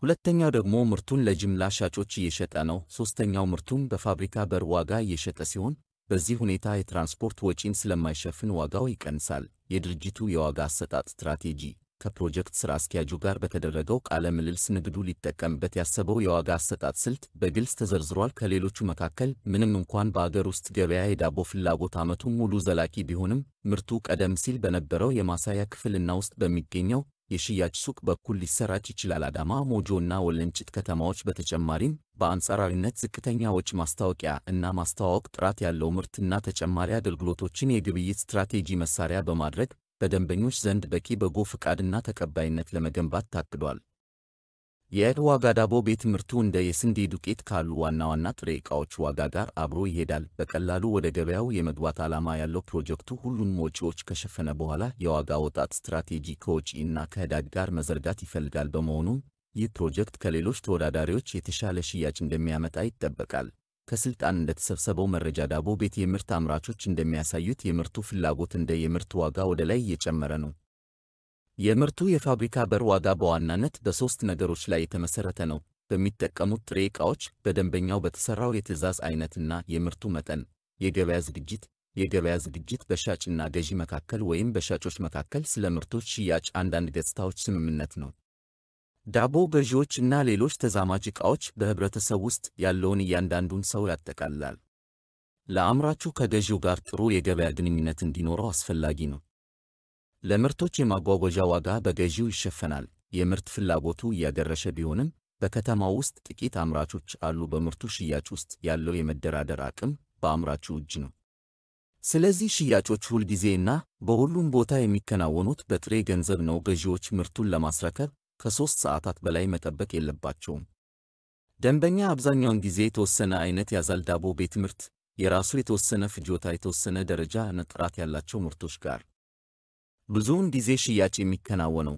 ሁለተኛው ደግሞ ምርቱን ለጅምላ ሻጮች እየሸጠ ነው። ሦስተኛው ምርቱን በፋብሪካ በር ዋጋ እየሸጠ ሲሆን በዚህ ሁኔታ የትራንስፖርት ወጪን ስለማይሸፍን ዋጋው ይቀንሳል። የድርጅቱ የዋጋ አሰጣጥ ስትራቴጂ ከፕሮጀክት ሥራ አስኪያጁ ጋር በተደረገው ቃለ ምልልስ ንግዱ ሊጠቀምበት ያሰበው የዋጋ አሰጣጥ ስልት በግልጽ ተዘርዝሯል። ከሌሎቹ መካከል ምንም እንኳን በአገር ውስጥ ገበያ የዳቦ ፍላጎት ዓመቱን ሙሉ ዘላቂ ቢሆንም ምርቱ ቀደም ሲል በነበረው የማሳያ ክፍልና ውስጥ በሚገኘው የሽያጭ ሱቅ በኩል ሊሰራጭ ይችላል። አዳማ፣ ሞጆ እና ወለንጭት ከተማዎች በተጨማሪም በአንጻራዊነት ዝቅተኛ ወጪ ማስታወቂያ እና ማስተዋወቅ ጥራት ያለው ምርትና ተጨማሪ አገልግሎቶችን የግብይት ስትራቴጂ መሳሪያ በማድረግ በደንበኞች ዘንድ በቂ በጎ ፍቃድና ተቀባይነት ለመገንባት ታቅዷል። የእህል ዋጋ ዳቦ ቤት ምርቱ እንደ የስንዴ ዱቄት ካሉ ዋና ዋና ጥሬ ዕቃዎች ዋጋ ጋር አብሮ ይሄዳል። በቀላሉ ወደ ገበያው የመግባት ዓላማ ያለው ፕሮጀክቱ ሁሉንም ወጪዎች ከሸፈነ በኋላ የዋጋ ወጣት ስትራቴጂ ከወጪ እና ከዳድ ጋር መዘርጋት ይፈልጋል። በመሆኑም ይህ ፕሮጀክት ከሌሎች ተወዳዳሪዎች የተሻለ ሽያጭ እንደሚያመጣ ይጠበቃል። ከስልጣን እንደተሰብሰበው መረጃ ዳቦ ቤት የምርት አምራቾች እንደሚያሳዩት የምርቱ ፍላጎት እንደ የምርት ዋጋ ወደ ላይ እየጨመረ ነው። የምርቱ የፋብሪካ በር ዋጋ በዋናነት በሦስት ነገሮች ላይ የተመሠረተ ነው፤ በሚጠቀሙት ጥሬ ዕቃዎች፣ በደንበኛው በተሠራው የትዕዛዝ አይነትና የምርቱ መጠን። የገበያ ዝግጅት የገበያ ዝግጅት በሻጭና ገዢ መካከል ወይም በሻጮች መካከል ስለ ምርቶች ሽያጭ አንዳንድ ገጽታዎች ስምምነት ነው። ዳቦ ገዢዎች እና ሌሎች ተዛማጅ ዕቃዎች በኅብረተሰብ ውስጥ ያለውን እያንዳንዱን ሰው ያጠቃልላል። ለአምራቹ ከገዢው ጋር ጥሩ የገበያ ግንኙነት እንዲኖረው አስፈላጊ ነው። ለምርቶች የማጓጓዣ ዋጋ በገዢው ይሸፈናል። የምርት ፍላጎቱ እያገረሸ ቢሆንም በከተማ ውስጥ ጥቂት አምራቾች አሉ። በምርቱ ሽያጭ ውስጥ ያለው የመደራደር አቅም በአምራቹ እጅ ነው። ስለዚህ ሽያጮች ሁልጊዜና በሁሉም ቦታ የሚከናወኑት በጥሬ ገንዘብ ነው። ገዢዎች ምርቱን ለማስረከብ ከሦስት ሰዓታት በላይ መጠበቅ የለባቸውም። ደንበኛ አብዛኛውን ጊዜ የተወሰነ አይነት ያዛል። ዳቦ ቤት ምርት የራሱ የተወሰነ ፍጆታ፣ የተወሰነ ደረጃ ጥራት ያላቸው ምርቶች ጋር ብዙውን ጊዜ ሽያጭ የሚከናወነው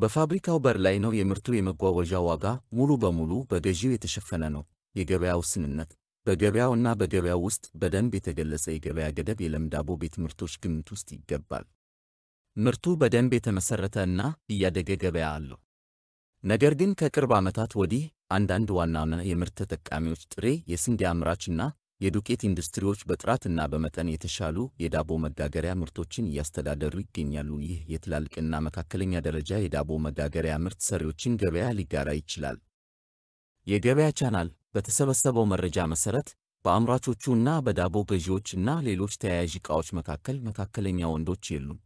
በፋብሪካው በር ላይ ነው። የምርቱ የመጓጓዣ ዋጋ ሙሉ በሙሉ በገዢው የተሸፈነ ነው። የገበያ ውስንነት በገበያው እና በገበያው ውስጥ በደንብ የተገለጸ የገበያ ገደብ የለም። ዳቦ ቤት ምርቶች ግምት ውስጥ ይገባል። ምርቱ በደንብ የተመሠረተ እና እያደገ ገበያ አለው። ነገር ግን ከቅርብ ዓመታት ወዲህ አንዳንድ ዋና የምርት ተጠቃሚዎች ጥሬ የስንዴ አምራች እና የዱቄት ኢንዱስትሪዎች በጥራትና በመጠን የተሻሉ የዳቦ መጋገሪያ ምርቶችን እያስተዳደሩ ይገኛሉ። ይህ የትላልቅና መካከለኛ ደረጃ የዳቦ መጋገሪያ ምርት ሰሪዎችን ገበያ ሊጋራ ይችላል። የገበያ ቻናል በተሰበሰበው መረጃ መሰረት በአምራቾቹ እና በዳቦ ገዢዎች እና ሌሎች ተያያዥ ዕቃዎች መካከል መካከለኛ ወንዶች የሉም።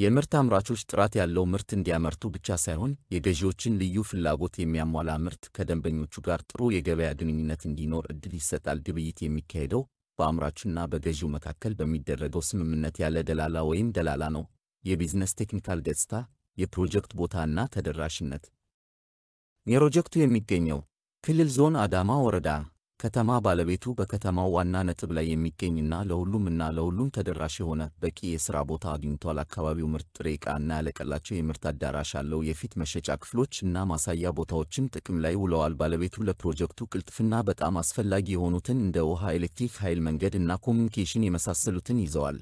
የምርት አምራቾች ጥራት ያለው ምርት እንዲያመርቱ ብቻ ሳይሆን የገዢዎችን ልዩ ፍላጎት የሚያሟላ ምርት ከደንበኞቹ ጋር ጥሩ የገበያ ግንኙነት እንዲኖር እድል ይሰጣል። ግብይት የሚካሄደው በአምራቹና በገዢው መካከል በሚደረገው ስምምነት ያለ ደላላ ወይም ደላላ ነው። የቢዝነስ ቴክኒካል ገጽታ፣ የፕሮጀክት ቦታ እና ተደራሽነት። የፕሮጀክቱ የሚገኘው ክልል ዞን አዳማ ወረዳ ከተማ ባለቤቱ በከተማው ዋና ነጥብ ላይ የሚገኝና ለሁሉም እና ለሁሉም ተደራሽ የሆነ በቂ የሥራ ቦታ አግኝቷል። አካባቢው ምርት ጥሬ ዕቃ እና ያለቀላቸው የምርት አዳራሽ አለው። የፊት መሸጫ ክፍሎች እና ማሳያ ቦታዎችም ጥቅም ላይ ውለዋል። ባለቤቱ ለፕሮጀክቱ ቅልጥፍና በጣም አስፈላጊ የሆኑትን እንደ ውሃ፣ ኤሌክትሪክ ኃይል፣ መንገድ እና ኮሚኒኬሽን የመሳሰሉትን ይዘዋል።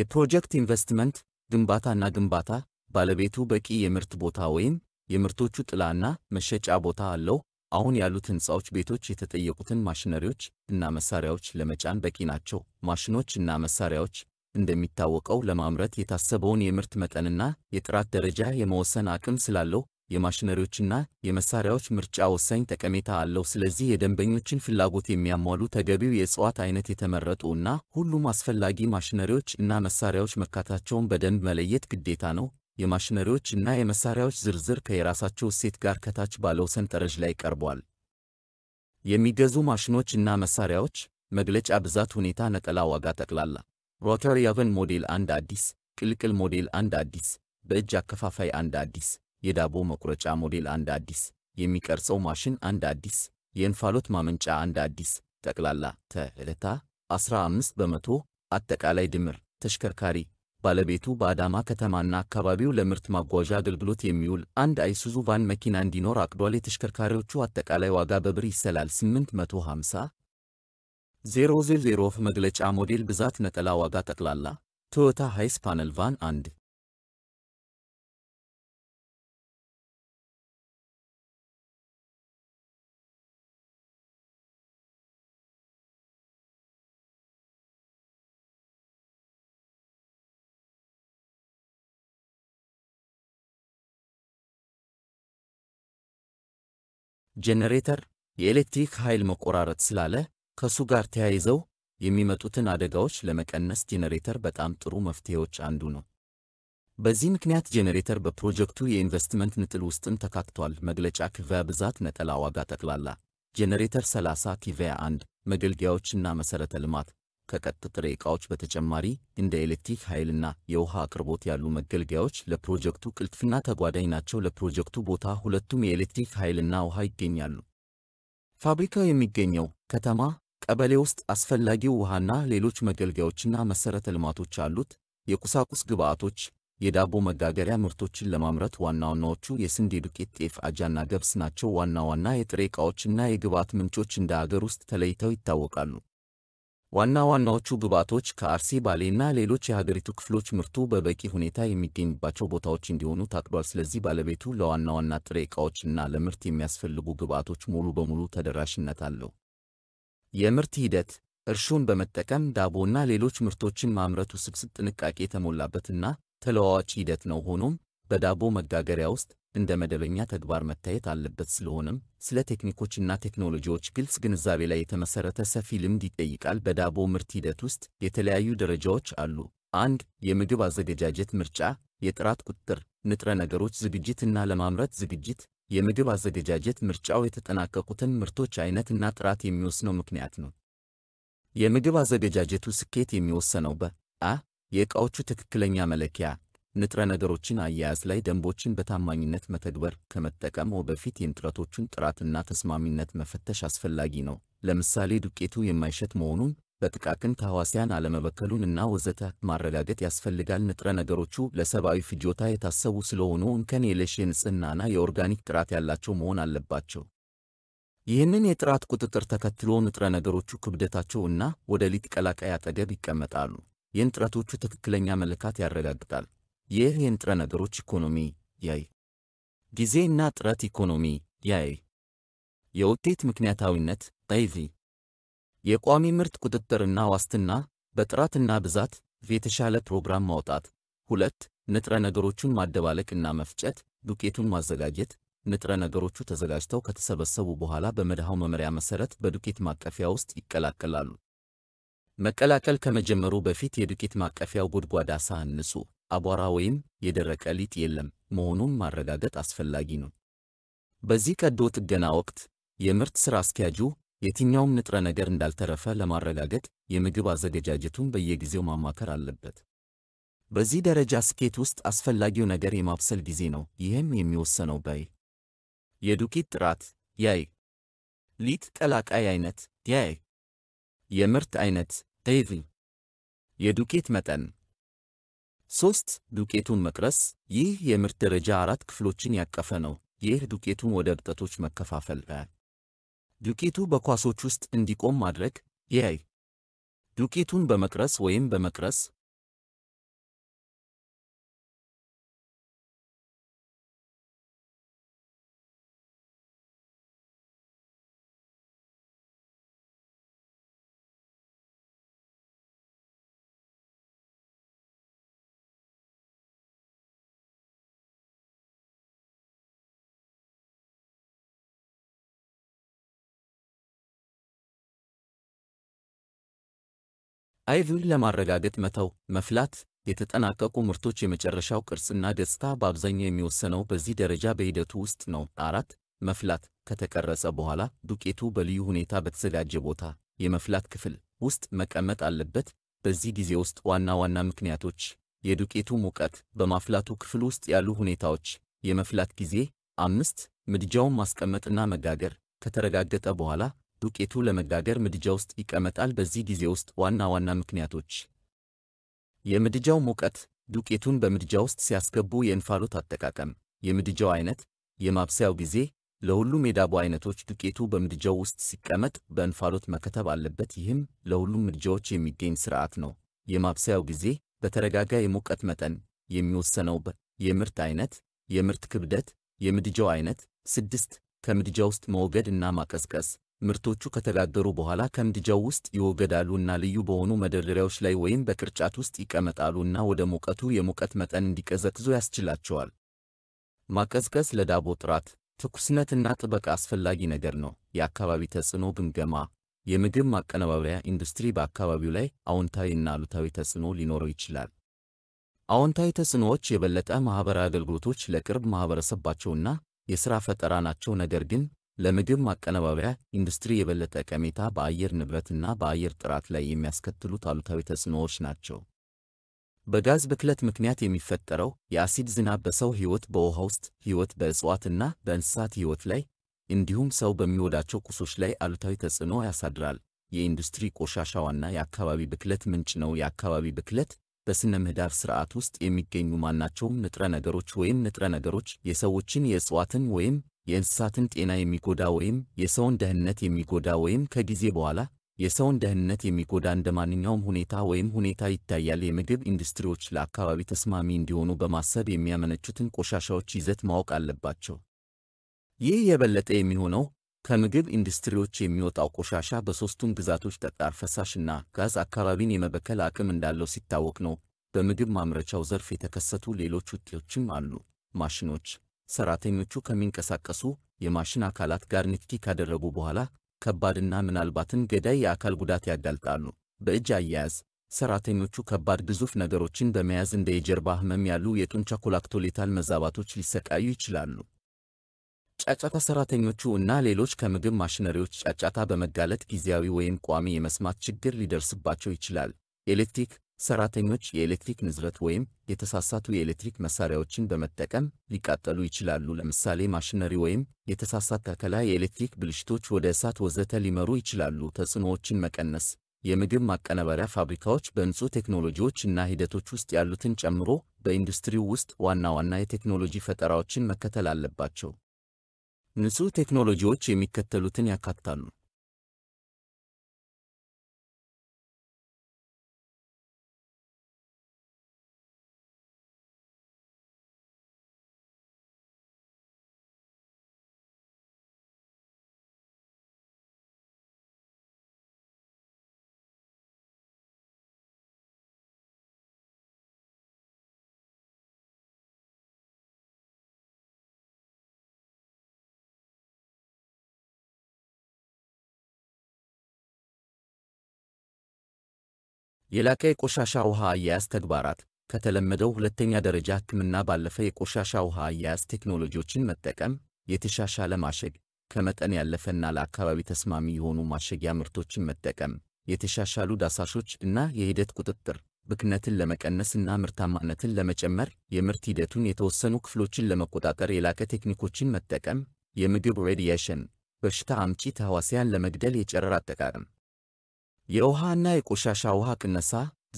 የፕሮጀክት ኢንቨስትመንት ግንባታ እና ግንባታ ባለቤቱ በቂ የምርት ቦታ ወይም የምርቶቹ ጥላና መሸጫ ቦታ አለው። አሁን ያሉት ሕንፃዎች፣ ቤቶች የተጠየቁትን ማሽነሪዎች እና መሳሪያዎች ለመጫን በቂ ናቸው። ማሽኖች እና መሳሪያዎች እንደሚታወቀው ለማምረት የታሰበውን የምርት መጠንና የጥራት ደረጃ የመወሰን አቅም ስላለው የማሽነሪዎችና የመሳሪያዎች ምርጫ ወሳኝ ጠቀሜታ አለው። ስለዚህ የደንበኞችን ፍላጎት የሚያሟሉ ተገቢው የእጽዋት አይነት፣ የተመረጡ እና ሁሉም አስፈላጊ ማሽነሪዎች እና መሳሪያዎች መካታቸውን በደንብ መለየት ግዴታ ነው። የማሽነሪዎች እና የመሳሪያዎች ዝርዝር ከየራሳቸው እሴት ጋር ከታች ባለው ሰንጠረዥ ላይ ቀርቧል። የሚገዙ ማሽኖች እና መሳሪያዎች መግለጫ ብዛት ሁኔታ ነጠላ ዋጋ ጠቅላላ ሮተር ያቨን ሞዴል አንድ አዲስ ቅልቅል ሞዴል አንድ አዲስ በእጅ አከፋፋይ አንድ አዲስ የዳቦ መቁረጫ ሞዴል አንድ አዲስ የሚቀርጸው ማሽን አንድ አዲስ የእንፋሎት ማመንጫ አንድ አዲስ ጠቅላላ ተዕለታ 15 በመቶ አጠቃላይ ድምር ተሽከርካሪ ባለቤቱ በአዳማ ከተማና አካባቢው ለምርት ማጓዣ አገልግሎት የሚውል አንድ አይሱዙ ቫን መኪና እንዲኖር አቅዷል። የተሽከርካሪዎቹ አጠቃላይ ዋጋ በብር ይሰላል 850 000 መግለጫ ሞዴል ብዛት ነጠላ ዋጋ ጠቅላላ ቶዮታ ሃይስ ፓነል ቫን አንድ ጄኔሬተር፣ የኤሌክትሪክ ኃይል መቆራረጥ ስላለ ከሱ ጋር ተያይዘው የሚመጡትን አደጋዎች ለመቀነስ ጄኔሬተር በጣም ጥሩ መፍትሄዎች አንዱ ነው። በዚህ ምክንያት ጄኔሬተር በፕሮጀክቱ የኢንቨስትመንት ንጥል ውስጥም ተካክቷል መግለጫ ክፍያ ብዛት፣ ነጠላ ዋጋ፣ ጠቅላላ ጄኔሬተር 30 ኪቪያ 1 መገልገያዎችና መሠረተ ልማት ከቀጥ ጥሬ ዕቃዎች በተጨማሪ እንደ ኤሌክትሪክ ኃይልና የውሃ አቅርቦት ያሉ መገልገያዎች ለፕሮጀክቱ ቅልጥፍና ተጓዳኝ ናቸው። ለፕሮጀክቱ ቦታ ሁለቱም የኤሌክትሪክ ኃይልና ውሃ ይገኛሉ። ፋብሪካው የሚገኘው ከተማ ቀበሌ ውስጥ አስፈላጊው ውሃና ሌሎች መገልገያዎችና መሠረተ ልማቶች አሉት። የቁሳቁስ ግብዓቶች የዳቦ መጋገሪያ ምርቶችን ለማምረት ዋና ዋናዎቹ የስንዴ ዱቄት፣ ጤፍ፣ አጃና ገብስ ናቸው። ዋና ዋና የጥሬ ዕቃዎችና የግብዓት ምንጮች እንደ አገር ውስጥ ተለይተው ይታወቃሉ። ዋና ዋናዎቹ ግብዓቶች ከአርሲ ባሌና ሌሎች የሀገሪቱ ክፍሎች ምርቱ በበቂ ሁኔታ የሚገኝባቸው ቦታዎች እንዲሆኑ ታቅዷል። ስለዚህ ባለቤቱ ለዋና ዋና ጥሬ ዕቃዎችና ለምርት የሚያስፈልጉ ግብዓቶች ሙሉ በሙሉ ተደራሽነት አለው። የምርት ሂደት እርሾን በመጠቀም ዳቦና ሌሎች ምርቶችን ማምረቱ ውስብስብ ጥንቃቄ የተሞላበትና ተለዋዋጭ ሂደት ነው። ሆኖም በዳቦ መጋገሪያ ውስጥ እንደ መደበኛ ተግባር መታየት አለበት። ስለሆነም ስለ ቴክኒኮችና ቴክኖሎጂዎች ግልጽ ግንዛቤ ላይ የተመሰረተ ሰፊ ልምድ ይጠይቃል። በዳቦ ምርት ሂደት ውስጥ የተለያዩ ደረጃዎች አሉ። አንድ የምግብ አዘገጃጀት ምርጫ፣ የጥራት ቁጥጥር፣ ንጥረ ነገሮች ዝግጅት እና ለማምረት ዝግጅት። የምግብ አዘገጃጀት ምርጫው የተጠናቀቁትን ምርቶች አይነት እና ጥራት የሚወስነው ምክንያት ነው። የምግብ አዘገጃጀቱ ስኬት የሚወሰነው በ አ ትክክለኛ መለኪያ ንጥረ ነገሮችን አያያዝ ላይ ደንቦችን በታማኝነት መተግበር ከመጠቀም በፊት የንጥረቶቹን ጥራትና ተስማሚነት መፈተሽ አስፈላጊ ነው። ለምሳሌ ዱቄቱ የማይሸት መሆኑን በጥቃቅን ተህዋሲያን አለመበከሉን እና ወዘተ ማረጋገጥ ያስፈልጋል። ንጥረ ነገሮቹ ለሰብአዊ ፍጆታ የታሰቡ ስለሆኑ እንከን የለሽ የንጽህናና የኦርጋኒክ ጥራት ያላቸው መሆን አለባቸው። ይህንን የጥራት ቁጥጥር ተከትሎ ንጥረ ነገሮቹ ክብደታቸው እና ወደ ሊጥ ቀላቃይ አጠገብ ይቀመጣሉ። የንጥረቶቹ ትክክለኛ መለካት ያረጋግጣል። ይህ የንጥረ ነገሮች ኢኮኖሚ ያይ ጊዜና ጥረት ኢኮኖሚ ያይ የውጤት ምክንያታዊነት ጠይቪ የቋሚ ምርት ቁጥጥርና ዋስትና በጥራትና ብዛት የተሻለ ፕሮግራም ማውጣት። ሁለት ንጥረ ነገሮቹን ማደባለቅና መፍጨት፣ ዱቄቱን ማዘጋጀት። ንጥረ ነገሮቹ ተዘጋጅተው ከተሰበሰቡ በኋላ በመድሃው መመሪያ መሰረት በዱቄት ማቀፊያ ውስጥ ይቀላቀላሉ። መቀላቀል ከመጀመሩ በፊት የዱቄት ማቀፊያው ጎድጓዳ ሳህን ንጹህ አቧራ ወይም የደረቀ ሊጥ የለም መሆኑን ማረጋገጥ አስፈላጊ ነው። በዚህ ቀዶ ጥገና ወቅት የምርት ሥራ አስኪያጁ የትኛውም ንጥረ ነገር እንዳልተረፈ ለማረጋገጥ የምግብ አዘገጃጀቱን በየጊዜው ማማከር አለበት። በዚህ ደረጃ ስኬት ውስጥ አስፈላጊው ነገር የማብሰል ጊዜ ነው። ይህም የሚወሰነው በይ የዱቄት ጥራት ያይ ሊጥ ቀላቃይ አይነት ያይ የምርት አይነት ቴቪ የዱቄት መጠን ሶስት ዱቄቱን መቅረስ። ይህ የምርት ደረጃ አራት ክፍሎችን ያቀፈ ነው። ይህ ዱቄቱን ወደ እብጠቶች መከፋፈል። ዱቄቱ በኳሶች ውስጥ እንዲቆም ማድረግ። የይ ዱቄቱን በመቅረስ ወይም በመቅረስ አይቪውን ለማረጋገጥ መተው መፍላት የተጠናቀቁ ምርቶች የመጨረሻው ቅርጽና ገጽታ በአብዛኛው የሚወሰነው በዚህ ደረጃ በሂደቱ ውስጥ ነው። አራት መፍላት ከተቀረጸ በኋላ ዱቄቱ በልዩ ሁኔታ በተዘጋጀ ቦታ የመፍላት ክፍል ውስጥ መቀመጥ አለበት። በዚህ ጊዜ ውስጥ ዋና ዋና ምክንያቶች የዱቄቱ ሙቀት፣ በማፍላቱ ክፍል ውስጥ ያሉ ሁኔታዎች፣ የመፍላት ጊዜ። አምስት ምድጃውን ማስቀመጥና መጋገር ከተረጋገጠ በኋላ ዱቄቱ ለመጋገር ምድጃ ውስጥ ይቀመጣል። በዚህ ጊዜ ውስጥ ዋና ዋና ምክንያቶች የምድጃው ሙቀት፣ ዱቄቱን በምድጃ ውስጥ ሲያስገቡ የእንፋሎት አጠቃቀም፣ የምድጃው አይነት፣ የማብሰያው ጊዜ። ለሁሉም የዳቦ አይነቶች ዱቄቱ በምድጃው ውስጥ ሲቀመጥ በእንፋሎት መከተብ አለበት። ይህም ለሁሉም ምድጃዎች የሚገኝ ስርዓት ነው። የማብሰያው ጊዜ በተረጋጋ የሙቀት መጠን የሚወሰነው የምርት አይነት፣ የምርት ክብደት፣ የምድጃው አይነት። ስድስት ከምድጃ ውስጥ መወገድ እና ማቀዝቀዝ ምርቶቹ ከተጋገሩ በኋላ ከምድጃው ውስጥ ይወገዳሉና ልዩ በሆኑ መደርደሪያዎች ላይ ወይም በቅርጫት ውስጥ ይቀመጣሉና ወደ ሙቀቱ የሙቀት መጠን እንዲቀዘቅዙ ያስችላቸዋል። ማቀዝቀዝ ለዳቦ ጥራት፣ ትኩስነትና ጥበቃ አስፈላጊ ነገር ነው። የአካባቢ ተጽዕኖ ግምገማ የምግብ ማቀነባበሪያ ኢንዱስትሪ በአካባቢው ላይ እና አሉታዊ ተጽዕኖ ሊኖረው ይችላል። አዎንታዊ ተጽዕኖዎች የበለጠ ማኅበራዊ አገልግሎቶች ለቅርብ ማኅበረሰባቸውና የሥራ ፈጠራ ናቸው። ነገር ግን ለምግብ ማቀነባበሪያ ኢንዱስትሪ የበለጠ ጠቀሜታ በአየር ንብረትና በአየር ጥራት ላይ የሚያስከትሉት አሉታዊ ተጽዕኖዎች ናቸው። በጋዝ ብክለት ምክንያት የሚፈጠረው የአሲድ ዝናብ በሰው ሕይወት፣ በውሃ ውስጥ ሕይወት፣ በእጽዋትና በእንስሳት ሕይወት ላይ እንዲሁም ሰው በሚወዳቸው ቁሶች ላይ አሉታዊ ተጽዕኖ ያሳድራል። የኢንዱስትሪ ቆሻሻ ዋና የአካባቢ ብክለት ምንጭ ነው። የአካባቢ ብክለት በሥነ ምህዳር ሥርዓት ውስጥ የሚገኙ ማናቸውም ንጥረ ነገሮች ወይም ንጥረ ነገሮች የሰዎችን፣ የእጽዋትን ወይም የእንስሳትን ጤና የሚጎዳ ወይም የሰውን ደህንነት የሚጎዳ ወይም ከጊዜ በኋላ የሰውን ደህንነት የሚጎዳ እንደ ማንኛውም ሁኔታ ወይም ሁኔታ ይታያል። የምግብ ኢንዱስትሪዎች ለአካባቢ ተስማሚ እንዲሆኑ በማሰብ የሚያመነቹትን ቆሻሻዎች ይዘት ማወቅ አለባቸው። ይህ የበለጠ የሚሆነው ከምግብ ኢንዱስትሪዎች የሚወጣው ቆሻሻ በሦስቱም ግዛቶች ጠጣር፣ ፈሳሽና ጋዝ አካባቢን የመበከል አቅም እንዳለው ሲታወቅ ነው። በምግብ ማምረቻው ዘርፍ የተከሰቱ ሌሎች ውጤቶችም አሉ። ማሽኖች ሰራተኞቹ ከሚንቀሳቀሱ የማሽን አካላት ጋር ንክኪ ካደረጉ በኋላ ከባድና ምናልባትን ገዳይ የአካል ጉዳት ያጋልጣሉ። በእጅ አያያዝ ሰራተኞቹ ከባድ ግዙፍ ነገሮችን በመያዝ እንደ የጀርባ ህመም ያሉ የጡንቻ ኮላክቶሌታል መዛባቶች ሊሰቃዩ ይችላሉ። ጫጫታ ሰራተኞቹ እና ሌሎች ከምግብ ማሽነሪዎች ጫጫታ በመጋለጥ ጊዜያዊ ወይም ቋሚ የመስማት ችግር ሊደርስባቸው ይችላል። ኤሌክትሪክ ሰራተኞች የኤሌክትሪክ ንዝረት ወይም የተሳሳቱ የኤሌክትሪክ መሳሪያዎችን በመጠቀም ሊቃጠሉ ይችላሉ። ለምሳሌ ማሽነሪ ወይም የተሳሳት ተከላ፣ የኤሌክትሪክ ብልሽቶች ወደ እሳት ወዘተ ሊመሩ ይችላሉ። ተጽዕኖዎችን መቀነስ የምግብ ማቀነባበሪያ ፋብሪካዎች በንጹህ ቴክኖሎጂዎች እና ሂደቶች ውስጥ ያሉትን ጨምሮ በኢንዱስትሪው ውስጥ ዋና ዋና የቴክኖሎጂ ፈጠራዎችን መከተል አለባቸው። ንጹህ ቴክኖሎጂዎች የሚከተሉትን ያካትታሉ። የላቀ የቆሻሻ ውሃ አያያዝ ተግባራት ከተለመደው ሁለተኛ ደረጃ ሕክምና ባለፈ የቆሻሻ ውሃ አያያዝ ቴክኖሎጂዎችን መጠቀም፣ የተሻሻለ ማሸግ፣ ከመጠን ያለፈና ለአካባቢ ተስማሚ የሆኑ ማሸጊያ ምርቶችን መጠቀም፣ የተሻሻሉ ዳሳሾች እና የሂደት ቁጥጥር፣ ብክነትን ለመቀነስ እና ምርታማነትን ለመጨመር፣ የምርት ሂደቱን የተወሰኑ ክፍሎችን ለመቆጣጠር የላቀ ቴክኒኮችን መጠቀም፣ የምግብ ሬዲየሽን በሽታ አምጪ ተህዋስያን ለመግደል የጨረር አጠቃቀም የውሃና የቆሻሻ ውሃ ቅነሳ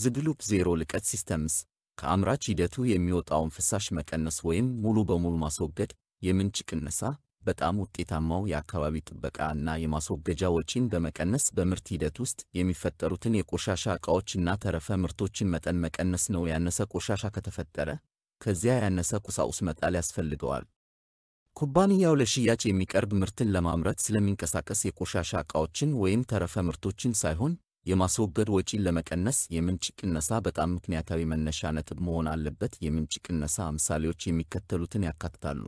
ዝግሉፕ ዜሮ ልቀት ሲስተምስ ከአምራች ሂደቱ የሚወጣውን ፍሳሽ መቀነስ ወይም ሙሉ በሙሉ ማስወገድ። የምንጭ ቅነሳ በጣም ውጤታማው የአካባቢ ጥበቃ እና የማስወገጃ ወጪን በመቀነስ በምርት ሂደት ውስጥ የሚፈጠሩትን የቆሻሻ ዕቃዎችና ተረፈ ምርቶችን መጠን መቀነስ ነው። ያነሰ ቆሻሻ ከተፈጠረ ከዚያ ያነሰ ቁሳቁስ መጣል ያስፈልገዋል። ኩባንያው ለሽያጭ የሚቀርብ ምርትን ለማምረት ስለሚንቀሳቀስ የቆሻሻ ዕቃዎችን ወይም ተረፈ ምርቶችን ሳይሆን የማስወገድ ወጪን ለመቀነስ የምንጭ ቅነሳ በጣም ምክንያታዊ መነሻ ነጥብ መሆን አለበት። የምንጭ ቅነሳ ምሳሌዎች የሚከተሉትን ያካትታሉ።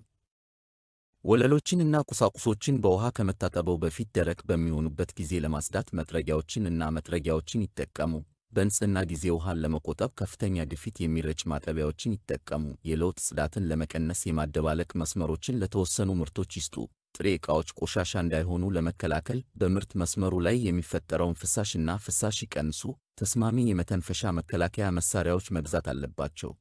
ወለሎችን እና ቁሳቁሶችን በውሃ ከመታጠበው በፊት ደረቅ በሚሆኑበት ጊዜ ለማጽዳት መጥረጊያዎችን እና መጥረጊያዎችን ይጠቀሙ። በንጽህና ጊዜ ውሃን ለመቆጠብ ከፍተኛ ግፊት የሚረጭ ማጠቢያዎችን ይጠቀሙ። የለውጥ ጽዳትን ለመቀነስ የማደባለቅ መስመሮችን ለተወሰኑ ምርቶች ይስጡ። ጥሬ ዕቃዎች ቆሻሻ እንዳይሆኑ ለመከላከል በምርት መስመሩ ላይ የሚፈጠረውን ፍሳሽና ፍሳሽ ይቀንሱ። ተስማሚ የመተንፈሻ መከላከያ መሳሪያዎች መግዛት አለባቸው።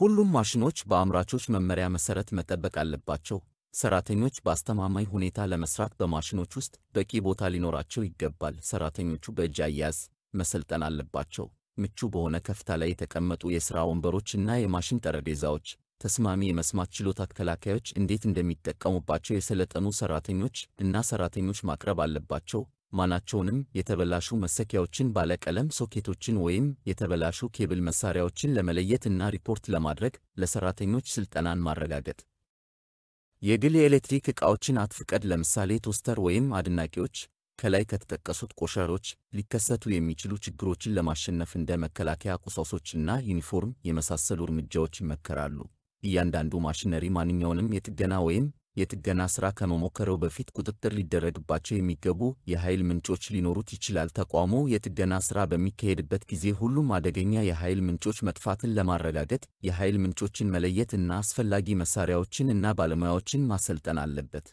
ሁሉም ማሽኖች በአምራቾች መመሪያ መሠረት መጠበቅ አለባቸው። ሰራተኞች በአስተማማኝ ሁኔታ ለመስራት በማሽኖች ውስጥ በቂ ቦታ ሊኖራቸው ይገባል። ሰራተኞቹ በእጅ አያያዝ መሰልጠን አለባቸው። ምቹ በሆነ ከፍታ ላይ የተቀመጡ የሥራ ወንበሮችና የማሽን ጠረጴዛዎች፣ ተስማሚ የመስማት ችሎታ ተከላካዮች እንዴት እንደሚጠቀሙባቸው የሰለጠኑ ሰራተኞች እና ሰራተኞች ማቅረብ አለባቸው። ማናቸውንም የተበላሹ መሰኪያዎችን፣ ባለቀለም ሶኬቶችን ወይም የተበላሹ ኬብል መሳሪያዎችን ለመለየት እና ሪፖርት ለማድረግ ለሰራተኞች ስልጠናን ማረጋገጥ። የግል የኤሌክትሪክ ዕቃዎችን አትፍቀድ። ለምሳሌ ቶስተር ወይም አድናቂዎች ከላይ ከተጠቀሱት ቆሻሾች ሊከሰቱ የሚችሉ ችግሮችን ለማሸነፍ እንደ መከላከያ ቁሳቁሶችና ዩኒፎርም የመሳሰሉ እርምጃዎች ይመከራሉ። እያንዳንዱ ማሽነሪ ማንኛውንም የጥገና ወይም የጥገና ሥራ ከመሞከረው በፊት ቁጥጥር ሊደረግባቸው የሚገቡ የኃይል ምንጮች ሊኖሩት ይችላል። ተቋሙ የጥገና ሥራ በሚካሄድበት ጊዜ ሁሉም አደገኛ የኃይል ምንጮች መጥፋትን ለማረጋገጥ የኃይል ምንጮችን መለየት እና አስፈላጊ መሣሪያዎችን እና ባለሙያዎችን ማሰልጠን አለበት።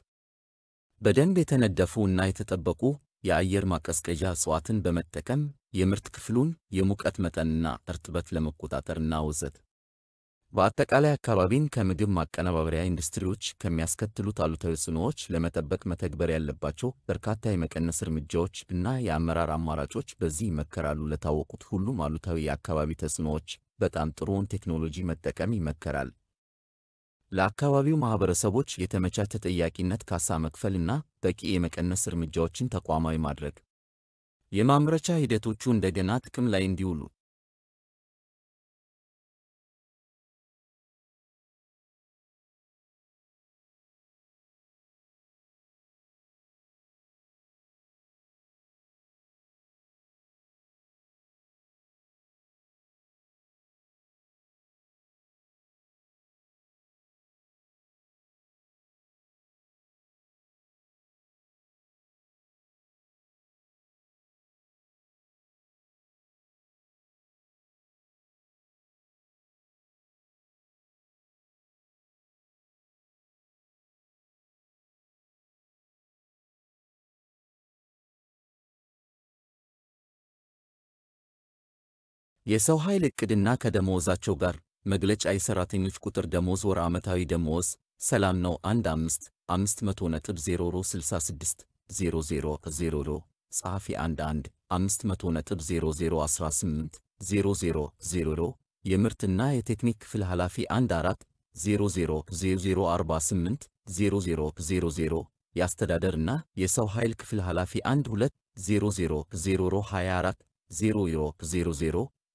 በደንብ የተነደፉ እና የተጠበቁ የአየር ማቀዝቀዣ እጽዋትን በመጠቀም የምርት ክፍሉን የሙቀት መጠንና እርጥበት ለመቆጣጠር ለመቆጣጠርና ወዘተ በአጠቃላይ አካባቢን ከምግብ ማቀነባበሪያ ኢንዱስትሪዎች ከሚያስከትሉት አሉታዊ ተጽዕኖዎች ለመጠበቅ መተግበር ያለባቸው በርካታ የመቀነስ እርምጃዎች እና የአመራር አማራጮች በዚህ ይመከራሉ። ለታወቁት ሁሉም አሉታዊ የአካባቢ ተጽዕኖዎች በጣም ጥሩውን ቴክኖሎጂ መጠቀም ይመከራል። ለአካባቢው ማህበረሰቦች የተመቻቸ ተጠያቂነት ካሳ መክፈልና በቂ የመቀነስ እርምጃዎችን ተቋማዊ ማድረግ የማምረቻ ሂደቶቹ እንደገና ጥቅም ላይ እንዲውሉ የሰው ኃይል ዕቅድና ከደመወዛቸው ጋር መግለጫ የሠራተኞች ቁጥር ደሞዝ ወር ዓመታዊ ደመወዝ ሰላም ነው 1 ጸሐፊ 1 የምርትና የቴክኒክ ክፍል ኃላፊ 1 የአስተዳደርና የሰው ኃይል ክፍል ኃላፊ 1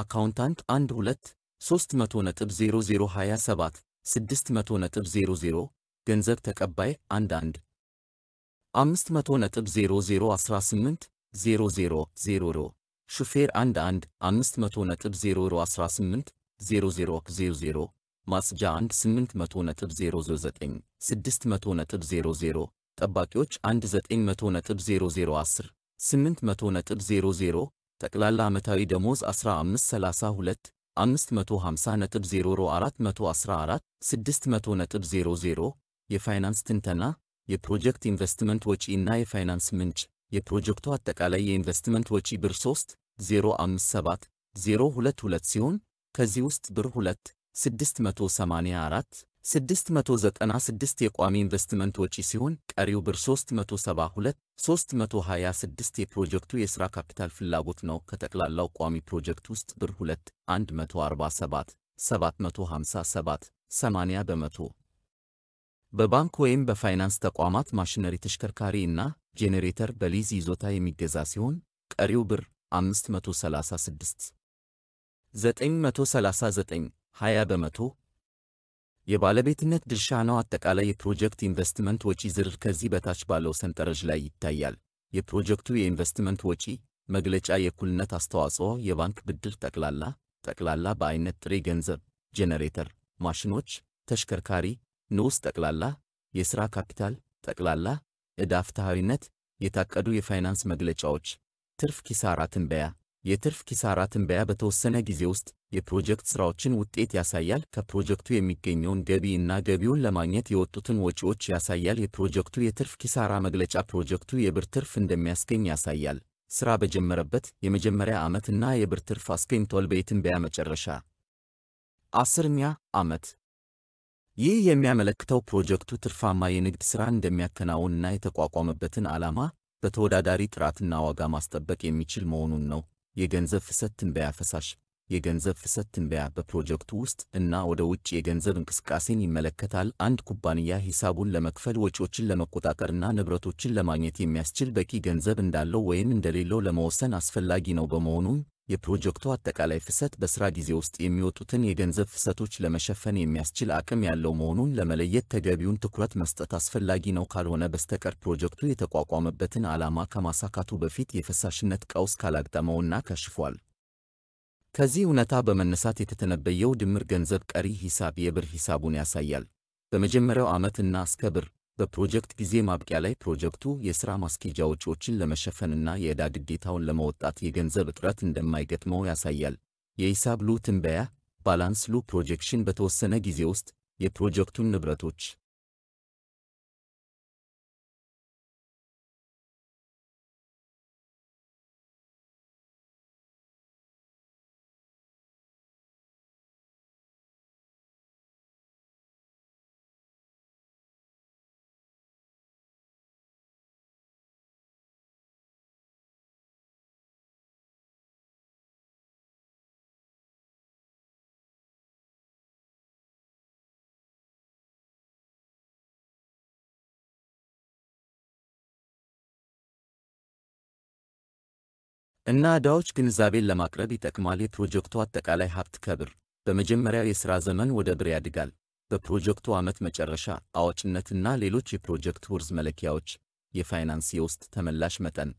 አካውንታንት 1 2 300.0027 600.00 ገንዘብ ተቀባይ 11 500.0018 0000 ሹፌር 11 500.0018 0000 ማስጃ 1 800.009 600.00 ጠባቂዎች 1 900.0010 800.00 ጠቅላላ ዓመታዊ ደሞዝ 1532 የፋይናንስ ትንተና የፕሮጀክት ኢንቨስትመንት ወጪ እና የፋይናንስ ምንጭ የፕሮጀክቱ አጠቃላይ የኢንቨስትመንት ወጪ ብር 3 057 022 ሲሆን ከዚህ ውስጥ ብር 2 684 696 የቋሚ ኢንቨስትመንት ወጪ ሲሆን ቀሪው ብር 372 326 የፕሮጀክቱ የሥራ ካፒታል ፍላጎት ነው። ከጠቅላላው ቋሚ ፕሮጀክት ውስጥ ብር 2 147 757 80 በመቶ በባንክ ወይም በፋይናንስ ተቋማት ማሽነሪ፣ ተሽከርካሪ እና ጄኔሬተር በሊዝ ይዞታ የሚገዛ ሲሆን ቀሪው ብር 536 939 20 በመቶ የባለቤትነት ድርሻ ነው። አጠቃላይ የፕሮጀክት ኢንቨስትመንት ወጪ ዝርዝር ከዚህ በታች ባለው ሰንጠረዥ ላይ ይታያል። የፕሮጀክቱ የኢንቨስትመንት ወጪ መግለጫ፣ የእኩልነት አስተዋጽኦ፣ የባንክ ብድር፣ ጠቅላላ ጠቅላላ በአይነት ጥሬ ገንዘብ፣ ጄኔሬተር፣ ማሽኖች፣ ተሽከርካሪ፣ ንዑስ ጠቅላላ የሥራ ካፒታል፣ ጠቅላላ ዕዳ፣ ፍትሐዊነት፣ የታቀዱ የፋይናንስ መግለጫዎች፣ ትርፍ ኪሳራ ትንበያ የትርፍ ኪሳራ ትንበያ በተወሰነ ጊዜ ውስጥ የፕሮጀክት ሥራዎችን ውጤት ያሳያል። ከፕሮጀክቱ የሚገኘውን ገቢ እና ገቢውን ለማግኘት የወጡትን ወጪዎች ያሳያል። የፕሮጀክቱ የትርፍ ኪሳራ መግለጫ ፕሮጀክቱ የብር ትርፍ እንደሚያስገኝ ያሳያል። ሥራ በጀመረበት የመጀመሪያ ዓመት እና የብር ትርፍ አስገኝቷል። በየትንበያ መጨረሻ አስርኛ ዓመት ይህ የሚያመለክተው ፕሮጀክቱ ትርፋማ የንግድ ሥራ እንደሚያከናውንና የተቋቋመበትን ዓላማ በተወዳዳሪ ጥራትና ዋጋ ማስጠበቅ የሚችል መሆኑን ነው። የገንዘብ ፍሰት ትንበያ ፈሳሽ የገንዘብ ፍሰት ትንበያ በፕሮጀክቱ ውስጥ እና ወደ ውጭ የገንዘብ እንቅስቃሴን ይመለከታል። አንድ ኩባንያ ሂሳቡን ለመክፈል፣ ወጪዎችን ለመቆጣጠርና ንብረቶችን ለማግኘት የሚያስችል በቂ ገንዘብ እንዳለው ወይም እንደሌለው ለመወሰን አስፈላጊ ነው። በመሆኑም የፕሮጀክቱ አጠቃላይ ፍሰት በስራ ጊዜ ውስጥ የሚወጡትን የገንዘብ ፍሰቶች ለመሸፈን የሚያስችል አቅም ያለው መሆኑን ለመለየት ተገቢውን ትኩረት መስጠት አስፈላጊ ነው። ካልሆነ በስተቀር ፕሮጀክቱ የተቋቋመበትን ዓላማ ከማሳካቱ በፊት የፈሳሽነት ቀውስ ካላግጠመውና ከሽፏል። ከዚህ እውነታ በመነሳት የተተነበየው ድምር ገንዘብ ቀሪ ሂሳብ የብር ሂሳቡን ያሳያል። በመጀመሪያው ዓመት እና እስከ ብር በፕሮጀክት ጊዜ ማብቂያ ላይ ፕሮጀክቱ የሥራ ማስኬጃ ወጪዎችን ለመሸፈንና የዕዳ ግዴታውን ለመወጣት የገንዘብ እጥረት እንደማይገጥመው ያሳያል። የሂሳብ ሉ ትንበያ ባላንስ ሉ ፕሮጀክሽን በተወሰነ ጊዜ ውስጥ የፕሮጀክቱን ንብረቶች እና ዕዳዎች ግንዛቤን ለማቅረብ ይጠቅማል። የፕሮጀክቱ አጠቃላይ ሀብት ከብር በመጀመሪያው የሥራ ዘመን ወደ ብር ያድጋል። በፕሮጀክቱ ዓመት መጨረሻ አዋጭነትና ሌሎች የፕሮጀክት ውርዝ መለኪያዎች የፋይናንስ የውስጥ ተመላሽ መጠን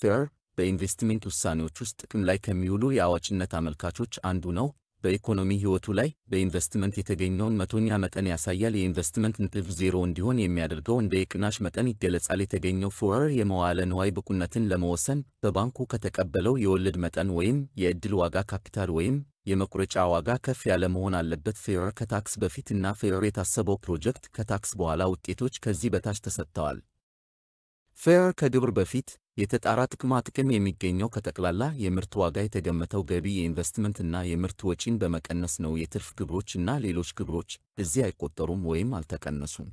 ፌር በኢንቨስትሜንት ውሳኔዎች ውስጥ ጥቅም ላይ ከሚውሉ የአዋጭነት አመልካቾች አንዱ ነው። በኢኮኖሚ ህይወቱ ላይ በኢንቨስትመንት የተገኘውን መቶኛ መጠን ያሳያል። የኢንቨስትመንት ንጥፍ ዜሮ እንዲሆን የሚያደርገው እንደ የቅናሽ መጠን ይገለጻል። የተገኘው ፎረር የመዋለ ንዋይ ብቁነትን ለመወሰን በባንኩ ከተቀበለው የወለድ መጠን ወይም የዕድል ዋጋ ካፒታል ወይም የመቁረጫ ዋጋ ከፍ ያለ መሆን አለበት። ፌረር ከታክስ በፊት እና ፌረር የታሰበው ፕሮጀክት ከታክስ በኋላ ውጤቶች ከዚህ በታች ተሰጥተዋል። ፌረር ከግብር በፊት የተጣራ ጥቅማ ጥቅም የሚገኘው ከጠቅላላ የምርት ዋጋ የተገመተው ገቢ የኢንቨስትመንት እና የምርት ወጪን በመቀነስ ነው። የትርፍ ግብሮች እና ሌሎች ግብሮች እዚህ አይቆጠሩም ወይም አልተቀነሱም።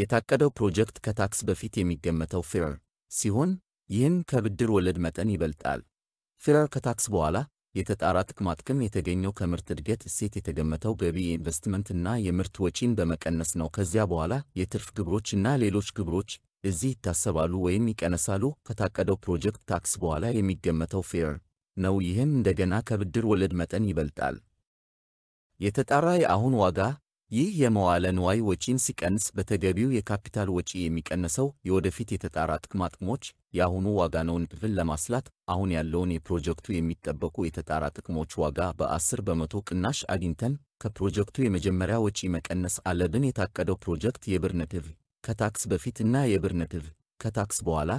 የታቀደው ፕሮጀክት ከታክስ በፊት የሚገመተው ፌረር ሲሆን ይህም ከብድር ወለድ መጠን ይበልጣል። ፌረር ከታክስ በኋላ የተጣራ ጥቅማ ጥቅም የተገኘው ከምርት እድገት እሴት የተገመተው ገቢ የኢንቨስትመንት እና የምርት ወጪን በመቀነስ ነው። ከዚያ በኋላ የትርፍ ግብሮች እና ሌሎች ግብሮች እዚህ ይታሰባሉ ወይም ይቀነሳሉ። ከታቀደው ፕሮጀክት ታክስ በኋላ የሚገመተው ፌር ነው። ይህም እንደገና ከብድር ወለድ መጠን ይበልጣል። የተጣራ የአሁን ዋጋ ይህ የመዋለ ንዋይ ወጪን ሲቀንስ በተገቢው የካፒታል ወጪ የሚቀነሰው የወደፊት የተጣራ ጥቅማ ጥቅሞች የአሁኑ ዋጋ ነውን? ክፍል ለማስላት አሁን ያለውን የፕሮጀክቱ የሚጠበቁ የተጣራ ጥቅሞች ዋጋ በ10 በመቶ ቅናሽ አግኝተን ከፕሮጀክቱ የመጀመሪያ ወጪ መቀነስ አለብን። የታቀደው ፕሮጀክት የብር ንድፍ ከታክስ በፊት እና የብር ንድብ ከታክስ በኋላ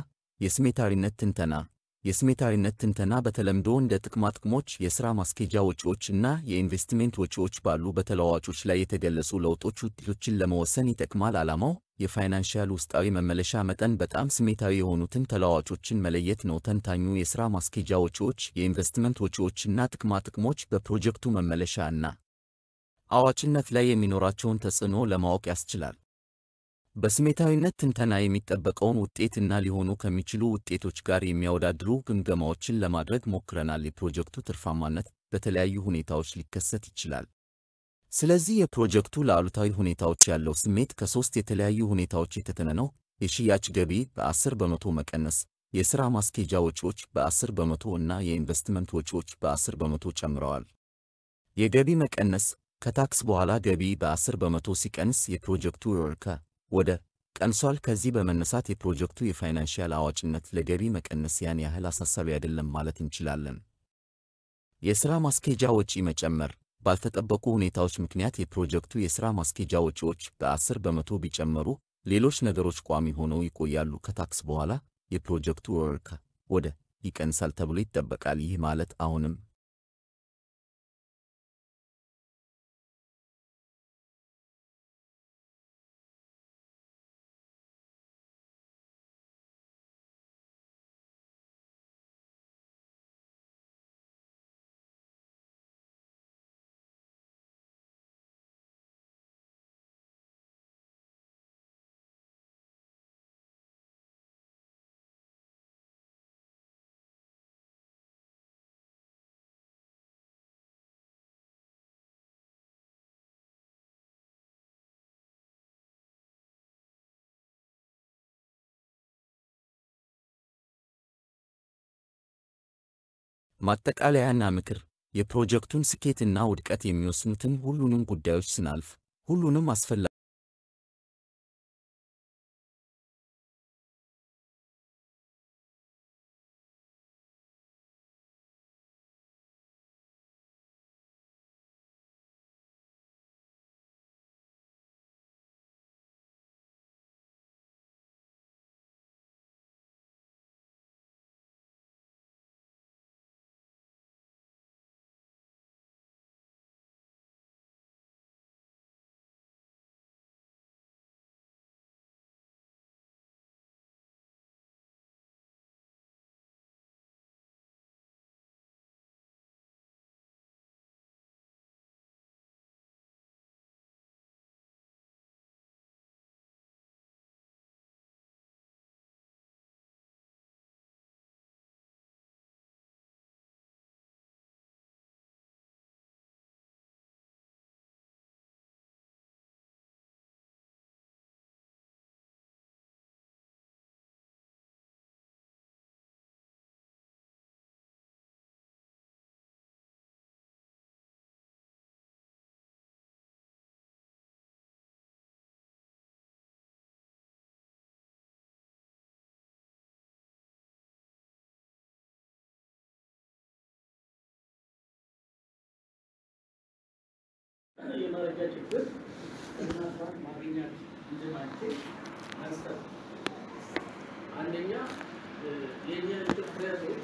የስሜታሪነት ትንተና የስሜታሪነት ትንተና በተለምዶ እንደ ጥቅማ ጥቅሞች፣ የሥራ ማስኬጃ ወጪዎች እና የኢንቨስትሜንት ወጪዎች ባሉ በተለዋዋጮች ላይ የተገለጹ ለውጦች ውጤቶችን ለመወሰን ይጠቅማል። ዓላማው የፋይናንሽያል ውስጣዊ መመለሻ መጠን በጣም ስሜታዊ የሆኑትን ተለዋዋጮችን መለየት ነው። ተንታኙ የሥራ ማስኬጃ ወጪዎች፣ የኢንቨስትመንት ወጪዎች እና ጥቅማ ጥቅሞች በፕሮጀክቱ መመለሻ እና አዋጭነት ላይ የሚኖራቸውን ተጽዕኖ ለማወቅ ያስችላል። በስሜታዊነት ትንተና የሚጠበቀውን ውጤትና ሊሆኑ ከሚችሉ ውጤቶች ጋር የሚያወዳድሩ ግምገማዎችን ለማድረግ ሞክረናል። የፕሮጀክቱ ትርፋማነት በተለያዩ ሁኔታዎች ሊከሰት ይችላል። ስለዚህ የፕሮጀክቱ ለአሉታዊ ሁኔታዎች ያለው ስሜት ከሶስት የተለያዩ ሁኔታዎች የተተነ ነው። የሽያጭ ገቢ በ10 በመቶ መቀነስ፣ የሥራ ማስኬጃ ወጪዎች በ10 በመቶ እና የኢንቨስትመንት ወጪዎች በ10 በመቶ ጨምረዋል። የገቢ መቀነስ ከታክስ በኋላ ገቢ በ10 በመቶ ሲቀንስ የፕሮጀክቱ ርከ ወደ ቀንሷል። ከዚህ በመነሳት የፕሮጀክቱ የፋይናንሽያል አዋጭነት ለገቢ መቀነስ ያን ያህል አሳሳቢ አይደለም ማለት እንችላለን። የሥራ ማስኬጃ ወጪ መጨመር ባልተጠበቁ ሁኔታዎች ምክንያት የፕሮጀክቱ የሥራ ማስኬጃ ወጪዎች በ10 በመቶ ቢጨመሩ፣ ሌሎች ነገሮች ቋሚ ሆነው ይቆያሉ። ከታክስ በኋላ የፕሮጀክቱ ወርከ ወደ ይቀንሳል ተብሎ ይጠበቃል። ይህ ማለት አሁንም ማጠቃለያና ምክር የፕሮጀክቱን ስኬትና ውድቀት የሚወስኑትን ሁሉንም ጉዳዮች ስናልፍ ሁሉንም አስፈላጊ የመረጃ ችግር እናቷ ማግኛት እንድናቸው መስጠት አንደኛ የእኛ ምክንያቶች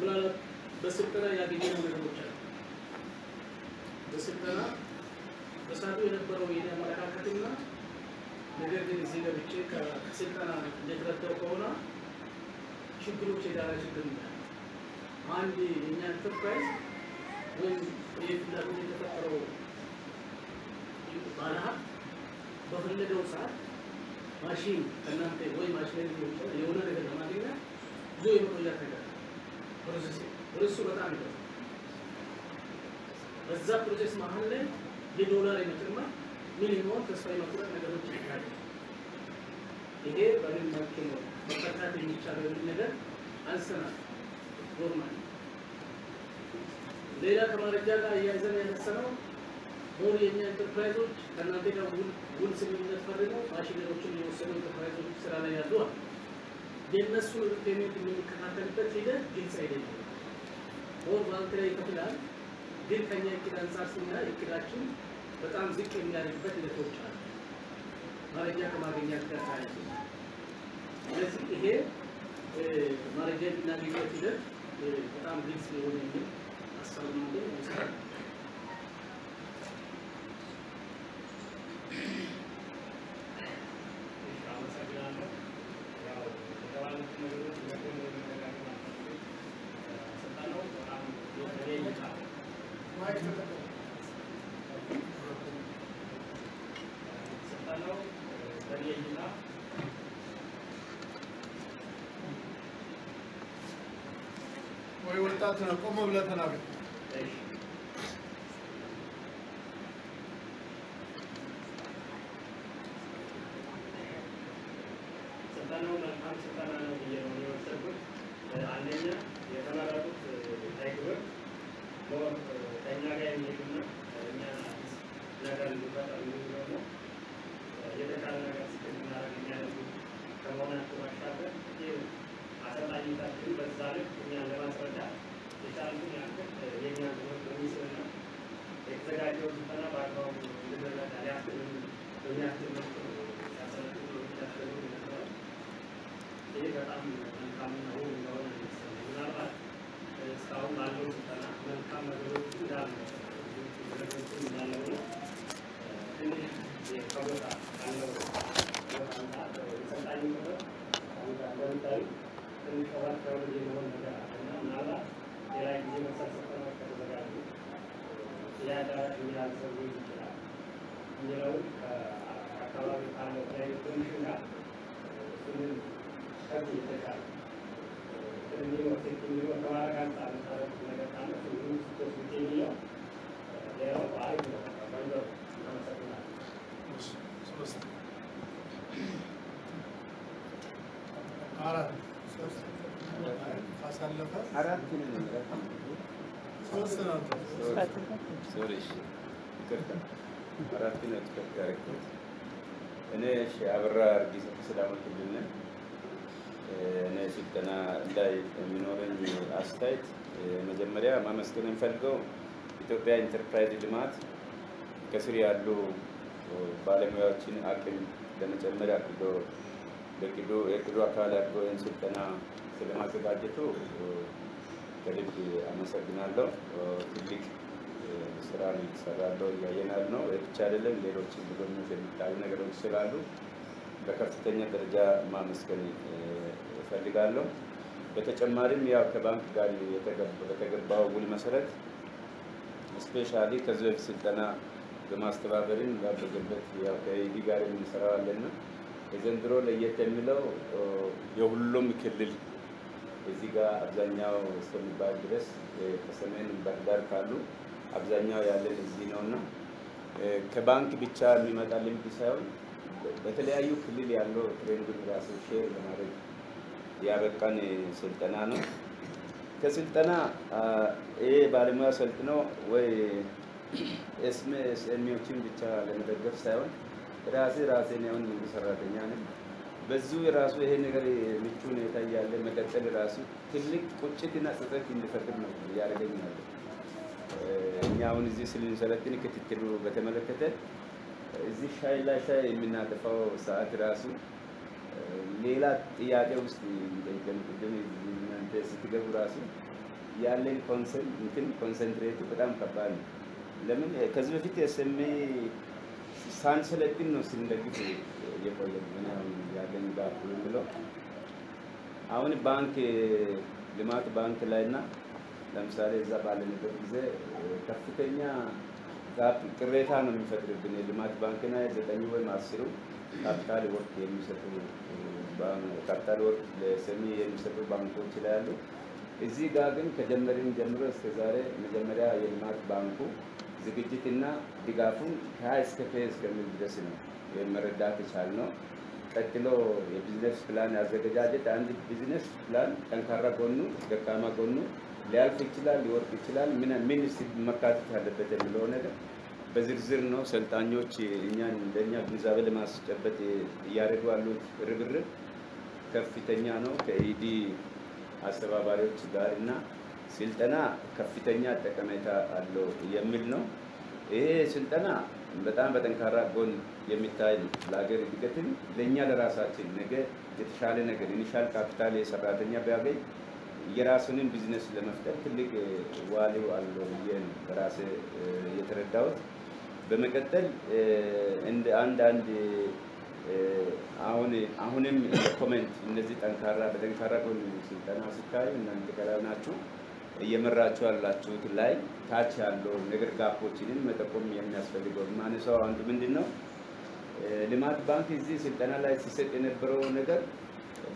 ምናልባት በስልጠና ያገኘነው ነገሮች አሉ። በስልጠና በሰዓቱ የነበረው የኔ አመለካከትና ነገር ግን እዚህ ገብቼ ከስልጠና እንደተረዳው ከሆነ ችግሮች የጋራ ችግር እንዳለ አንድ የእኛ ኢንተርፕራይዝ ወይም የፍላጎት የተፈጠረው ባለሀብት በፈለገው ሰዓት ማሽን ከእናንተ ወይ ማሽን የሆነ ነገር ለማግኘት ብዙ የመቆየት ነገር ፕሮሰስ እሱ በጣም ይበዛል። በዛ ፕሮሰስ መሀል ላይ የዶላር የመጨመር ሚሊዮን ተስፋ የመቁረጥ ነገሮች ይካሄዳል። ይሄ በምን መልክ ነው መፈታት የሚቻለው የሚል ነገር አንሰናል። ኖርማል ሌላ ከመረጃ ጋር እያያዘን ያነሰነው ሞር የኛ ኢንተርፕራይዞች ከእናንተ ጋር ውል ስምምነት ፈርመው ማሽነሮችን የወሰኑ ኢንተርፕራይዞች ስራ ላይ ያሉ አሉ። የእነሱ ፔሜንት የምንከታተልበት ሂደት ግልጽ አይደለም። ሞር ባንክ ላይ ይከፍላል፣ ግን ከኛ እቅድ አንጻር ሲና እቅዳችን በጣም ዝቅ የሚያደርግበት ሂደቶች አሉ። መረጃ ከማገኛ ጋር ተያይዞ ስለዚህ ይሄ መረጃ የምናገኝበት ሂደት በጣም ግልጽ የሆነ የሚል አሳብ ነው። ወይ ወጣት ነው ቆሞ ብለህ ተናገር። ከመሆናቸው ባሻገር አሰልጣኞቻችን በዛ ልክ እኛን ለማስረዳት የቻሉትን ያክል የእኛን ትምህርት በሚስብና የተዘጋጀው ስልጠና በአግባቡ እንድንረዳ ሊያስችል በሚያስችል መልኩ ሲያሰለጥኑ በሚያስችሉ ነበረ። ይህ በጣም መልካም ነው እንደሆነ ይመስላል። ምናልባት እስካሁን ባለው ስልጠና መልካም ነገሮች እንዳሉ ነገሮች እንዳለው ትንሽ ከቦታ ካለው ቦታ አንጻር કરી તેમની સવાર સવારની જે મને મજા આવે નાના જરા એકબીજાને સત્સંગમાં કરી મજા આવી યાદ આવે એની આ સૌથી વિચાર જેનો આકાવા વિભાગ જાય કમિશનના સુનિલ શક્તિ સરકાર તેમની વચ્ચે તેમની તમારા કામ સારું સારું લગાતાર સુનિલ તો સૂચેલીઓ જેનો ભાગ እኔ አበራ ጊዜ ከሲዳማ ክልል እኔ ስልጠና ላይ የሚኖረኝ አስተያየት መጀመሪያ ማመስገን የምፈልገው ኢትዮጵያ ኢንተርፕራይዝ ልማት ከስር ያሉ ባለሙያዎችን አቅም ለመጨመር አቅዶ ለቅዶ የቅዶ አካል አድርጎ ይህን ስልጠና ስለማዘጋጀቱ ከልብ አመሰግናለሁ። ትልቅ ስራ ነው የተሰራለው እያየናል ነው። ብቻ አይደለም ሌሎች በጎነት የሚታዩ ነገሮች ስላሉ በከፍተኛ ደረጃ ማመስገን እፈልጋለሁ። በተጨማሪም ያው ከባንክ ጋር በተገባው ውል መሰረት ስፔሻሊ ከዚህ በፊት ስልጠና በማስተባበርን ባበጀበት ከኢዲ ጋር የምንሰራዋለን ነው የዘንድሮ ለየት የሚለው የሁሉም ክልል እዚህ ጋር አብዛኛው እስከሚባል ድረስ ከሰሜን ባህር ዳር ካሉ አብዛኛው ያለን እዚህ ነው እና ከባንክ ብቻ የሚመጣ ልምድ ሳይሆን በተለያዩ ክልል ያለው ትሬንዱን ራሱ ሼር ለማድረግ ያበቃን ስልጠና ነው። ከስልጠና ይሄ ባለሙያ ሰልጥነው ወይ ኤስኤምኤዎችን ብቻ ለመደገፍ ሳይሆን ራሴ ራሴን ያሁን መንግስት ሰራተኛ ነኝ በዙ ራሱ ይሄ ነገር ምቹ ሁኔታ እያለ መቀጠል ራሱ ትልቅ ቁጭትና ስህተት እንድፈጥር ነው እያደረገኝ ያለ። እኛ አሁን እዚህ ስልንሰለጥን ክትትሉ በተመለከተ እዚህ ሻይ ላይ ሻይ የምናጠፋው ሰዓት ራሱ ሌላ ጥያቄ ውስጥ ይጠይቀን። ቅድም እናንተ ስትገቡ ራሱ ያለን ኮንሰንትሬቱ በጣም ከባድ ነው። ለምን ከዚህ በፊት የሰሜ ሳንሰለጥን ነው ስንደግፍ ያለን ጋር አሁን ባንክ ልማት ባንክ ላይና ለምሳሌ እዛ ባለንበት ጊዜ ከፍተኛ ጋፕ ቅሬታ ነው የሚፈጥርብን። የልማት ባንክና ዘጠኝ ወይም አስሩ ካፒታል ወርክ የሚሰጡ ካፒታል ወርክ ለሰሚ የሚሰጡ ባንኮች ላይ ያሉ እዚህ ጋር ግን ከጀመርን ጀምሮ እስከዛሬ መጀመሪያ የልማት ባንኩ ዝግጅትና ድጋፉን ከሀ እስከ ፌ እስከሚል ድረስ ነው መረዳት ነው። ቀጥሎ የቢዝነስ ፕላን አዘገጃጀት፣ አንድ ቢዝነስ ፕላን ጠንካራ ጎኑ፣ ደካማ ጎኑ፣ ሊያልፍ ይችላል፣ ሊወርቅ ይችላል፣ ምን መካተት አለበት የሚለው ነገር በዝርዝር ነው። ሰልጣኞች እኛን እንደኛ ግንዛቤ ለማስጨበጥ እያደረጉ ያሉት ርብርብ ከፍተኛ ነው። ከኢዲ አስተባባሪዎች ጋር እና ስልጠና ከፍተኛ ጠቀሜታ አለው የሚል ነው። ይሄ ስልጠና በጣም በጠንካራ ጎን የሚታይ ነው። ለሀገር እድገትም ለእኛ ለራሳችን ነገ የተሻለ ነገር ኢኒሻል ካፒታል የሰራተኛ ቢያገኝ የራሱንም ቢዝነስ ለመፍጠር ትልቅ ዋሌው አለው ብዬ ነው በራሴ የተረዳሁት። በመቀጠል እንደ አንድ አንድ አሁን አሁንም ኮመንት እነዚህ ጠንካራ በጠንካራ ጎን ስልጠና ሲታዩ እናንተ ቀላል ናችሁ። እየመራችሁ ያላችሁት ላይ ታች ያለው ነገር ጋፖችንን መጠቆም የሚያስፈልገው ማነሳው አንዱ ምንድን ነው ልማት ባንክ እዚህ ስልጠና ላይ ሲሰጥ የነበረው ነገር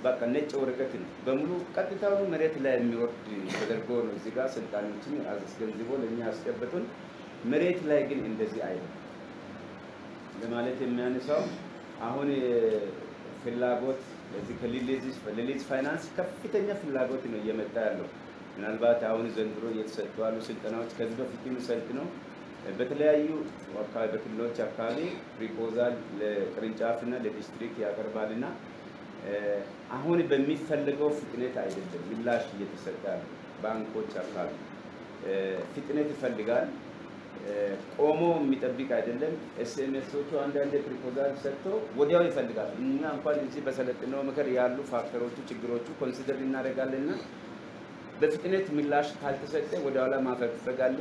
በቃ ነጭ ወረቀት ነው በሙሉ ቀጥታው መሬት ላይ የሚወርድ ተደርጎ ነው እዚህ ጋር ስልጣኖችን አስገንዝቦ ለእኛ ያስጨበጡን። መሬት ላይ ግን እንደዚህ አይደለም ለማለት የሚያነሳው አሁን ፍላጎት ለዚህ ከሊሊዝ ፋይናንስ ከፍተኛ ፍላጎት ነው እየመጣ ያለው ምናልባት አሁን ዘንድሮ እየተሰጡ ያሉ ስልጠናዎች ከዚህ በፊትም ነው። በተለያዩ አካባቢ በክልሎች አካባቢ ፕሪፖዛል ለቅርንጫፍና ለዲስትሪክት ያቀርባልና አሁን በሚፈልገው ፍጥነት አይደለም ምላሽ እየተሰጠ ያሉ ባንኮች አካባቢ ፍጥነት ይፈልጋል። ቆሞ የሚጠብቅ አይደለም። ኤስኤምኤሶቹ አንዳንድ ፕሪፖዛል ሰጥቶ ወዲያው ይፈልጋል። እኛ እንኳን እዚህ በሰለጥነው ምክር ያሉ ፋክተሮቹ፣ ችግሮቹ ኮንሲደር እናደርጋለንና በፍጥነት ምላሽ ካልተሰጠ ወደኋላ ማፈግፈጋለ።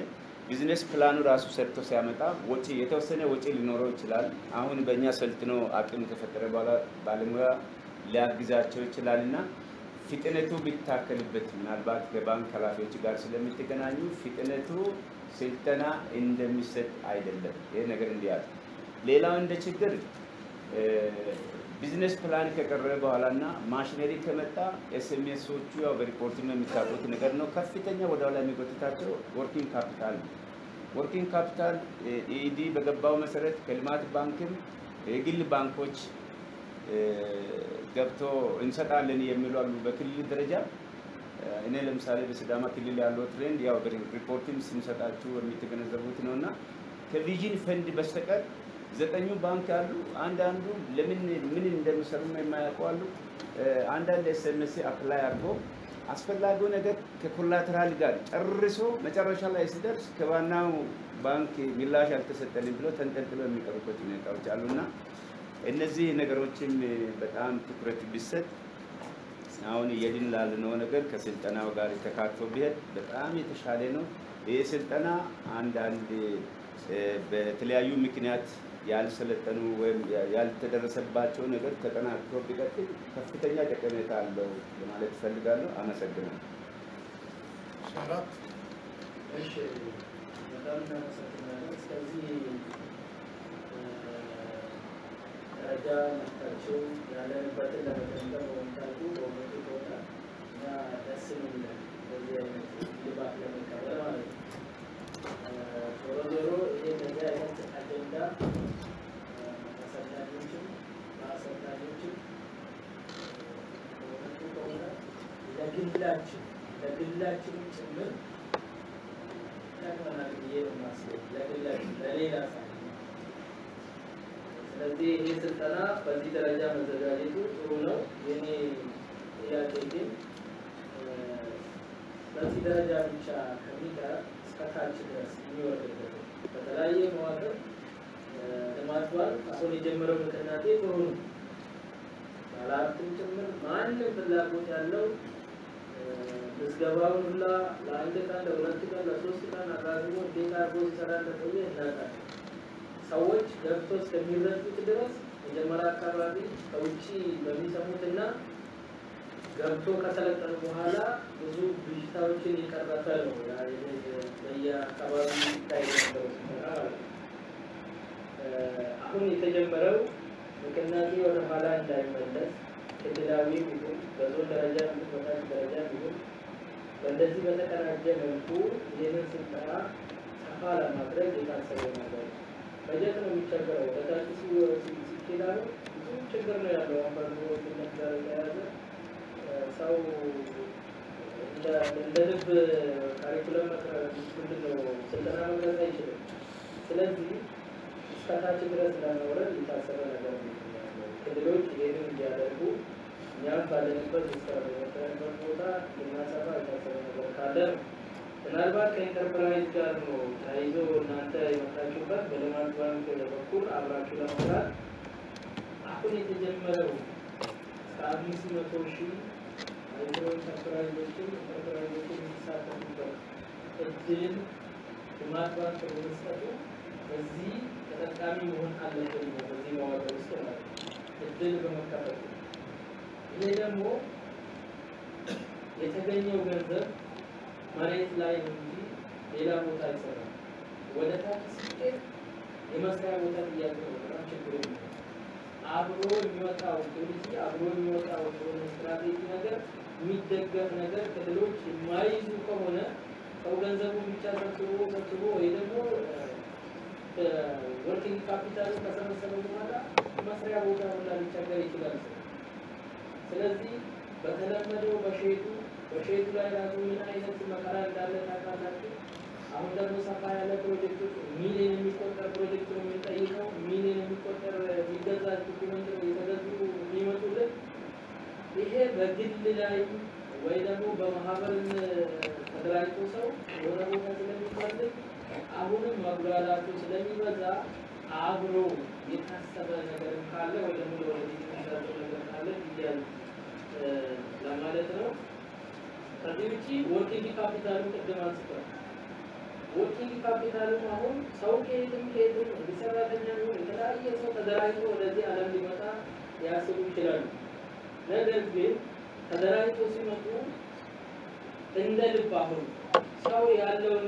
ቢዝነስ ፕላኑ ራሱ ሰርቶ ሲያመጣ ወጪ የተወሰነ ወጪ ሊኖረው ይችላል። አሁን በእኛ ሰልጥኖ አቅም ከፈጠረ በኋላ ባለሙያ ሊያግዛቸው ይችላል እና ፍጥነቱ ቢታከልበት ምናልባት ከባንክ ኃላፊዎች ጋር ስለምትገናኙ ፍጥነቱ ስልጠና እንደሚሰጥ አይደለም። ይህ ነገር እንዲያል ሌላው እንደ ችግር ቢዝነስ ፕላን ከቀረበ በኋላ እና ማሽነሪ ከመጣ ኤስኤምኤሶቹ ያው በሪፖርት የሚታጡት ነገር ነው። ከፍተኛ ወደ የሚጎትታቸው ወርኪንግ ካፒታል ነው። ወርኪንግ ካፒታል ኢዲ በገባው መሰረት ከልማት ባንክም የግል ባንኮች ገብቶ እንሰጣለን የሚሉ አሉ በክልል ደረጃ። እኔ ለምሳሌ በስዳማ ክልል ያለው ትሬንድ ያው ሪፖርትም ስንሰጣችሁ የሚተገነዘቡት ነው እና ከቪዥን ፈንድ በስተቀር ዘጠኙ ባንክ አሉ። አንዳንዱ ለምን ምን እንደሚሰሩ የማያውቁ አሉ። አንዳንድ ኤስኤምሲ አፕላይ አድርጎ አስፈላጊው ነገር ከኮላተራል ጋር ጨርሶ መጨረሻ ላይ ሲደርስ ከዋናው ባንክ ምላሽ አልተሰጠልኝ ብሎ ተንጠልጥሎ የሚቀርበት ሁኔታዎች አሉና እነዚህ ነገሮችም በጣም ትኩረት ቢሰጥ አሁን እየድን ላልነው ነገር ከስልጠናው ጋር ተካቶ ቢሄድ በጣም የተሻለ ነው። ይህ ስልጠና አንዳንድ በተለያዩ ምክንያት ያልሰለጠኑ ወይም ያልተደረሰባቸው ነገር ተጠናክሮ ቢቀጥል ከፍተኛ ጠቀሜታ አለው ለማለት እፈልጋለሁ። አመሰግናለሁ። እሺ፣ በጣም እናመሰግናለን። ይሄ አይነት አሰልጣኞችም ለአሰልጣኞችም በእውነቱ ከሆነ ለግላችን ለግላችንም ጭምር ይጠቅመናል ብዬ ነው የማስበው። ለግላችን ለሌላ ሳ ስለዚህ ይሄ ስልጠና በዚህ ደረጃ መዘጋጀቱ ጥሩ ነው። የኔ ጥያቄ ግን በዚህ ደረጃ ብቻ ከሚቀር እስከታች ድረስ የሚወርድበት በተለያየ መዋቅር ተማጥቷል። አሁን የጀመረው ንቅናቄ ጥሩ ነው። ባለሀብቱም ጭምር ማንም ፍላጎት ያለው ምዝገባውን ሁላ ለአንድ ቀን፣ ለሁለት ቀን፣ ለሶስት ቀን አራዝሞ እንዴት አርጎ ሲሰራ እንደቆየ እናውቃለን። ሰዎች ገብቶ እስከሚረዱት ድረስ መጀመሪያ አካባቢ ከውጭ በሚሰሙትና ገብቶ ከሰለጠኑ በኋላ ብዙ ብዥታዎችን የቀረፈ ነው በየአካባቢ ይታይ አሁን የተጀመረው ንቅናቄ ወደ ኋላ እንዳይመለስ ክልላዊ ቢሆን በዞን ደረጃ በታች ደረጃ ቢሆን በእንደዚህ በተቀናጀ መልኩ ይህንን ስልጠና ሰፋ ለማድረግ የታሰበ ነገር በጀት ነው የሚቸገረው። በታች ሲኬዳ ነው ብዙ ችግር ነው ያለው። አሁን ጋር የተያዘ ሰው እንደ ልብ ካሪኩለም ምንድን ነው ስልጠና መቅረጽ አይችልም። ስለዚህ እስከታች ድረስ ለመውረድ የታሰበ ነገር ክልሎች ይሄንን እንዲያደርጉ እኛም ባለንበት ስራበተበት ቦታ ልናሰራ የታሰበ ነገር ካለ ምናልባት ከኢንተርፕራይዝ ጋር ነው ተያይዞ እናንተ የመጣችሁበት በልማት ባንክ በኩል አብራችሁ ለመውራት አሁን የተጀመረው ከአምስት መቶ ሺህ አይዞ ኢንተርፕራይዞችን ኢንተርፕራይዞችን የሚሳተፉበት እድል ልማት ባንክ በመስጠቱ በዚህ ተጠቃሚ መሆን አለብን ነው በዚህ መዋቅር ውስጥ ማለት እድል በመከፈት ይሄ ደግሞ የተገኘው ገንዘብ መሬት ላይ እንጂ ሌላ ቦታ አይሰራም። ወደ ታች ሲሄድ የመስሪያ ቦታ ጥያቄ ወራ ችግር አብሮ የሚወጣው ፖሊሲ አብሮ የሚወጣው ስትራቴጂ ነገር የሚደገፍ ነገር ክልሎች የማይዙ ከሆነ ሰው ገንዘቡን ብቻ ሰብስቦ ሰብስቦ ወይ ደግሞ ወርኪንግ ካፒታል ከሰበሰበ በኋላ መስሪያ ቦታ ሁላ ሊቸገር ይችላል። ስለዚህ በተለመደው በሼቱ በሼቱ ላይ ራሱ ምን አይነት መከራ እንዳለ ታውቃላችሁ። አሁን ደግሞ ሰፋ ያለ ፕሮጀክት ሚሊዮን የሚቆጠር ፕሮጀክት ነው የሚጠይቀው። ሚሊዮን የሚቆጠር የሚገዛ ዶኪመንት የተገዙ የሚመጡልን ይሄ በግል ላይ ወይ ደግሞ በማህበር ተደራጅቶ ሰው የሆነ ቦታ ስለሚፈልግ አሁንም መጉላላቱ ስለሚበዛ አብሮ የታሰበ ነገር ካለ ወደ ምን ወደ የሚሰጠው ነገር ካለ ይያል ለማለት ነው። ከዚህ ውጭ ወርኪንግ ካፒታሉ ቅድም አንስቷል። ወርኪንግ ካፒታሉ አሁን ሰው ከየትም ከየትም ሰራተኛ ነው የተለያየ ሰው ተደራጅቶ ወደዚህ ዓለም ሊመጣ ሊያስቡ ይችላሉ። ነገር ግን ተደራጅቶ ሲመጡ እንደ ልብ አሁን ሰው ያለውን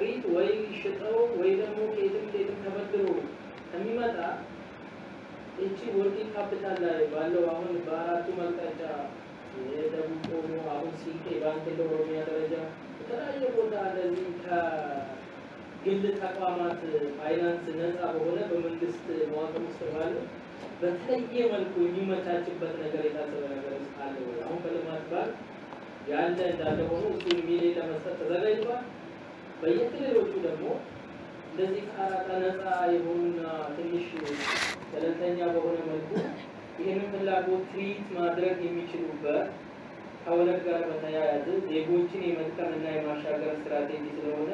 ሪት ወይ ሽጠው ወይ ደግሞ ከየትም ከየትም ተበድሮ ከሚመጣ እቺ ወርኪንግ ካፒታል ላይ ባለው አሁን በአራቱ አቅጣጫ የደቡብ ኦሞ አሁን ሲቄ ባንክ እንደ ኦሮሚያ ደረጃ የተለያየ ቦታ እንደዚህ ከግል ተቋማት ፋይናንስ ነፃ በሆነ በመንግስት መዋቅር ውስጥ ባለ በተለየ መልኩ የሚመቻችበት ነገር የታሰበ ነገር አለ ወይ? አሁን በልማት ባንክ ያለ እንዳለ ሆኖ እሱ ሚሌ ለመስጠት ተዘጋጅቷል። በየክልሎቹ ደግሞ እንደዚህ ከአራጣ ነፃ የሆኑና ትንሽ ገለልተኛ በሆነ መልኩ ይህንን ፍላጎት ትሪት ማድረግ የሚችሉበት ከወለድ ጋር በተያያዘ ዜጎችን የመጥቀምና የማሻገር ስትራቴጂ ስለሆነ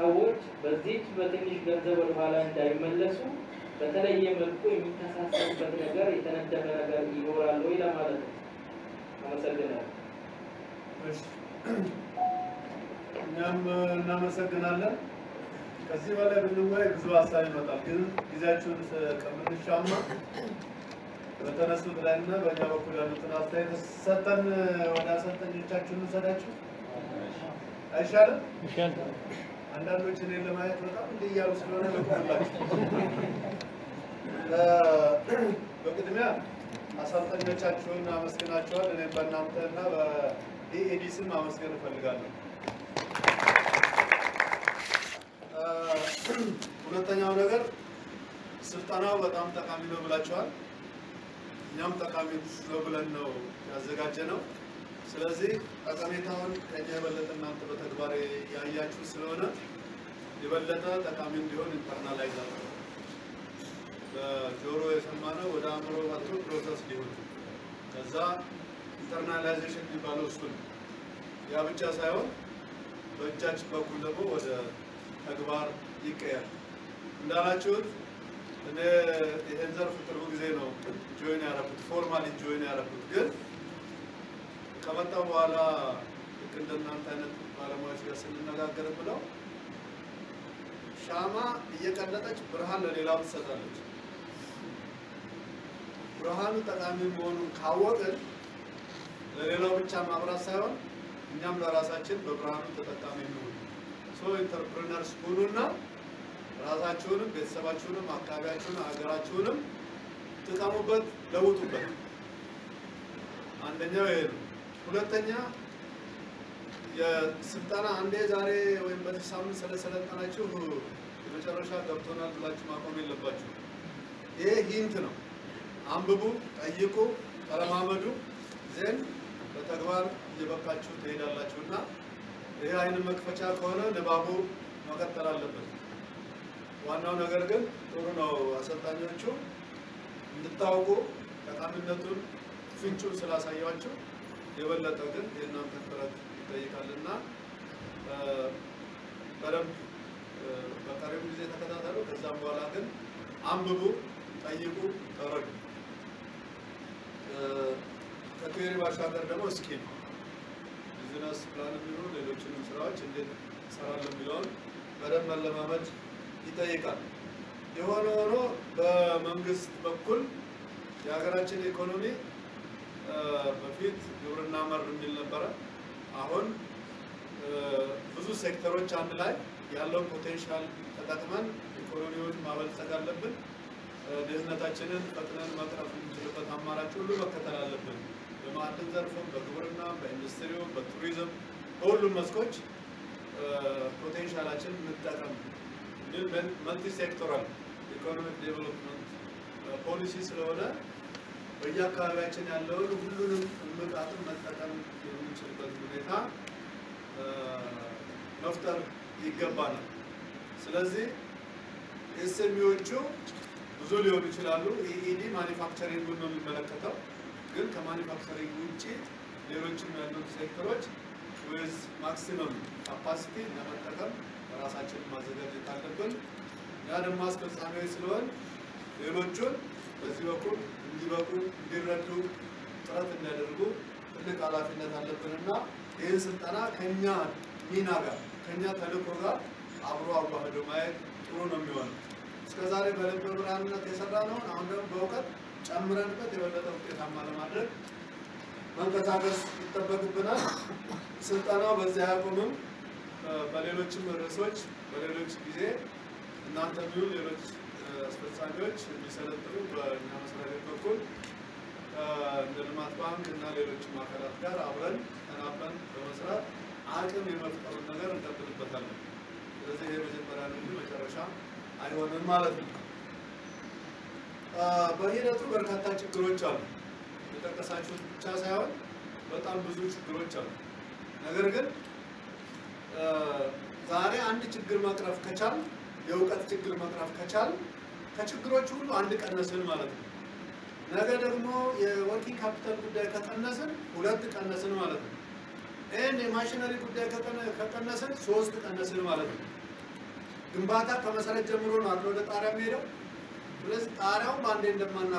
ሰዎች በዚች በትንሽ ገንዘብ ወደኋላ እንዳይመለሱ በተለየ መልኩ የሚተሳሰሩበት ነገር የተነደፈ ነገር ይኖራል ወይ ለማለት ነው። አመሰግናለሁ። እኛም እናመሰግናለን። ከዚህ በላይ ብንወይ ብዙ ሀሳብ ይመጣል፣ ግን ጊዜያችሁን ከምንሻማ በተነሱት ላይና እና በእኛ በኩል ያሉትን አስተያየት ሰጠን ወደ አሰልጠኞቻችሁ እንሰዳችሁ አይሻልም? አንዳንዶች እኔን ለማየት በጣም እንዲህ እያሉ ስለሆነ ልቆምላችሁ። በቅድሚያ አሰልጠኞቻችሁን አመስግናቸዋል። እኔም በእናንተ እና በኢኤዲስም አመስገን እፈልጋለሁ። ሁለተኛው ነገር ስልጠናው በጣም ጠቃሚ ነው ብላችኋል። እኛም ጠቃሚ ነው ብለን ነው ያዘጋጀ ነው። ስለዚህ ጠቀሜታውን ከኛ የበለጠ እናንተ በተግባር ያያችሁ ስለሆነ የበለጠ ጠቃሚ እንዲሆን ኢንተርናላይዝ አለ በጆሮ የሰማነው ወደ አእምሮ ባቶ ፕሮሰስ ሊሆን ከዛ ኢንተርናላይዜሽን የሚባለው እሱ ነው። ያ ብቻ ሳይሆን በእጃችን በኩል ደግሞ ወደ ተግባር ይቀየር። እንዳላችሁት እኔ ይህን ዘርፍ ቅርብ ጊዜ ነው ጆይን ያደረኩት፣ ፎርማሊ ጆይን ያደረኩት። ግን ከመጣ በኋላ ልክ እንደናንተ አይነት ባለሙያዎች ጋር ስንነጋገር ብለው ሻማ እየቀለጠች ብርሃን ለሌላው ትሰጣለች። ብርሃኑ ጠቃሚ መሆኑን ካወቅን ለሌላው ብቻ ማብራት ሳይሆን እኛም ለራሳችን በብርሃኑ ተጠቃሚ እንሆን። ሶ ኢንተርፕሪነርስ ሁኑና ራሳችሁንም ቤተሰባችሁንም አካባቢያችሁንም ሀገራችሁንም ትጠሙበት፣ ለውጡበት። አንደኛው ይሄ ነው። ሁለተኛ የስልጠና አንዴ ዛሬ ወይም በዚህ ሳምንት ስለሰለጠናችሁ የመጨረሻ ገብቶናል ብላችሁ ማቆም የለባችሁ። ይሄ ሂንት ነው። አንብቡ፣ ጠይቁ፣ ተለማመዱ። ዜን በተግባር እየበቃችሁ ትሄዳላችሁ እና ይህ አይን መክፈቻ ከሆነ ንባቡ መቀጠል አለበት። ዋናው ነገር ግን ጥሩ ነው። አሰልጣኞቹ እንድታውቁ ጠቃሚነቱን ፍንጩን ስላሳያችሁ የበለጠ ግን የእናንተ ጥረት ይጠይቃልና በደንብ በቀሪው ጊዜ ተከታተሉ። ከዛም በኋላ ግን አንብቡ፣ ጠይቁ፣ ተረዱ። ከቲዮሪ ባሻገር ደግሞ እስኪ ቢዝነስ ፕላን የሚሆኑ ሌሎችንም ስራዎች እንዴት ሰራለሁ የሚለውን በደንብ መለማመድ ይጠይቃል። የሆነ ሆኖ በመንግስት በኩል የሀገራችን ኢኮኖሚ በፊት ግብርና መር የሚል ነበረ። አሁን ብዙ ሴክተሮች አንድ ላይ ያለው ፖቴንሻል ተጠቅመን ኢኮኖሚውን ማበልጸግ አለብን። ድህነታችንን ፈጥነን መቅረፍ የምንችልበት አማራጭ ሁሉ መከተል አለብን። በማዕድን ዘርፍም፣ በግብርና፣ በኢንዱስትሪው፣ በቱሪዝም፣ በሁሉም መስኮች ፖቴንሻላችን እንጠቀም ግን መልቲሴክቶራል ኢኮኖሚክ ዴቨሎፕመንት ፖሊሲ ስለሆነ በየአካባቢያችን ያለውን ሁሉንም እምቅ አቅም መጠቀም የምንችልበት ሁኔታ uh, መፍጠር ይገባናል። ስለዚህ ኤስኤምኢዎቹ ብዙ ሊሆኑ ይችላሉ። ኢኢዲ ማኒፋክቸሪንግ ነው የሚመለከተው። ግን ከማኒፋክቸሪንግ ውጭ ሌሎችም ያሉት ሴክተሮች ዊዝ ማክሲመም ካፓሲቲ ለመጠቀም ራሳችን ማዘጋጀት አለብን። ያ ደግሞ አስፈጻሚዎች ስለሆን ሌሎቹን በዚህ በኩል እንዲበቁ እንዲረዱ ጥረት እንዲያደርጉ ትልቅ ኃላፊነት እና ይህን ስልጠና ከኛ ሚና ጋር ከኛ ተልእኮ ጋር አብሮ አዋህዶ ማየት ጥሩ ነው የሚሆነው። እስከዛሬ በልበ ብርሃንነት የሰራ ነውን አሁን ደግሞ በእውቀት ጨምረንበት የበለጠ ውጤታማ ለማድረግ መንቀሳቀስ ይጠበቅብናል። ስልጠናው በዚህ አያቆምም። በሌሎችም ርዕሶች በሌሎች ጊዜ እናንተ ቢሆን ሌሎች አስፈጻሚዎች የሚሰለጥኑ በእኛ መስሪያ ቤት በኩል እንደ ልማት ባንክ እና ሌሎችም አካላት ጋር አብረን ተናበን በመስራት አቅም የመፍጠሩን ነገር እንቀጥልበታለን። ስለዚህ ይሄ መጀመሪያ ነው እንጂ መጨረሻ አይሆንም ማለት ነው። በሂደቱ በርካታ ችግሮች አሉ። የጠቀሳችሁት ብቻ ሳይሆን በጣም ብዙ ችግሮች አሉ። ነገር ግን ዛሬ አንድ ችግር መቅረፍ ከቻል የእውቀት ችግር መቅረፍ ከቻል ከችግሮች ሁሉ አንድ ቀነስን ማለት ነው። ነገ ደግሞ የወርኪንግ ካፒታል ጉዳይ ከቀነስን ሁለት ቀነስን ማለት ነው። ይህን የማሽነሪ ጉዳይ ከቀነስን ሶስት ቀነስን ማለት ነው። ግንባታ ከመሰረት ጀምሮ ነው አድሮ ወደ ጣሪያ የሚሄደው። ስለዚህ ጣሪያው በአንዴ እንደማና